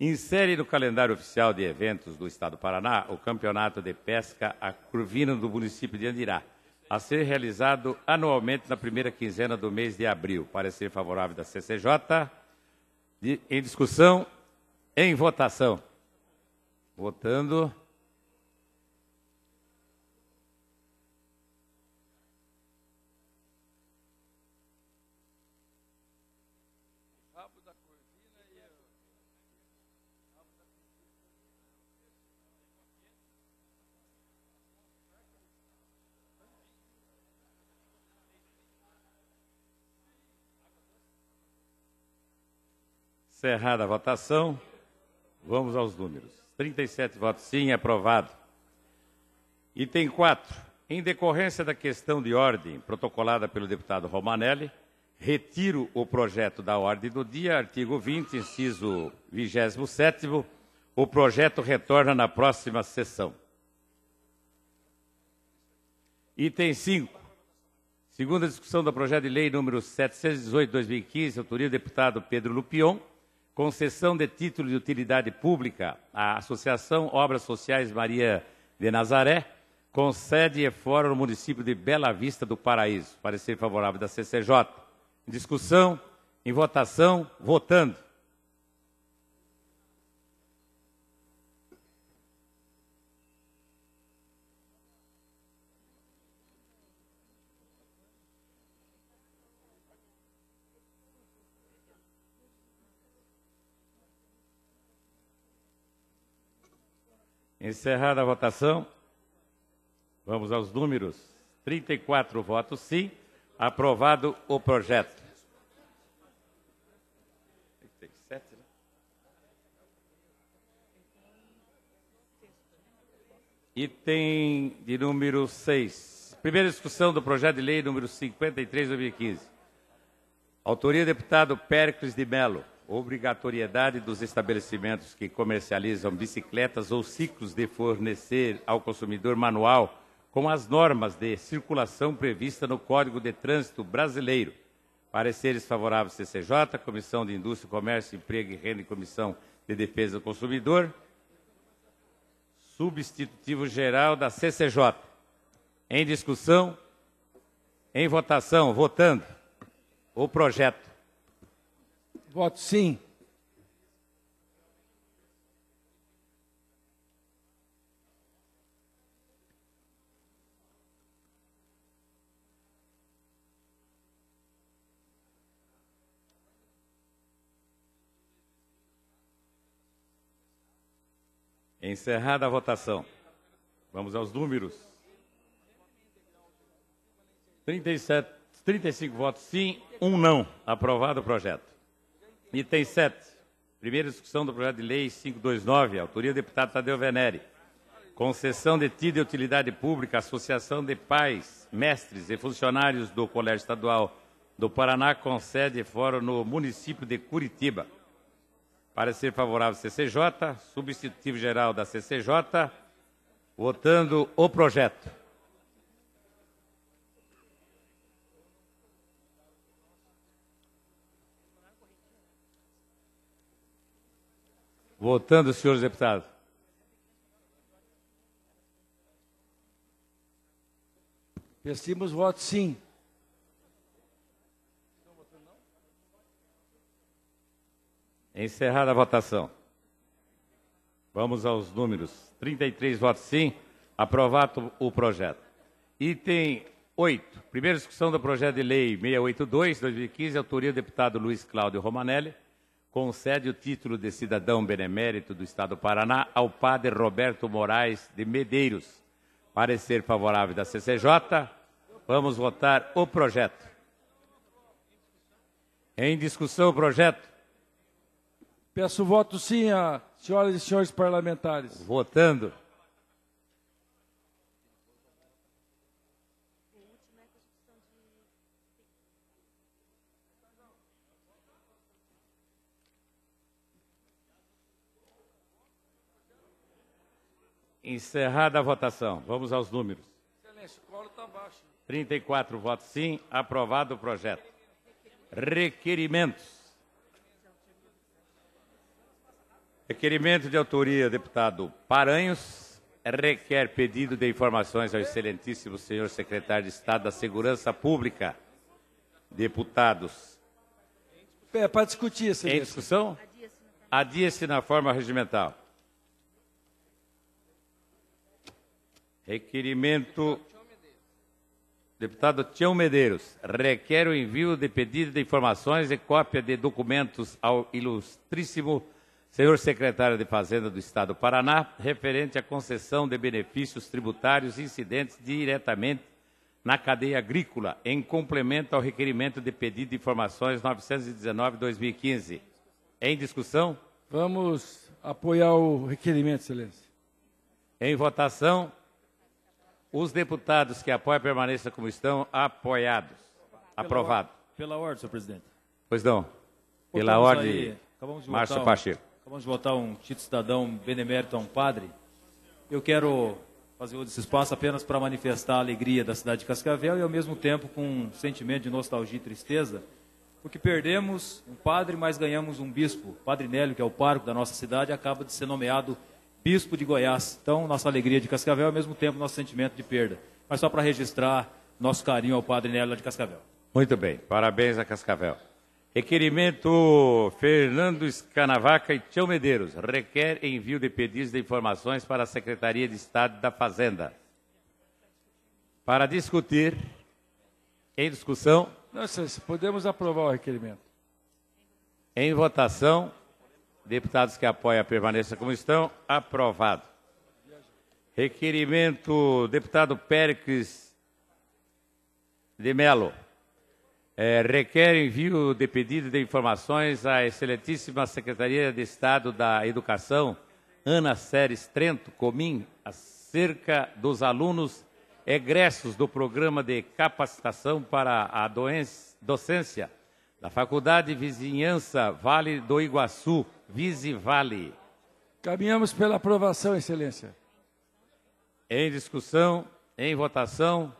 [SPEAKER 1] insere no calendário oficial de eventos do Estado do Paraná o Campeonato de Pesca curvina do município de Andirá a ser realizado anualmente na primeira quinzena do mês de abril. Parecer favorável da CCJ. De, em discussão, em votação. Votando. Encerrada a votação, vamos aos números. 37 votos sim, é aprovado. Item 4. Em decorrência da questão de ordem protocolada pelo deputado Romanelli, retiro o projeto da ordem do dia, artigo 20, inciso 27. O projeto retorna na próxima sessão. Item 5. Segunda discussão do projeto de lei número 718-2015, autoria do deputado Pedro Lupion, concessão de título de utilidade pública à Associação Obras Sociais Maria de Nazaré, com sede e fora no município de Bela Vista do Paraíso. Parecer favorável da CCJ. Em discussão, em votação, votando. Encerrada a votação, vamos aos números. 34 votos sim, aprovado o projeto. Item de número 6. Primeira discussão do projeto de lei número 53 2015. Autoria deputado Péricles de Mello obrigatoriedade dos estabelecimentos que comercializam bicicletas ou ciclos de fornecer ao consumidor manual com as normas de circulação prevista no Código de Trânsito Brasileiro. Pareceres favoráveis CCJ, Comissão de Indústria, Comércio, Emprego e Renda e Comissão de Defesa do Consumidor. Substitutivo geral da CCJ. Em discussão, em votação, votando o projeto.
[SPEAKER 18] Voto sim.
[SPEAKER 1] Encerrada a votação. Vamos aos números. 37, 35 votos sim, um não. Aprovado o projeto. Item 7. Primeira discussão do projeto de lei 529, autoria do deputado Tadeu Venere. Concessão de tida e utilidade pública à Associação de Pais, Mestres e Funcionários do Colégio Estadual do Paraná, com sede e fórum no município de Curitiba. Parecer favorável CCJ, substitutivo geral da CCJ, votando o projeto. Votando, senhores deputados.
[SPEAKER 18] Vestimos voto sim.
[SPEAKER 1] Encerrada a votação. Vamos aos números. 33 votos sim. Aprovado o projeto. Item 8. Primeira discussão do projeto de lei 682, 2015, autoria do deputado Luiz Cláudio Romanelli concede o título de cidadão benemérito do Estado do Paraná ao padre Roberto Moraes de Medeiros. Parecer favorável da CCJ. Vamos votar o projeto. Em discussão
[SPEAKER 18] o projeto. Peço voto sim, a senhoras e senhores parlamentares. Votando.
[SPEAKER 1] Encerrada a votação. Vamos aos números.
[SPEAKER 18] Excelência, o colo está baixo.
[SPEAKER 1] 34 votos sim, aprovado o projeto. Requerimentos. Requerimento de autoria, deputado Paranhos, requer pedido de informações ao excelentíssimo senhor secretário de Estado da Segurança Pública. Deputados. É, para discutir, excelência. Em discussão? Adia-se na forma regimental. Requerimento. Deputado Tião Medeiros, requer o envio de pedido de informações e cópia de documentos ao ilustríssimo senhor secretário de Fazenda do Estado do Paraná, referente à concessão de benefícios tributários incidentes diretamente na cadeia agrícola, em complemento ao requerimento de pedido de informações 919-2015. Em discussão?
[SPEAKER 18] Vamos apoiar o requerimento, excelência.
[SPEAKER 1] Em votação. Os deputados que apoiam permaneçam
[SPEAKER 13] como estão, apoiados. Pela Aprovado. pela ordem, senhor presidente.
[SPEAKER 1] Pois não. Pela ordem, aí, Márcio um, Pacheco.
[SPEAKER 13] Acabamos de votar um título cidadão benemérito a um padre. Eu quero fazer outro espaço apenas para manifestar a alegria da cidade de Cascavel e, ao mesmo tempo, com um sentimento de nostalgia e tristeza, porque perdemos um padre, mas ganhamos um bispo. O padre Nélio, que é o parco da nossa cidade, acaba de ser nomeado bispo de Goiás. Então, nossa alegria de Cascavel, ao mesmo tempo, nosso sentimento de perda. Mas só para registrar nosso carinho ao padre Nélio de Cascavel.
[SPEAKER 1] Muito bem, parabéns a Cascavel. Requerimento Fernando Escanavaca e Tião Medeiros. Requer envio de pedidos de informações para a Secretaria de Estado da Fazenda. Para discutir. Em discussão.
[SPEAKER 18] Não sei se podemos aprovar o requerimento.
[SPEAKER 1] Em votação. Deputados que apoiam permaneça como estão. Aprovado. Requerimento, deputado Péricles de Melo. É, requer envio de pedido de informações à excelentíssima Secretaria de Estado da Educação, Ana Seres Trento Comim, acerca dos alunos egressos do Programa de Capacitação para a doença, Docência da Faculdade Vizinhança Vale do Iguaçu, Vise Vale.
[SPEAKER 18] Caminhamos pela aprovação, Excelência.
[SPEAKER 1] Em discussão, em votação,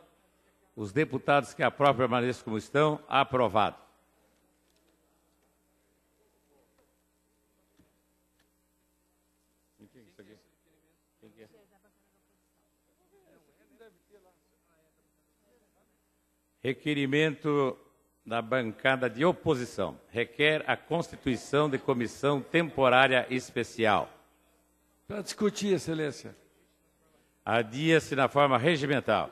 [SPEAKER 1] os deputados que aprovam permaneçam como estão. Aprovado. Requerimento da bancada de oposição requer a constituição de comissão temporária especial.
[SPEAKER 18] Para discutir, Excelência.
[SPEAKER 1] Adia-se na forma regimental.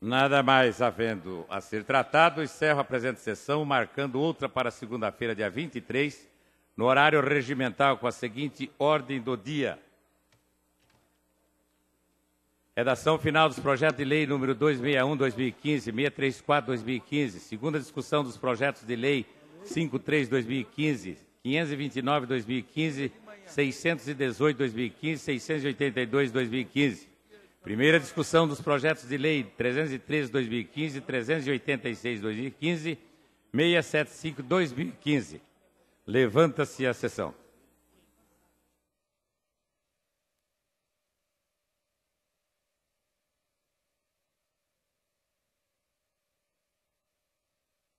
[SPEAKER 1] Nada mais havendo a ser tratado, encerro a presente sessão, marcando outra para segunda-feira, dia 23, no horário regimental, com a seguinte ordem do dia. Redação final dos projetos de lei número 261-2015, 634-2015, segunda discussão dos projetos de lei 53-2015, 529-2015, 618-2015, 682-2015. Primeira discussão dos projetos de lei 313-2015, 386-2015, 675-2015. Levanta-se a sessão.